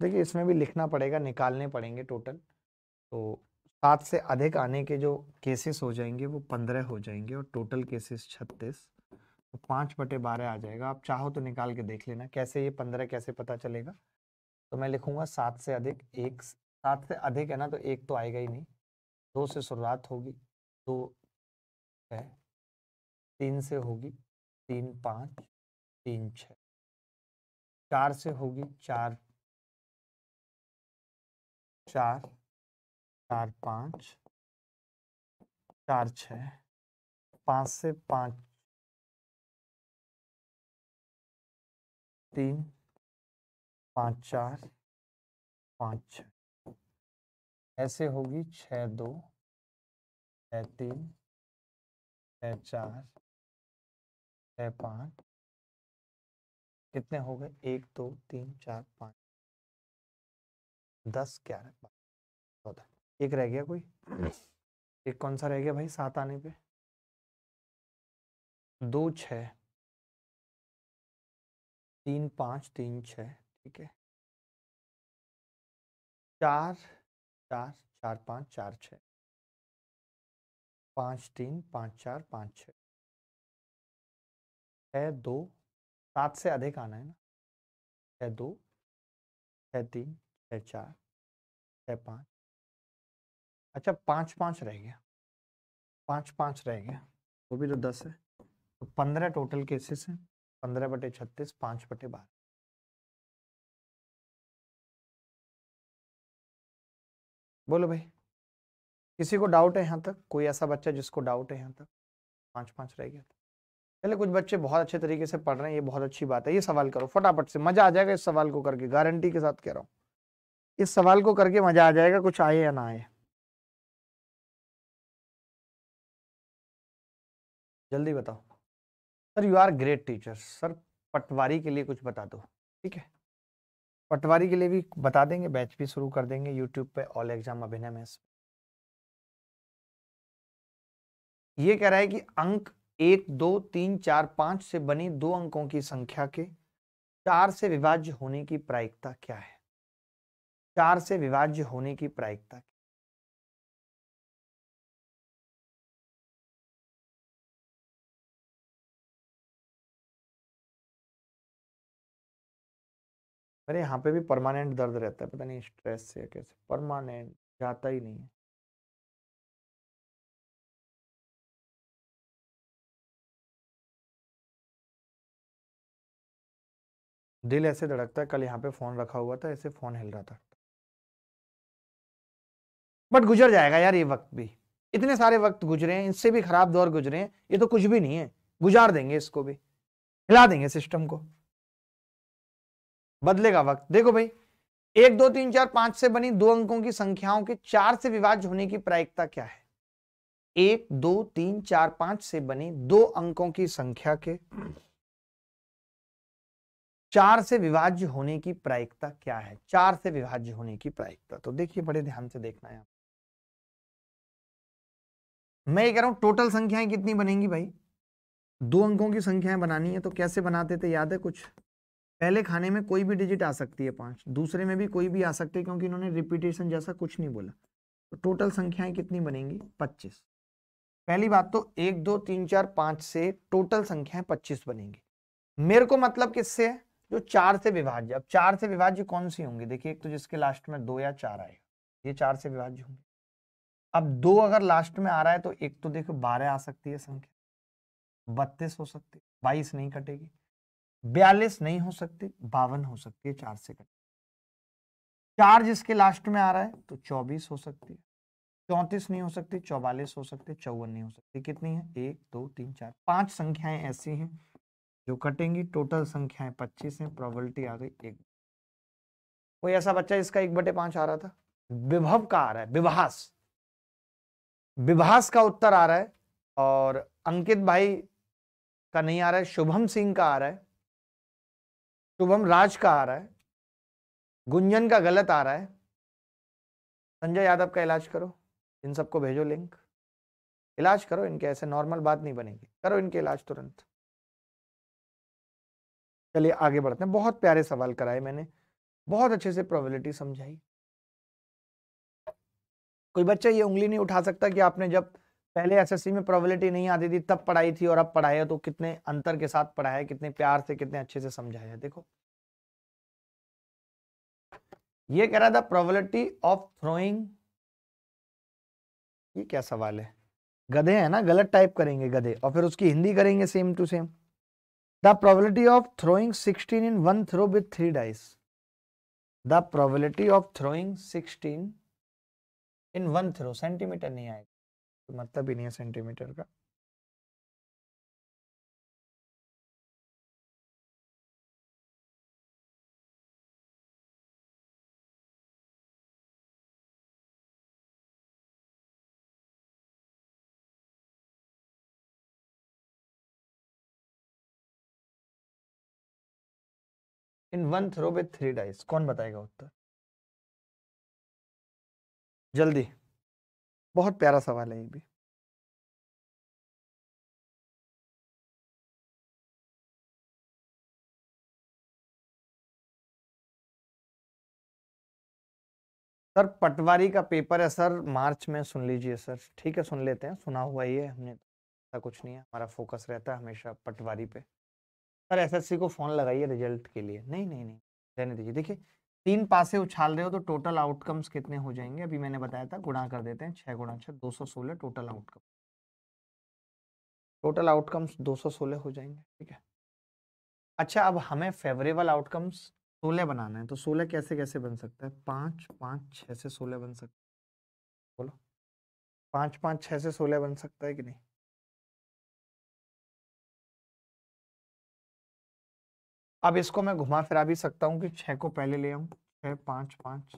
देखिए इसमें भी लिखना पड़ेगा निकालने पड़ेंगे टोटल तो सात से अधिक आने के जो केसेस हो जाएंगे वो पंद्रह हो जाएंगे और टोटल केसेस छत्तीस तो पाँच बटे बारह आ जाएगा आप चाहो तो निकाल के देख लेना कैसे ये पंद्रह कैसे पता चलेगा तो मैं लिखूंगा सात से अधिक एक सात से अधिक है ना तो एक तो आएगा ही नहीं दो से शुरुआत होगी दो है तीन से होगी तीन पाँच तीन छ चार से होगी चार चार चार पाँच चार छ पाँच से पाँच तीन पाँच चार पाँच छ ऐसे होगी छ दो तीन छ चार छ पाँच कितने हो गए एक दो तीन चार पाँच दस ग्यारह बारह चौदह एक रह गया कोई एक कौन सा रह गया भाई सात आने पे दो छः तीन पाँच तीन छः ठीक है चार चार चार पाँच चार छ पाँच तीन पाँच चार पाँच छ छः दो सात से अधिक आना है ना छः दो छः तीन छः चार छः पाँच अच्छा पाँच पाँच रह गया पाँच पाँच रह गया वो भी तो दस है तो पंद्रह टोटल केसेस हैं पंद्रह बटे छत्तीस पांच बटे बारह बोलो भाई किसी को डाउट है यहाँ तक कोई ऐसा बच्चा जिसको डाउट है यहाँ तक पांच पांच रह गया चले कुछ बच्चे बहुत अच्छे तरीके से पढ़ रहे हैं ये बहुत अच्छी बात है ये सवाल करो फटाफट से मजा आ जाएगा इस सवाल को करके गारंटी के साथ कह रहा हूँ इस सवाल को करके मजा आ जाएगा कुछ आए या ना आए जल्दी बताओ sir you are great teacher sir पटवारी के लिए कुछ बता दो ठीक है पटवारी के लिए भी बता देंगे बैच भी शुरू कर देंगे यूट्यूब पे ऑल एग्जाम अभिनय में ये कह रहा है कि अंक एक दो तीन चार पांच से बनी दो अंकों की संख्या के चार से विभाज्य होने की प्रायिकता क्या है चार से विभाज्य होने की प्रायिकता अरे यहाँ पे भी परमानेंट दर्द रहता है पता नहीं स्ट्रेस से कैसे परमानेंट जाता ही नहीं है दिल ऐसे धड़कता है कल यहाँ पे फोन रखा हुआ था ऐसे फोन हिल रहा था बट गुजर जाएगा यार ये वक्त भी इतने सारे वक्त गुजरे हैं इससे भी खराब दौर गुजरे हैं ये तो कुछ भी नहीं है गुजार देंगे इसको भी हिला देंगे सिस्टम को बदलेगा वक्त देखो भाई एक दो तीन चार पांच से बनी दो अंकों की संख्याओं के चार से विभाज्य होने की प्रायिकता क्या है एक दो तीन चार पांच से बनी दो अंकों की संख्या के चार से विभाज्य होने की प्रायिकता क्या है चार से विभाज्य होने की प्रायिकता तो देखिए बड़े ध्यान से देखना है मैं ये कह रहा हूं टोटल संख्याएं कितनी बनेंगी भाई दो अंकों की संख्याएं बनानी है तो कैसे बनाते थे याद है कुछ पहले खाने में कोई भी डिजिट आ सकती है पांच दूसरे में भी कोई भी आ सकती है क्योंकि इन्होंने रिपीटेशन जैसा कुछ नहीं बोला तो टोटल संख्याएं कितनी बनेंगी पच्चीस पहली बात तो एक दो तीन चार पांच से टोटल संख्याएं पच्चीस बनेंगी मेरे को मतलब किससे है जो चार से विभाज्य अब चार से विभाज्य कौन सी होंगे देखिए एक तो जिसके लास्ट में दो या चार आएगा ये चार से विभाज्य होंगे अब दो अगर लास्ट में आ रहा है तो एक तो देखो बारह आ सकती है संख्या बत्तीस हो सकती है बाईस नहीं कटेगी बयालीस नहीं हो सकती बावन हो सकती है चार से कट चार जिसके लास्ट में आ रहा है तो चौबीस हो सकती है चौंतीस नहीं हो सकती चौवालीस हो सकती चौवन नहीं हो सकती कितनी है एक दो तीन चार पांच संख्याएं ऐसी हैं जो कटेंगी टोटल संख्याएं पच्चीस हैं प्रोबेबिलिटी आ गई एक कोई ऐसा बच्चा इसका एक बटे पांच आ रहा था विभव का आ रहा है विभास विभास का उत्तर आ रहा है और अंकित भाई का नहीं आ रहा है शुभम सिंह का आ रहा है शुभम राज का आ रहा है गुंजन का गलत आ रहा है संजय यादव का इलाज करो इन सबको भेजो लिंक इलाज करो इनके ऐसे नॉर्मल बात नहीं बनेगी करो इनके इलाज तुरंत चलिए आगे बढ़ते हैं बहुत प्यारे सवाल कराए मैंने बहुत अच्छे से प्रोबेबिलिटी समझाई कोई बच्चा ये उंगली नहीं उठा सकता कि आपने जब पहले एसएससी में प्रोबेबिलिटी नहीं आती थी तब पढ़ाई थी और अब पढ़ाई है तो कितने अंतर के साथ पढ़ाया है कितने प्यार से कितने अच्छे से समझाया है देखो ये कह रहा था प्रोबेबिलिटी ऑफ थ्रोइंग ये क्या सवाल है गधे है ना गलत टाइप करेंगे गधे और फिर उसकी हिंदी करेंगे same to same the probability of throwing sixteen in one throw with three dice the probability of throwing sixteen in one throw centimetre नहीं आएगा तो मतलब ही नहीं है सेंटीमीटर का in one throw with three dice कौन बताएगा उत्तर जल्दी बहुत प्यारा सवाल है ये भी सर पटवारी का पेपर है सर मार्च में सुन लीजिए सर ठीक है सुन लेते हैं सुना हुआ ही है हमने ऐसा कुछ नहीं है हमारा फोकस रहता है हमेशा पटवारी पे सर एसएससी को फ़ोन लगाइए रिजल्ट के लिए नहीं नहीं नहीं रहने दीजिए देखिए तीन पासे उछाल रहे हो तो टोटल आउटकम्स कितने हो जाएंगे अभी मैंने बताया था गुणा कर देते हैं छः गुणा छः दो सौ सोलह टोटल आउटकम टोटल आउटकम्स दो सौ सोलह हो जाएंगे ठीक है अच्छा अब हमें फेवरेबल आउटकम्स सोलह बनाना है तो सोलह कैसे कैसे बन सकता है पाँच पाँच छह से सोलह बन सकता है बोलो पाँच पाँच छः से सोलह बन सकता है कि नहीं अब इसको मैं घुमा फिरा भी सकता हूँ कि छः को पहले ले आऊँ छः पाँच पाँच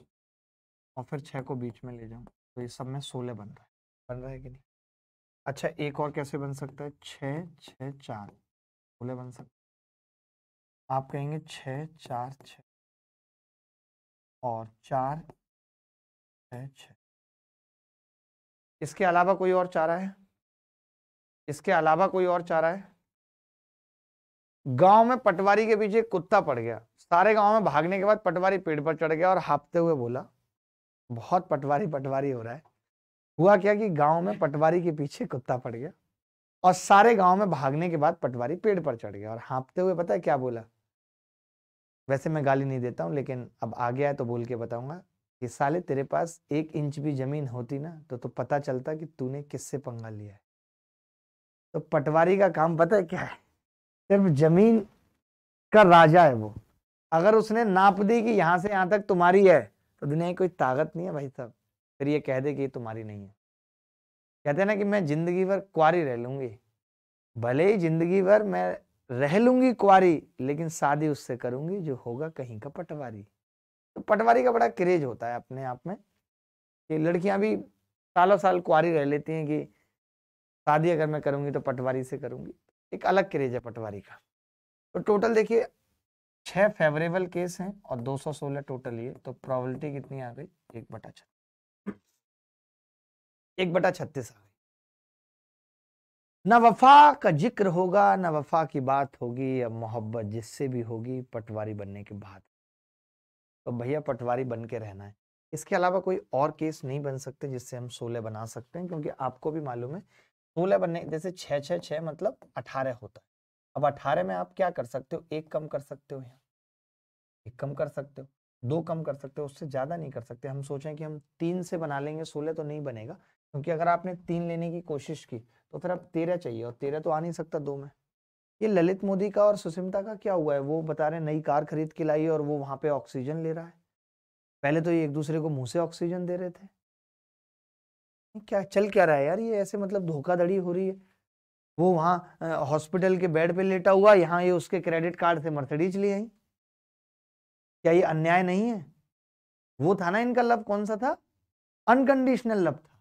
और फिर छः को बीच में ले जाऊँ तो ये सब में सोलह बन रहा है बन रहा है कि नहीं अच्छा एक और कैसे बन सकता है छः छः चार सोलह बन सकता आप कहेंगे छः चार छ और चार छ छः इसके अलावा कोई और चारा है इसके अलावा कोई और चारा है गांव में पटवारी के पीछे कुत्ता पड़ गया सारे गांव में भागने के बाद पटवारी पेड़ पर चढ़ गया और हाँपते हुए बोला बहुत पटवारी पटवारी हो रहा है हुआ क्या कि गांव में पटवारी के पीछे कुत्ता पड़ गया और सारे गांव में भागने के बाद पटवारी पेड़ पर चढ़ गया और हाँपते हुए पता है क्या बोला वैसे मैं गाली नहीं देता हूँ लेकिन अब आ गया है तो बोल के बताऊंगा कि साले तेरे पास एक इंच भी जमीन होती ना तो तो पता चलता कि तूने किससे पंगा लिया है तो पटवारी का काम पता है क्या है सिर्फ जमीन का राजा है वो अगर उसने नाप दी कि यहाँ से यहाँ तक तुम्हारी है तो दुनिया की कोई ताकत नहीं है भाई साहब फिर ये कह दे कि ये तुम्हारी नहीं है कहते हैं ना कि मैं जिंदगी भर कुआरी रह लूँगी भले ही जिंदगी भर मैं रह लूँगी कुआरी लेकिन शादी उससे करूँगी जो होगा कहीं का पटवारी तो पटवारी का बड़ा क्रेज होता है अपने आप में कि लड़कियाँ भी सालों साल कुआरी रह लेती हैं कि शादी अगर मैं करूँगी तो पटवारी से करूंगी एक अलग क्रेज है पटवारी का तो टोटल देखिए छह फेवरेबल केस हैं और 216 टोटल ये तो प्रोबेबिलिटी कितनी आ गई एक बटा छत्तीस एक बटा छत्तीस आ गई न वफा का जिक्र होगा न वफा की बात होगी या मोहब्बत जिससे भी होगी पटवारी बनने के बाद तो भैया पटवारी बन के रहना है इसके अलावा कोई और केस नहीं बन सकते जिससे हम सोलह बना सकते हैं क्योंकि आपको भी मालूम है सोलह बनने जैसे छः छः छः मतलब अठारह होता है अब अठारह में आप क्या कर सकते हो एक कम कर सकते हो यहाँ एक कम कर सकते हो दो कम कर सकते हो उससे ज़्यादा नहीं कर सकते हम सोचें कि हम तीन से बना लेंगे सोलह तो नहीं बनेगा क्योंकि अगर आपने तीन लेने की कोशिश की तो फिर आप तेरह चाहिए और तेरह तो आ नहीं सकता दो में ये ललित मोदी का और सुषमता का क्या हुआ है वो बता रहे नई कार खरीद के लाई और वो वहाँ पे ऑक्सीजन ले रहा है पहले तो ये एक दूसरे को मुंह से ऑक्सीजन दे रहे थे क्या चल क्या रहा है यार ये ऐसे मतलब धोखाधड़ी हो रही है वो वहाँ हॉस्पिटल के बेड पे लेटा हुआ यहाँ ये उसके क्रेडिट कार्ड से मर्सिडीज ली आई क्या ये अन्याय नहीं है वो था ना इनका लव कौन सा था अनकंडीशनल लव था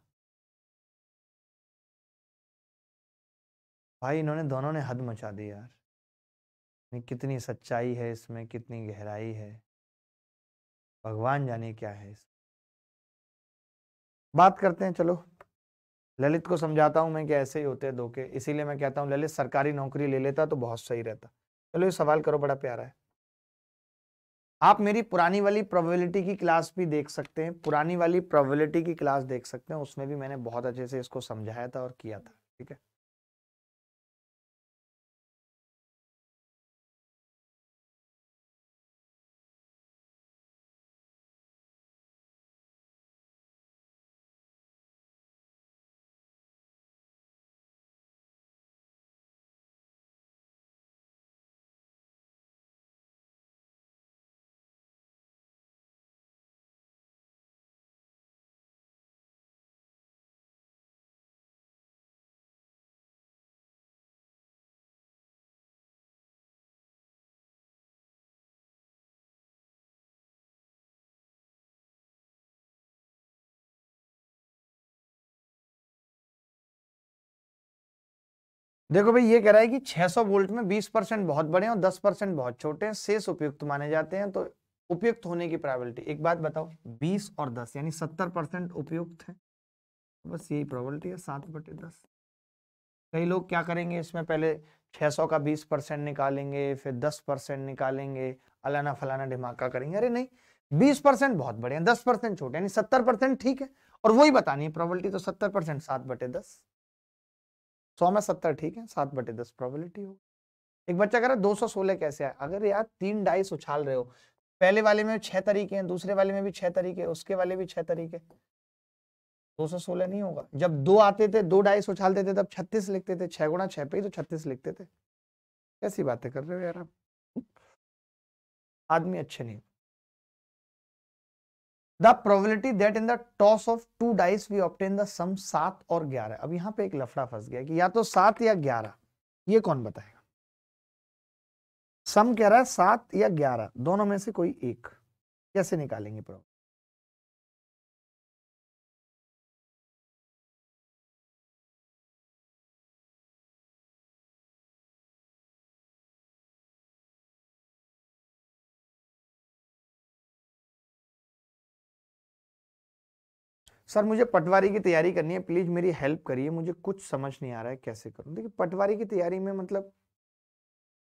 भाई इन्होंने दोनों ने हद मचा दी यार कितनी सच्चाई है इसमें कितनी गहराई है भगवान जाने क्या है इसमें बात करते हैं चलो ललित को समझाता हूं मैं कि ऐसे ही होते हैं धोखे इसीलिए मैं कहता हूं ललित सरकारी नौकरी ले लेता तो बहुत सही रहता चलो ये सवाल करो बड़ा प्यारा है आप मेरी पुरानी वाली प्रोबेबिलिटी की क्लास भी देख सकते हैं पुरानी वाली प्रोबेबिलिटी की क्लास देख सकते हैं उसमें भी मैंने बहुत अच्छे से इसको समझाया था और किया था ठीक है देखो भाई ये कह रहा है कि 600 वोल्ट में 20 परसेंट बहुत बड़े और 10 परसेंट बहुत छोटे हैं शेष उपयुक्त माने जाते हैं तो उपयुक्त होने की प्रायोबिलिटी एक बात बताओ 20 और 10 यानी 70 परसेंट उपयुक्त है बस यही प्रोबेबिलिटी है सात बटे दस कई लोग क्या करेंगे इसमें पहले 600 का 20 परसेंट निकालेंगे फिर 10 परसेंट निकालेंगे अलाना फलाना धमाका करेंगे अरे नहीं बीस परसेंट बहुत बड़े हैं दस परसेंट छोटे यानी सत्तर परसेंट ठीक है और वही बतानी है प्रॉबलिटी तो सत्तर परसेंट सात बटे दस सौ में सत्तर ठीक है सात बटे दस प्रॉबिलिटी होगी एक बच्चा कह रहा है दो सौ सोलह कैसे आए अगर यार तीन डाइस उछाल रहे हो पहले वाले में छह तरीके हैं दूसरे वाले में भी छह तरीके उसके वाले भी छह तरीके दो सौ सोलह नहीं होगा जब दो आते थे दो डाइस उछालते थे तब छत्तीस लिखते थे छह गुणा छह पे ही तो छत्तीस लिखते थे कैसी बातें कर रहे हो यार आप आदमी अच्छे नहीं the probability that in the toss of two dice we obtain the sum सात और ग्यारह अब यहां पे एक लफड़ा फंस गया कि या तो सात या ग्यारह ये कौन बताएगा सम कह रहा है सात या ग्यारह दोनों में से कोई एक कैसे निकालेंगे प्रॉब्लम सर मुझे पटवारी की तैयारी करनी है प्लीज मेरी हेल्प करिए मुझे कुछ समझ नहीं आ रहा है कैसे करूं देखिए पटवारी की तैयारी में मतलब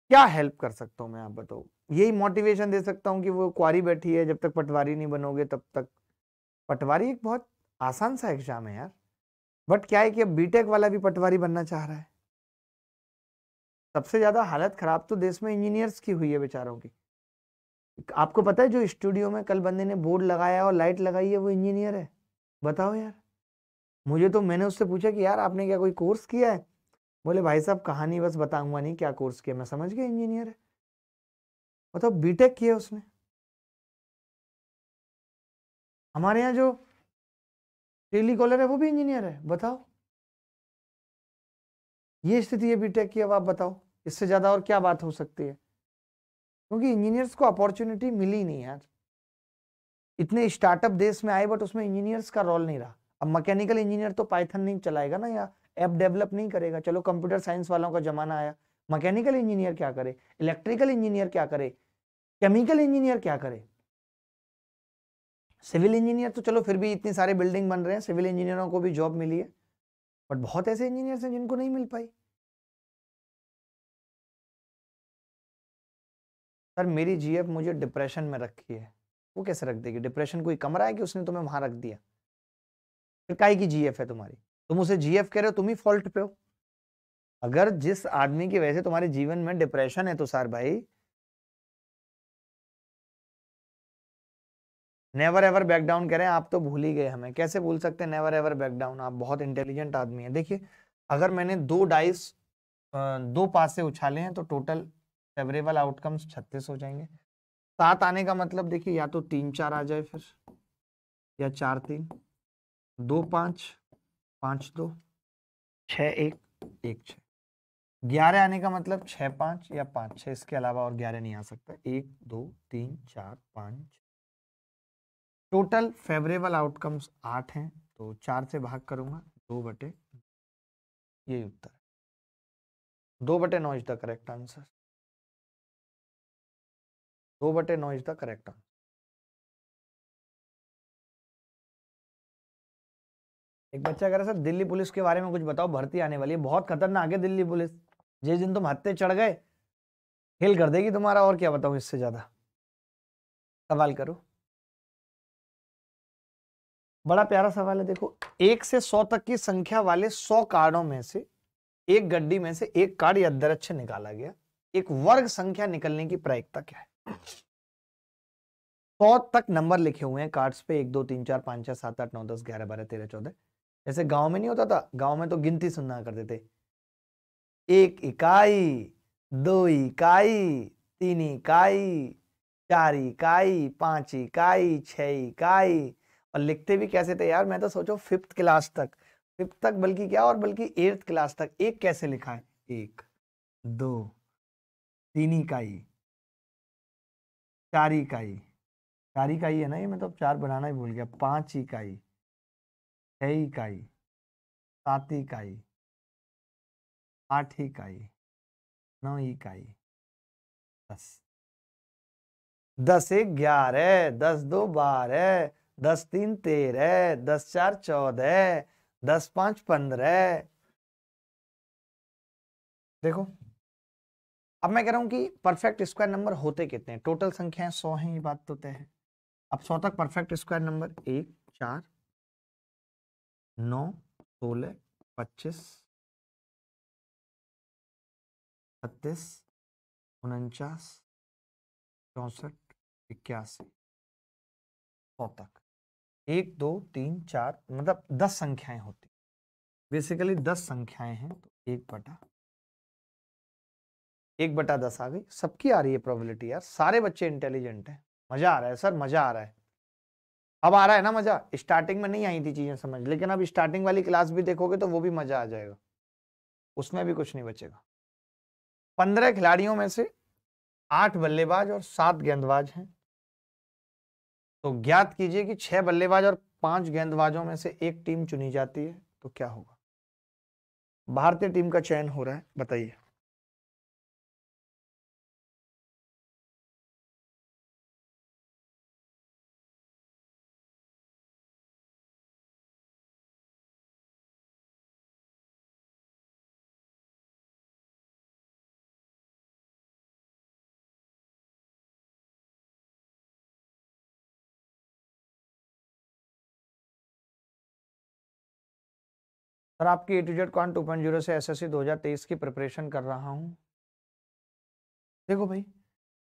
क्या हेल्प कर सकता हूँ मैं आप बताओ यही मोटिवेशन दे सकता हूँ कि वो क्वारी बैठी है जब तक पटवारी नहीं बनोगे तब तक पटवारी एक बहुत आसान सा एग्जाम है यार बट क्या है कि अब बीटेक वाला भी पटवारी बनना चाह रहा है सबसे ज्यादा हालत खराब तो देश में इंजीनियर्स की हुई है बेचारों की आपको पता है जो स्टूडियो में कल बंदे ने बोर्ड लगाया और लाइट लगाई है वो इंजीनियर है बताओ यार मुझे तो मैंने उससे पूछा कि यार आपने क्या कोई कोर्स किया है बोले भाई साहब कहानी बस बताऊंगा नहीं क्या कोर्स किया मैं समझ गया इंजीनियर है बताओ मतलब बीटेक किया उसने हमारे यहाँ जो टेली कॉलर है वो भी इंजीनियर है बताओ ये स्थिति है बीटेक की अब आप बताओ इससे ज़्यादा और क्या बात हो सकती है क्योंकि इंजीनियर्स को अपॉर्चुनिटी मिली नहीं यार इतने स्टार्टअप देश में आए बट उसमें इंजीनियर्स का रोल नहीं रहा अब मैकेनिकल इंजीनियर तो पाइथन नहीं चलाएगा ना या ऐप डेवलप नहीं करेगा चलो कंप्यूटर साइंस वालों का जमाना आया मैकेनिकल इंजीनियर क्या करे इलेक्ट्रिकल इंजीनियर क्या करे केमिकल इंजीनियर क्या करे सिविल इंजीनियर तो चलो फिर भी इतनी सारे बिल्डिंग बन रहे हैं सिविल इंजीनियरों को भी जॉब मिली है बट बहुत ऐसे इंजीनियर्स हैं जिनको नहीं मिल पाई सर मेरी जीएफ मुझे डिप्रेशन में रखी है वो कैसे रख देगी डिप्रेशन कोई कमरा है कि उसने तुम्हें वहां रख दिया फिर काय की जीएफ है तुम्हारी तुम उसे जीएफ कह रहे हो तुम ही फॉल्ट पे हो अगर जिस आदमी की वजह से तुम्हारे जीवन में डिप्रेशन है तो सार भाई नेवर एवर बैक डाउन हैं आप तो भूल ही गए हमें कैसे भूल सकते हैं नेवर एवर बैक डाउन आप बहुत इंटेलिजेंट आदमी है देखिए अगर मैंने दो डाइस दो पास से उछाले हैं तो टोटल फेवरेबल आउटकम्स छत्तीस हो जाएंगे सात आने का मतलब देखिए या तो तीन चार आ जाए फिर या चार तीन दो पाँच पांच दो छ एक एक छ ग्यारह आने का मतलब छः पाँच या पाँच छह इसके अलावा और ग्यारह नहीं आ सकता एक दो तीन चार पाँच टोटल फेवरेबल आउटकम्स आठ हैं तो चार से भाग करूंगा दो बटे यही उत्तर दो बटे नौ इज द करेक्ट आंसर दो बटे नौ इज द करेक्ट आंसर एक बच्चा कह रहा है सर दिल्ली पुलिस के बारे में कुछ बताओ भर्ती आने वाली है बहुत खतरनाक है दिल्ली पुलिस जिस दिन तुम हत्ते चढ़ गए हिल कर देगी तुम्हारा और क्या बताऊं इससे ज्यादा सवाल करो बड़ा प्यारा सवाल है देखो एक से सौ तक की संख्या वाले सौ कार्डों में से एक गड्डी में से एक कार्ड या अध्यक्ष निकाला गया एक वर्ग संख्या निकलने की प्रायिकता क्या है सौ तक नंबर लिखे हुए हैं कार्ड्स पे एक दो तीन चार पाँच छः सात आठ नौ दस ग्यारह बारह तेरह चौदह जैसे गांव में नहीं होता था गांव में तो गिनती सुनना करते थे एक इकाई दो इकाई तीन इकाई चार इकाई पांच इकाई छ इकाई और लिखते भी कैसे थे यार मैं तो सोचो फिफ्थ क्लास तक फिफ्थ तक बल्कि क्या और बल्कि एट्थ क्लास तक एक कैसे लिखा है एक दो तीन इकाई चार इकाई चार इकाई है ना ये मैं तो चार बनाना ही भूल गया पांच इकाई छः इकाई सात इकाई आठ इकाई नौ इकाई दस दस एक ग्यारह दस दो बारह दस तीन तेरह दस चार चौदह दस पांच पंद्रह देखो अब मैं कह रहा हूँ कि परफेक्ट स्क्वायर नंबर होते कितने हैं टोटल संख्याएं सौ हैं ये बात तो तय है अब सौ तक परफेक्ट स्क्वायर नंबर एक चार नौ सोलह पच्चीस छत्तीस उनचास चौसठ इक्यासी सौ तक एक दो तीन चार मतलब दस संख्याएं होती बेसिकली दस संख्याएं हैं तो एक बटा एक बटा दस आ गई सबकी आ रही है प्रोबेबिलिटी यार सारे बच्चे इंटेलिजेंट हैं मजा आ रहा है सर मजा आ रहा है अब आ रहा है ना मजा स्टार्टिंग में नहीं आई थी चीजें समझ लेकिन अब स्टार्टिंग वाली क्लास भी देखोगे तो वो भी मजा आ जाएगा उसमें भी कुछ नहीं बचेगा पंद्रह खिलाड़ियों में से आठ बल्लेबाज और सात गेंदबाज हैं तो ज्ञात कीजिए कि छह बल्लेबाज और पांच गेंदबाजों में से एक टीम चुनी जाती है तो क्या होगा भारतीय टीम का चयन हो रहा है बताइए सर आपकी A to Z quant two point zero से एस एस सी दो हज़ार तेईस की प्रिपरेशन कर रहा हूँ देखो भाई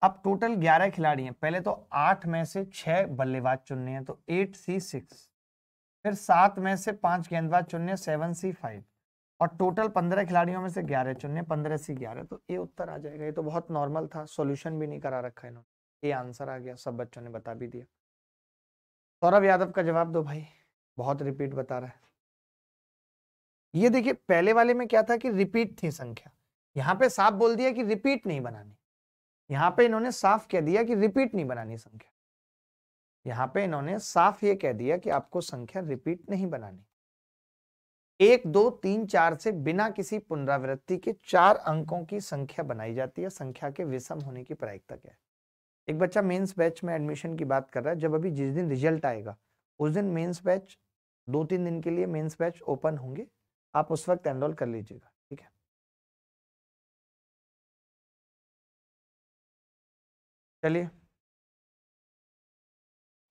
अब टोटल ग्यारह खिलाड़ी हैं पहले तो आठ में से छह बल्लेबाज चुनने हैं तो एट सी सिक्स फिर सात में से पांच गेंदबाज चुनने सेवन सी फाइव और टोटल पंद्रह खिलाड़ियों में से ग्यारह चुनने पंद्रह सी ग्यारह तो ये उत्तर आ जाएगा ये तो बहुत नॉर्मल था सॉल्यूशन भी नहीं करा रखा इन्होंने ये आंसर आ गया सब बच्चों ने बता भी दिया सौरभ यादव का जवाब दो भाई बहुत रिपीट बता रहा है ये देखिए पहले वाले में क्या था कि रिपीट थी संख्या यहाँ पे साफ बोल दिया कि रिपीट नहीं बनानी यहाँ पे इन्होंने साफ कह दिया कि रिपीट नहीं बनानी संख्या यहाँ पे इन्होंने साफ ये कह दिया कि आपको संख्या रिपीट नहीं बनानी एक दो तीन चार से बिना किसी पुनरावृत्ति के चार अंकों की संख्या बनाई जाती है संख्या के विषम होने की प्रायिकता क्या है एक बच्चा मेंस बैच में एडमिशन की बात कर रहा है जब अभी जिस दिन रिजल्ट आएगा उस दिन मेंस बैच दो तीन दिन के लिए मेंस बैच ओपन होंगे आप उस वक्त एनरोल कर लीजिएगा ठीक है चलिए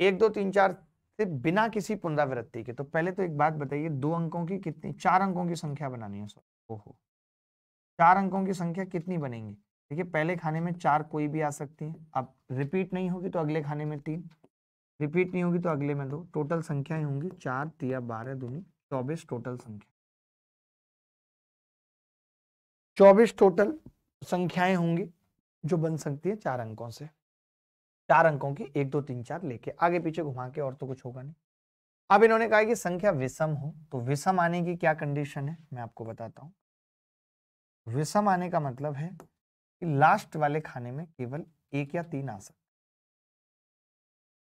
एक दो तीन चार से बिना किसी पुनरावृत्ति के तो पहले तो एक बात बताइए दो अंकों की कितनी चार अंकों की संख्या बनानी है ओहो चार अंकों की संख्या कितनी बनेंगी देखिए पहले खाने में चार कोई भी आ सकती है अब रिपीट नहीं होगी तो अगले खाने में तीन रिपीट नहीं होगी तो अगले में दो टोटल संख्याएं होंगी चार तिया बारह दूनी चौबीस टोटल संख्या चौबीस टोटल संख्याएं होंगी जो बन सकती है चार अंकों से चार अंकों की एक दो तीन चार लेके आगे पीछे घुमा के और तो कुछ होगा नहीं अब इन्होंने कहा कि संख्या विषम हो तो विषम आने की क्या कंडीशन है मैं आपको बताता हूं विषम आने का मतलब है कि लास्ट वाले खाने में केवल एक या तीन आ सकते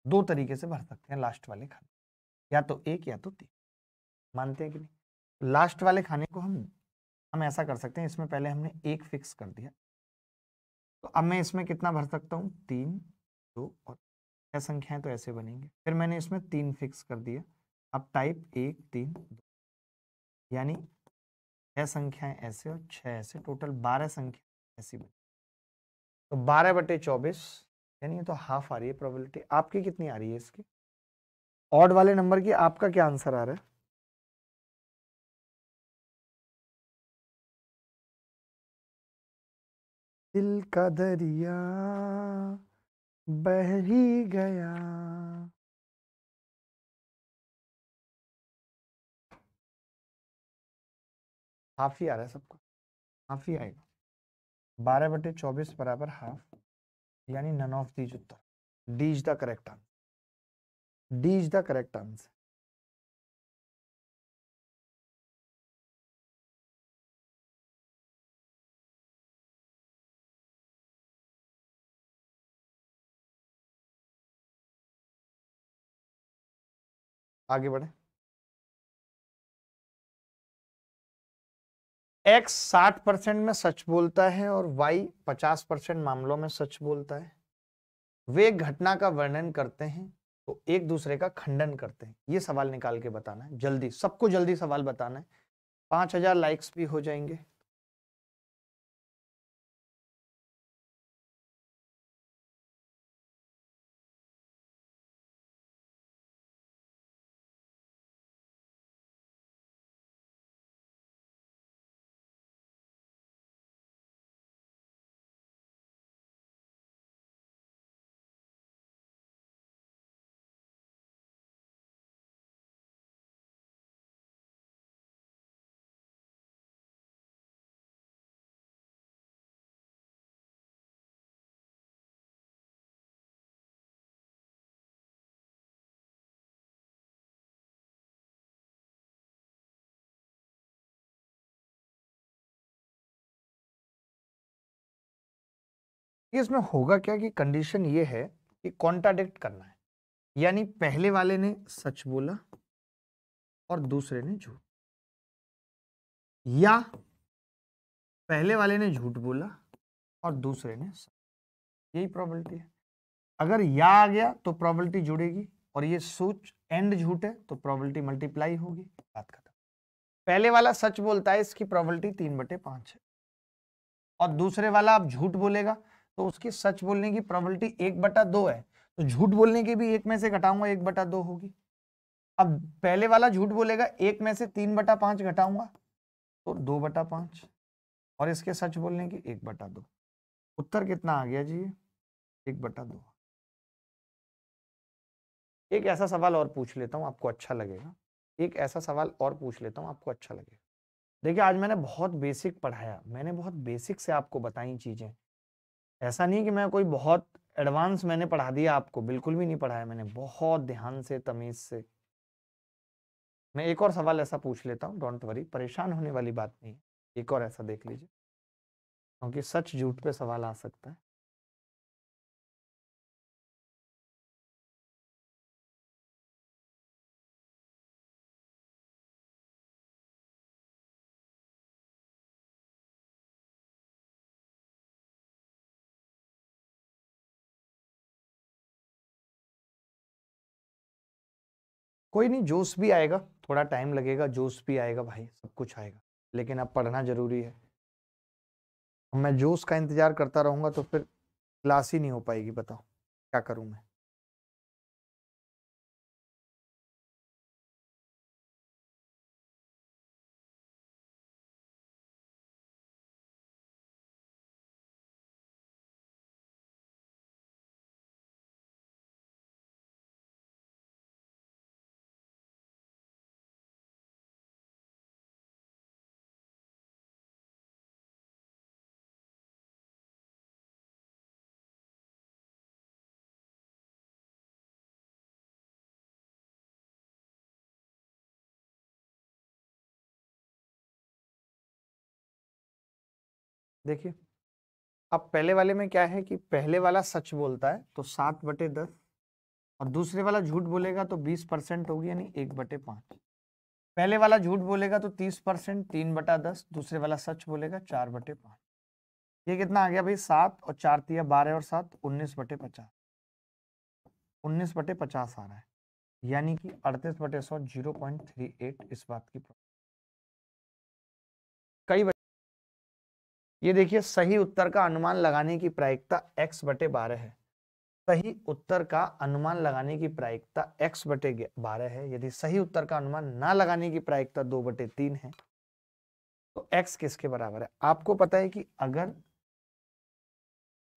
दो तरीके से भर सकते हैं लास्ट वाले खाने या तो एक या तो तीन मानते हैं कि नहीं लास्ट वाले खाने को हम हम ऐसा कर सकते हैं इसमें पहले हमने एक फिक्स कर दिया तो अब मैं इसमें कितना भर सकता हूँ तीन दो और छः संख्याएं तो ऐसे बनेंगे फिर मैंने इसमें तीन फिक्स कर दिया अब टाइप एक तीन दो यानी छः संख्याएं ऐसे और छः ऐसे टोटल बारह संख्या ऐसी बनी तो बारह बटे चौबीस यानी ये तो हाफ आ रही है प्रोबेबिलिटी आपकी कितनी आ रही है इसकी ऑड वाले नंबर की आपका क्या आंसर आ रहा है दिल का दरिया बह ही गया हाफ ही आ रहा है सबको हाफ ही आएगा बारह बटे चौबीस बराबर हाफ यानी नन ऑफ दीज उत्तर D is the correct answer D is the correct answer आगे बढ़े एक्स साठ परसेंट में सच बोलता है और वाई पचास परसेंट मामलों में सच बोलता है वे घटना का वर्णन करते हैं तो एक दूसरे का खंडन करते हैं ये सवाल निकाल के बताना है जल्दी सबको जल्दी सवाल बताना है पांच हजार लाइक्स भी हो जाएंगे इसमें होगा क्या कि कंडीशन ये है कि कॉन्ट्राडिक्ट करना है यानी पहले वाले ने सच बोला और दूसरे ने झूठ या पहले वाले ने झूठ बोला और दूसरे ने सच यही प्रॉबलिटी है अगर या आ गया तो प्रॉबलिटी जुड़ेगी और ये सोच एंड झूठ है तो प्रॉबलिटी मल्टीप्लाई होगी बात खत्म पहले वाला सच बोलता है इसकी प्रॉबलिटी तीन बटे पांच है और दूसरे वाला आप झूठ बोलेगा तो उसके सच बोलने की प्रॉबलिटी एक बटा दो है तो झूठ बोलने की भी एक में से घटाऊंगा एक बटा दो होगी अब पहले वाला झूठ बोलेगा एक में से तीन बटा पांच घटाऊंगा तो दो बटा पांच और इसके सच बोलने की एक बटा दो उत्तर कितना आ गया जी एक बटा दो एक ऐसा सवाल और पूछ लेता हूँ आपको अच्छा लगेगा एक ऐसा सवाल और पूछ लेता हूँ आपको अच्छा लगेगा देखिए आज मैंने बहुत बेसिक पढ़ाया मैंने बहुत बेसिक से आपको बताई चीज़ें ऐसा नहीं कि मैं कोई बहुत एडवांस मैंने पढ़ा दिया आपको बिल्कुल भी नहीं पढ़ाया मैंने बहुत ध्यान से तमीज से मैं एक और सवाल ऐसा पूछ लेता हूँ डोंट वरी परेशान होने वाली बात नहीं है एक और ऐसा देख लीजिए क्योंकि सच झूठ पे सवाल आ सकता है कोई नहीं जोश भी आएगा थोड़ा टाइम लगेगा जोश भी आएगा भाई सब कुछ आएगा लेकिन अब पढ़ना जरूरी है मैं जोश का इंतज़ार करता रहूंगा तो फिर क्लास ही नहीं हो पाएगी बताओ क्या करूं मैं देखिए अब पहले वाले में क्या है कि पहले वाला सच बोलता है तो सात बटे दस और दूसरे वाला झूठ बोलेगा तो बीस परसेंट होगी यानी एक बटे पांच पहले वाला झूठ बोलेगा तो तीस परसेंट तीन बटा दस दूसरे वाला सच बोलेगा चार बटे पांच ये कितना आ गया भाई सात और चार तीन बारह और सात उन्नीस बटे पचास उन्नीस बटे पचास आ रहा है यानी कि अड़तीस बटे सौ जीरो पॉइंट थ्री एट इस बात की ये देखिए सही उत्तर का अनुमान लगाने की प्रायिकता x बटे बारह है सही उत्तर का अनुमान लगाने की प्रायिकता x बटे बारह है यदि सही उत्तर का अनुमान ना लगाने की प्रायिकता दो बटे तीन है तो x किसके बराबर है आपको पता है कि अगर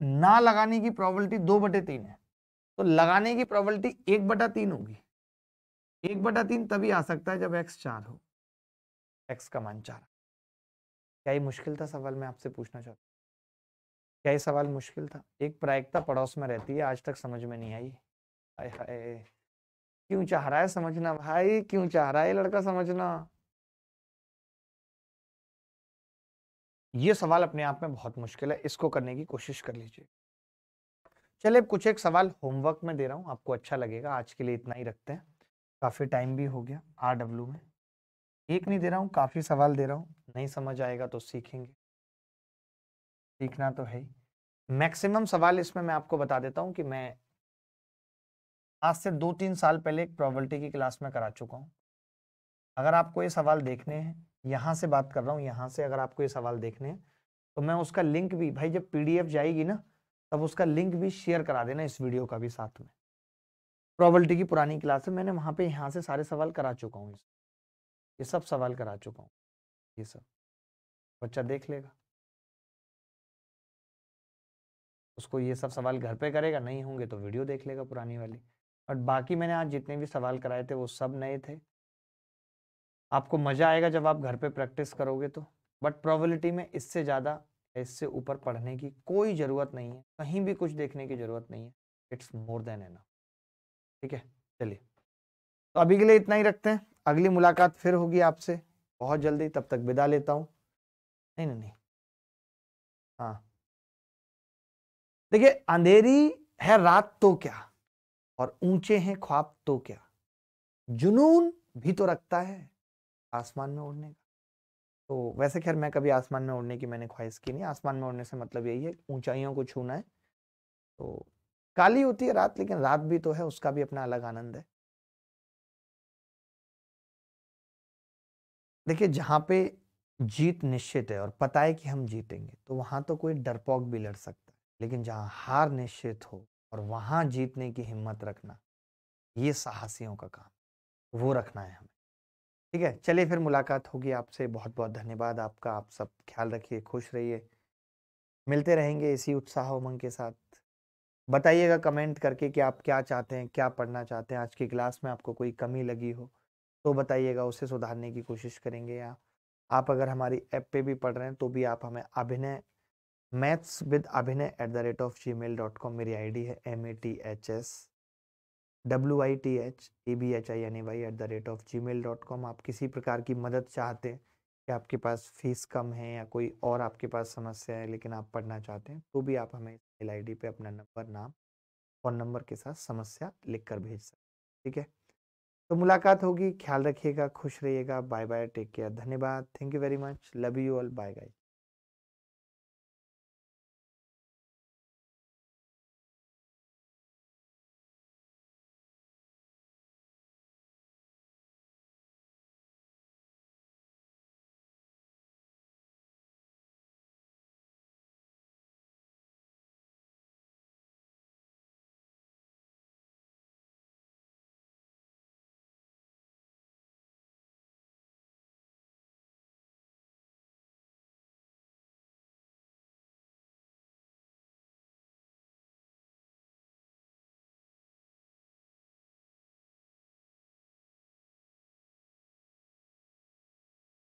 ना लगाने की प्रोबेबिलिटी दो बटे तीन है तो लगाने की प्रोबेबिलिटी एक बटा तीन होगी एक बटा तीन तभी आ सकता है जब x चार हो x का मान चार क्या ये मुश्किल था सवाल मैं आपसे पूछना चाहता हूँ क्या ये सवाल मुश्किल था एक प्रायिकता पड़ोस में रहती है आज तक समझ में नहीं आई क्यों चाह रहा है समझना भाई क्यों चाह रहा है लड़का समझना ये सवाल अपने आप में बहुत मुश्किल है इसको करने की कोशिश कर लीजिए चलिए कुछ एक सवाल होमवर्क में दे रहा हूँ आपको अच्छा लगेगा आज के लिए इतना ही रखते हैं काफ़ी टाइम भी हो गया आर में एक नहीं दे रहा हूँ काफ़ी सवाल दे रहा हूँ नहीं समझ आएगा तो सीखेंगे सीखना तो है ही मैक्सिमम सवाल इसमें मैं आपको बता देता हूँ कि मैं आज से दो तीन साल पहले एक प्रॉबलिटी की क्लास में करा चुका हूँ अगर आपको ये सवाल देखने हैं यहाँ से बात कर रहा हूँ यहाँ से अगर आपको ये सवाल देखने हैं तो मैं उसका लिंक भी भाई जब पी जाएगी ना तब उसका लिंक भी शेयर करा देना इस वीडियो का भी साथ में प्रॉबलिटी की पुरानी क्लास है मैंने वहाँ पे यहाँ से सारे सवाल करा चुका हूँ ये सब सवाल करा चुका हूँ ये सब बच्चा देख लेगा उसको ये सब सवाल घर पे करेगा नहीं होंगे तो वीडियो देख लेगा पुरानी वाली और बाकी मैंने आज जितने भी सवाल कराए थे वो सब नए थे आपको मज़ा आएगा जब आप घर पे प्रैक्टिस करोगे तो बट प्रोबेबिलिटी में इससे ज़्यादा इससे ऊपर पढ़ने की कोई ज़रूरत नहीं है कहीं भी कुछ देखने की ज़रूरत नहीं है इट्स मोर देन एना ठीक है चलिए तो अभी के लिए इतना ही रखते हैं अगली मुलाकात फिर होगी आपसे बहुत जल्दी तब तक विदा लेता हूँ नहीं नहीं नहीं हाँ देखिए अंधेरी है रात तो क्या और ऊंचे हैं ख्वाब तो क्या जुनून भी तो रखता है आसमान में उड़ने का तो वैसे खैर मैं कभी आसमान में उड़ने की मैंने ख्वाहिश की नहीं आसमान में उड़ने से मतलब यही है ऊंचाइयों को छूना है तो काली होती है रात लेकिन रात भी तो है उसका भी अपना अलग आनंद है देखिए जहाँ पे जीत निश्चित है और पता है कि हम जीतेंगे तो वहाँ तो कोई डरपोक भी लड़ सकता है लेकिन जहाँ हार निश्चित हो और वहाँ जीतने की हिम्मत रखना ये साहसियों का काम वो रखना है हमें ठीक है चलिए फिर मुलाकात होगी आपसे बहुत बहुत धन्यवाद आपका आप सब ख्याल रखिए खुश रहिए मिलते रहेंगे इसी उत्साह उमंग के साथ बताइएगा कमेंट करके कि आप क्या चाहते हैं क्या पढ़ना चाहते हैं आज की क्लास में आपको कोई कमी लगी हो तो बताइएगा उसे सुधारने की कोशिश करेंगे या आप अगर हमारी ऐप पे भी पढ़ रहे हैं तो भी आप हमें Abhinay maths with Abhinay at the rate of Gmail dot com मेरी डी है M A T H S W I T H A B H I N A Y at the rate of Gmail dot com आप किसी प्रकार की मदद चाहते हैं कि आपके पास फीस कम है या कोई और आपके पास समस्या है लेकिन आप पढ़ना चाहते हैं तो भी आप हमें मेल आई डी पर अपना नंबर नाम फ़ोन नंबर के साथ समस्या लिख कर भेज सकते ठीक है तो मुलाकात होगी ख्याल रखिएगा खुश रहिएगा बाय बाय टेक केयर धन्यवाद thank you very much love you all bye bye